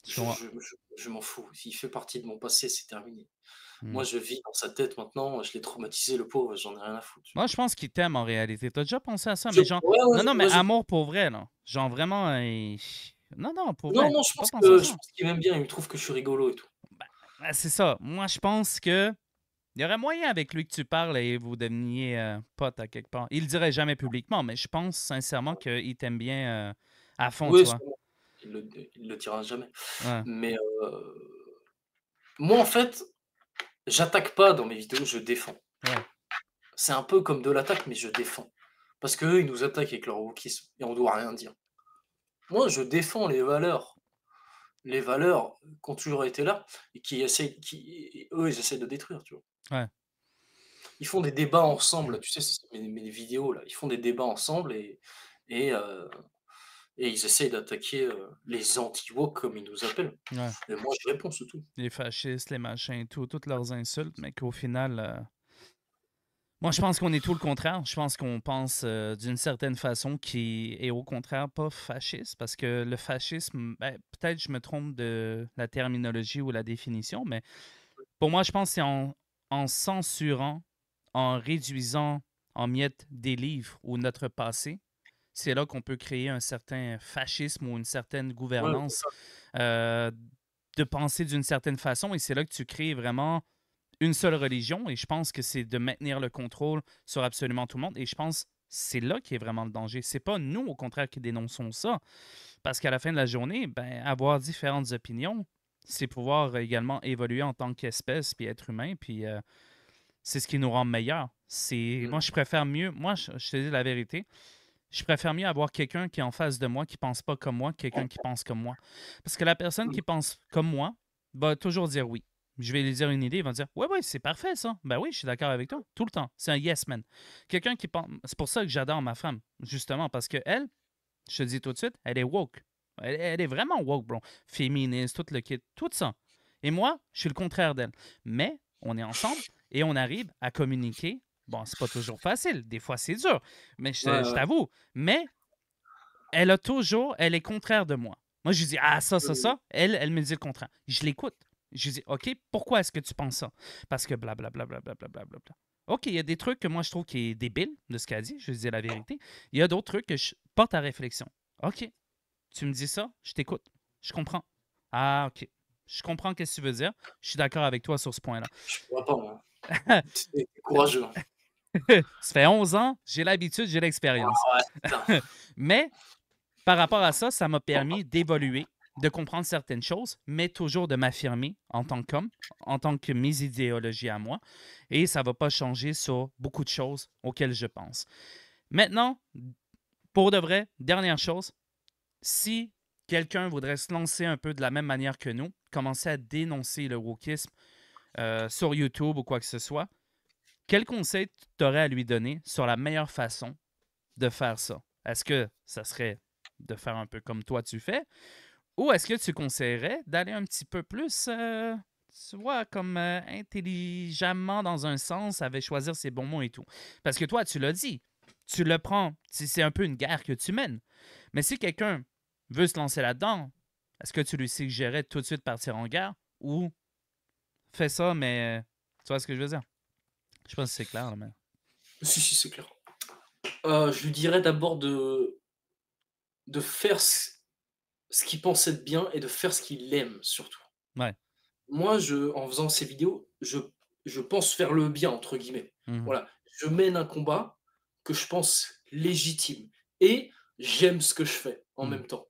je m'en fous. Il fait partie de mon passé, c'est terminé. Moi, hmm. je vis dans sa tête maintenant. Je l'ai traumatisé, le pauvre. J'en ai rien à foutre. Moi, je pense qu'il t'aime en réalité. T'as déjà pensé à ça, mais genre. non, non, mais amour pour vrai, là. Genre vraiment. Non, non, pour vrai. Non, non, je pense, qu'il m'aime bien. Il me trouve que je suis rigolo et tout. Bah, bah, c'est ça. Moi, je pense que. Il y aurait moyen avec lui que tu parles et vous deveniez euh, pote à quelque part. Il le dirait jamais publiquement, mais je pense sincèrement qu'il t'aime bien euh, à fond. vois Il, le, il le dira jamais. Mais euh, moi, en fait, J'attaque pas dans mes vidéos, je défends. C'est un peu comme de l'attaque, mais je défends. Parce qu'eux, ils nous attaquent avec leur wokisme et on doit rien dire. Moi, je défends les valeurs. Les valeurs qui ont toujours été là et qui essayent, eux, ils essayent de détruire, tu vois. Ils font des débats ensemble, tu sais, mes, mes, vidéos, là. Ils font des débats ensemble et, et, euh, et ils essayent d'attaquer euh, les anti-woke, comme ils nous appellent. Et moi, je réponds, surtout. Les fascistes, les machins, tout, toutes leurs insultes, mais qu'au final. Euh, moi, je pense qu'on est tout le contraire. Je pense qu'on pense euh, d'une certaine façon qui est au contraire pas fasciste, parce que le fascisme, ben, peut-être je me trompe de la terminologie ou la définition, mais pour moi, je pense que c'est en censurant, en réduisant en miettes des livres ou notre passé c'est là qu'on peut créer un certain fascisme ou une certaine gouvernance euh, de penser d'une certaine façon. Et c'est là que tu crées vraiment une seule religion. Et je pense que c'est de maintenir le contrôle sur absolument tout le monde. Et je pense c'est là qui est vraiment le danger. C'est pas nous, au contraire, qui dénonçons ça. Parce qu'à la fin de la journée, ben, avoir différentes opinions, c'est pouvoir également évoluer en tant qu'espèce, puis être humain, puis euh, c'est ce qui nous rend meilleurs. C'est, mmh. Moi, je préfère mieux, moi, je te dis la vérité, je préfère mieux avoir quelqu'un qui est en face de moi, qui pense pas comme moi, quelqu'un qui pense comme moi. Parce que la personne qui pense comme moi va toujours dire oui. Je vais lui dire une idée, il va dire Ouais, oui, c'est parfait ça. Ben oui, je suis d'accord avec toi, tout le temps. C'est un yes man. Quelqu'un qui pense. C'est pour ça que j'adore ma femme, justement, parce que elle, je te dis tout de suite, elle est woke. Elle, elle est vraiment woke, bro. Féministe, tout le kit, tout ça. Et moi, je suis le contraire d'elle. Mais on est ensemble et on arrive à communiquer Bon, c'est pas toujours facile. Des fois, c'est dur. Mais je, t'avoue. Mais elle a toujours, elle est contraire de moi. Moi, je lui dis, ah, ça, ça, ça. Elle, elle me dit le contraire. Je l'écoute. Je lui dis, OK, pourquoi est-ce que tu penses ça? Parce que blablabla, OK, il y a des trucs que moi, je trouve qui est débile de ce qu'elle dit. Je lui dis la vérité. Il y a d'autres trucs que je porte à réflexion. OK, tu me dis ça, je t'écoute. Je comprends. Ah, OK. Je comprends ce que tu veux dire. Je suis d'accord avec toi sur ce point-là. Je crois pas, moi. es courageux. Hein. ça fait 11 ans, j'ai l'habitude, j'ai l'expérience. Ah mais par rapport à ça, ça m'a permis d'évoluer, de comprendre certaines choses, mais toujours de m'affirmer en tant qu'homme, en tant que mes idéologies à moi. Et ça ne va pas changer sur beaucoup de choses auxquelles je pense. Maintenant, pour de vrai, dernière chose, si quelqu'un voudrait se lancer un peu de la même manière que nous, commencer à dénoncer le wokisme euh, sur YouTube ou quoi que ce soit, quel conseil tu aurais à lui donner sur la meilleure façon de faire ça? Est-ce que ça serait de faire un peu comme toi tu fais? Ou est-ce que tu conseillerais d'aller un petit peu plus, euh, tu vois, comme euh, intelligemment dans un sens, avec choisir ses bons mots et tout? Parce que toi, tu l'as dit, tu le prends, c'est un peu une guerre que tu mènes. Mais si quelqu'un veut se lancer là-dedans, est-ce que tu lui suggérerais tout de suite partir en guerre ou fais ça, mais euh, tu vois ce que je veux dire? Je pense que c'est clair, là, mais. Si, si, c'est clair. Euh, je lui dirais d'abord de, de faire ce qu'il pense être bien et de faire ce qu'il aime surtout. Ouais. Moi, je, en faisant ces vidéos, je, pense faire le bien, entre guillemets. Mhm. Voilà. Je mène un combat que je pense légitime et j'aime ce que je fais en mhm. même temps.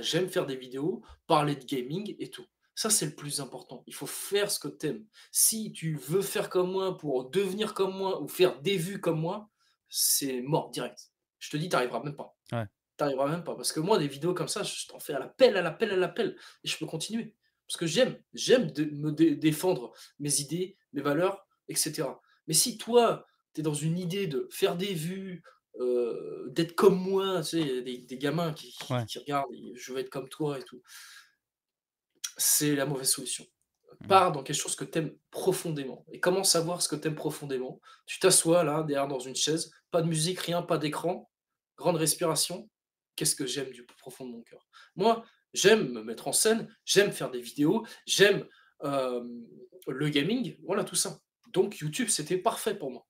J'aime faire des vidéos, parler de gaming et tout. Ça, c'est le plus important. Il faut faire ce que tu aimes. Si tu veux faire comme moi pour devenir comme moi ou faire des vues comme moi, c'est mort direct. Je te dis, tu n'arriveras même pas. Tu n'arriveras même pas. Parce que moi, des vidéos comme ça, je t'en fais à l'appel, à l'appel, à l'appel. Et je peux continuer. Parce que j'aime. J'aime me défendre mes idées, mes valeurs, etc. Mais si toi, tu es dans une idée de faire des vues, euh, d'être comme moi, tu sais, des, gamins qui, regardent, je veux être comme toi et tout c'est la mauvaise solution. Mmh. Pars dans quelque chose que tu aimes profondément. Et comment savoir ce que tu aimes profondément Tu t'assois là, derrière, dans une chaise, pas de musique, rien, pas d'écran, grande respiration. Qu'est-ce que j'aime du plus profond de mon cœur Moi, j'aime me mettre en scène, j'aime faire des vidéos, j'aime euh, le gaming, voilà tout ça. Donc YouTube, c'était parfait pour moi.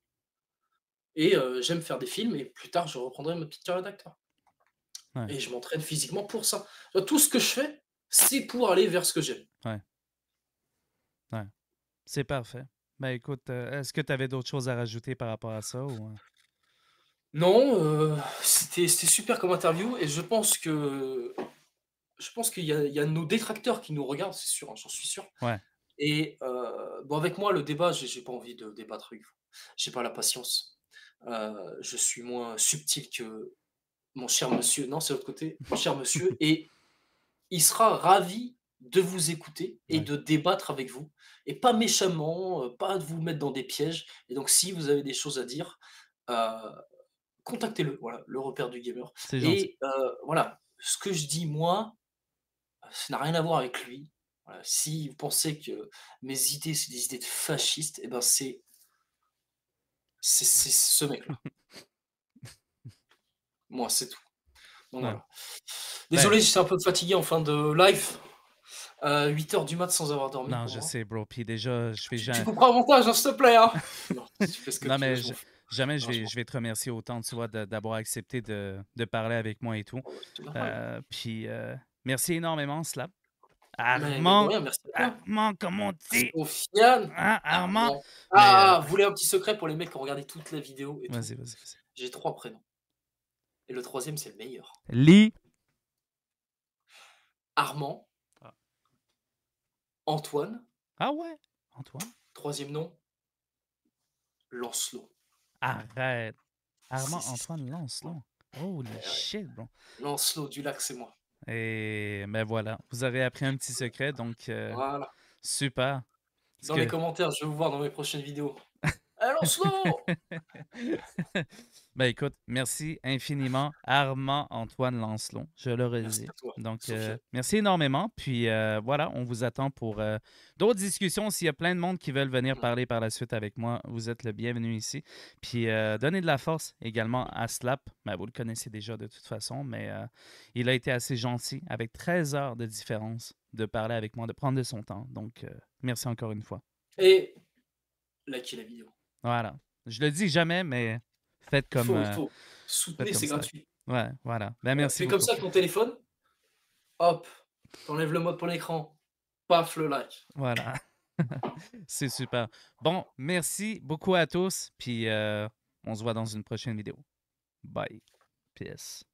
Et euh, j'aime faire des films, et plus tard, je reprendrai ma petite carrière d'acteur. Et je m'entraîne physiquement pour ça. Tout ce que je fais, c'est pour aller vers ce que j'aime. Ouais. ouais. C'est parfait. Ben écoute, euh, est-ce que tu avais d'autres choses à rajouter par rapport à ça ou... Euh? Non, euh, c'était super comme interview et je pense que je pense qu'il y, y, a nos détracteurs qui nous regardent, c'est sûr, hein, j'en suis sûr. Ouais. Et euh, bon, avec moi, le débat, j'ai pas envie de débattre avec vous. J'ai pas la patience. je suis moins subtil que mon cher monsieur. Non, c'est l'autre côté. Mon cher monsieur. Et il sera ravi de vous écouter et de débattre avec vous. Et pas méchamment, euh, pas de vous mettre dans des pièges. Et donc, si vous avez des choses à dire, euh, contactez-le. Voilà, le repère du gamer. Et euh, voilà, ce que je dis, moi, ça n'a rien à voir avec lui. si vous pensez que mes idées, c'est des idées de fascistes, et eh ben c'est c'est ce mec-là. moi, c'est tout. Désolé, je suis un peu fatigué en fin de live. 8 euh, h du mat sans avoir dormi. Non, je sais, bro. Puis déjà, je fais jamais. Tu comprends mon s'il te plaît. Hein. non, mais jamais je, vais, te remercier autant, tu vois, d'avoir accepté de, parler avec moi et tout. Oh, euh, puis euh, merci énormément, Slap. Hein, Armand, Armand, comment tu es Armand. Ah, vous voulez un petit secret pour les mecs qui ont regardé toute la vidéo et y vas-y, vas J'ai trois prénoms. Et le troisième, c'est le meilleur. Lee. Armand. Ah. Antoine. Ah ouais, Antoine. Troisième nom. Lancelot. Arrête. Ah. Armand Antoine Lancelot. Oh, eh les shit, Lancelot du lac, c'est moi. Et ben voilà, vous avez appris un petit secret, donc euh, voilà. super. Dans les commentaires, je vais vous voir dans mes prochaines vidéos. Lancelot! ben écoute, merci infiniment, Armand Antoine Lancelon. Je le redis. Donc, euh, merci énormément. Puis euh, voilà, on vous attend pour euh, d'autres discussions. S'il y a plein de monde qui veulent venir mm. parler par la suite avec moi, vous êtes le bienvenu ici. Puis donnez de la force également à Slap. Ben, vous le connaissez déjà de toute façon, mais il a été assez gentil avec 13 heures de différence de parler avec moi, de prendre de son temps. Donc, merci encore une fois. Et likez la vidéo. Voilà. Je le dis jamais, mais faites comme. Euh, Soutenez, c'est gratuit. voilà. Ben, merci. Fais comme ça ton téléphone. Hop, t'enlèves le mode pour l'écran. Paf, le like. Voilà. c'est super. Bon, merci beaucoup à tous. Puis euh, on se voit dans une prochaine vidéo. Bye. Peace.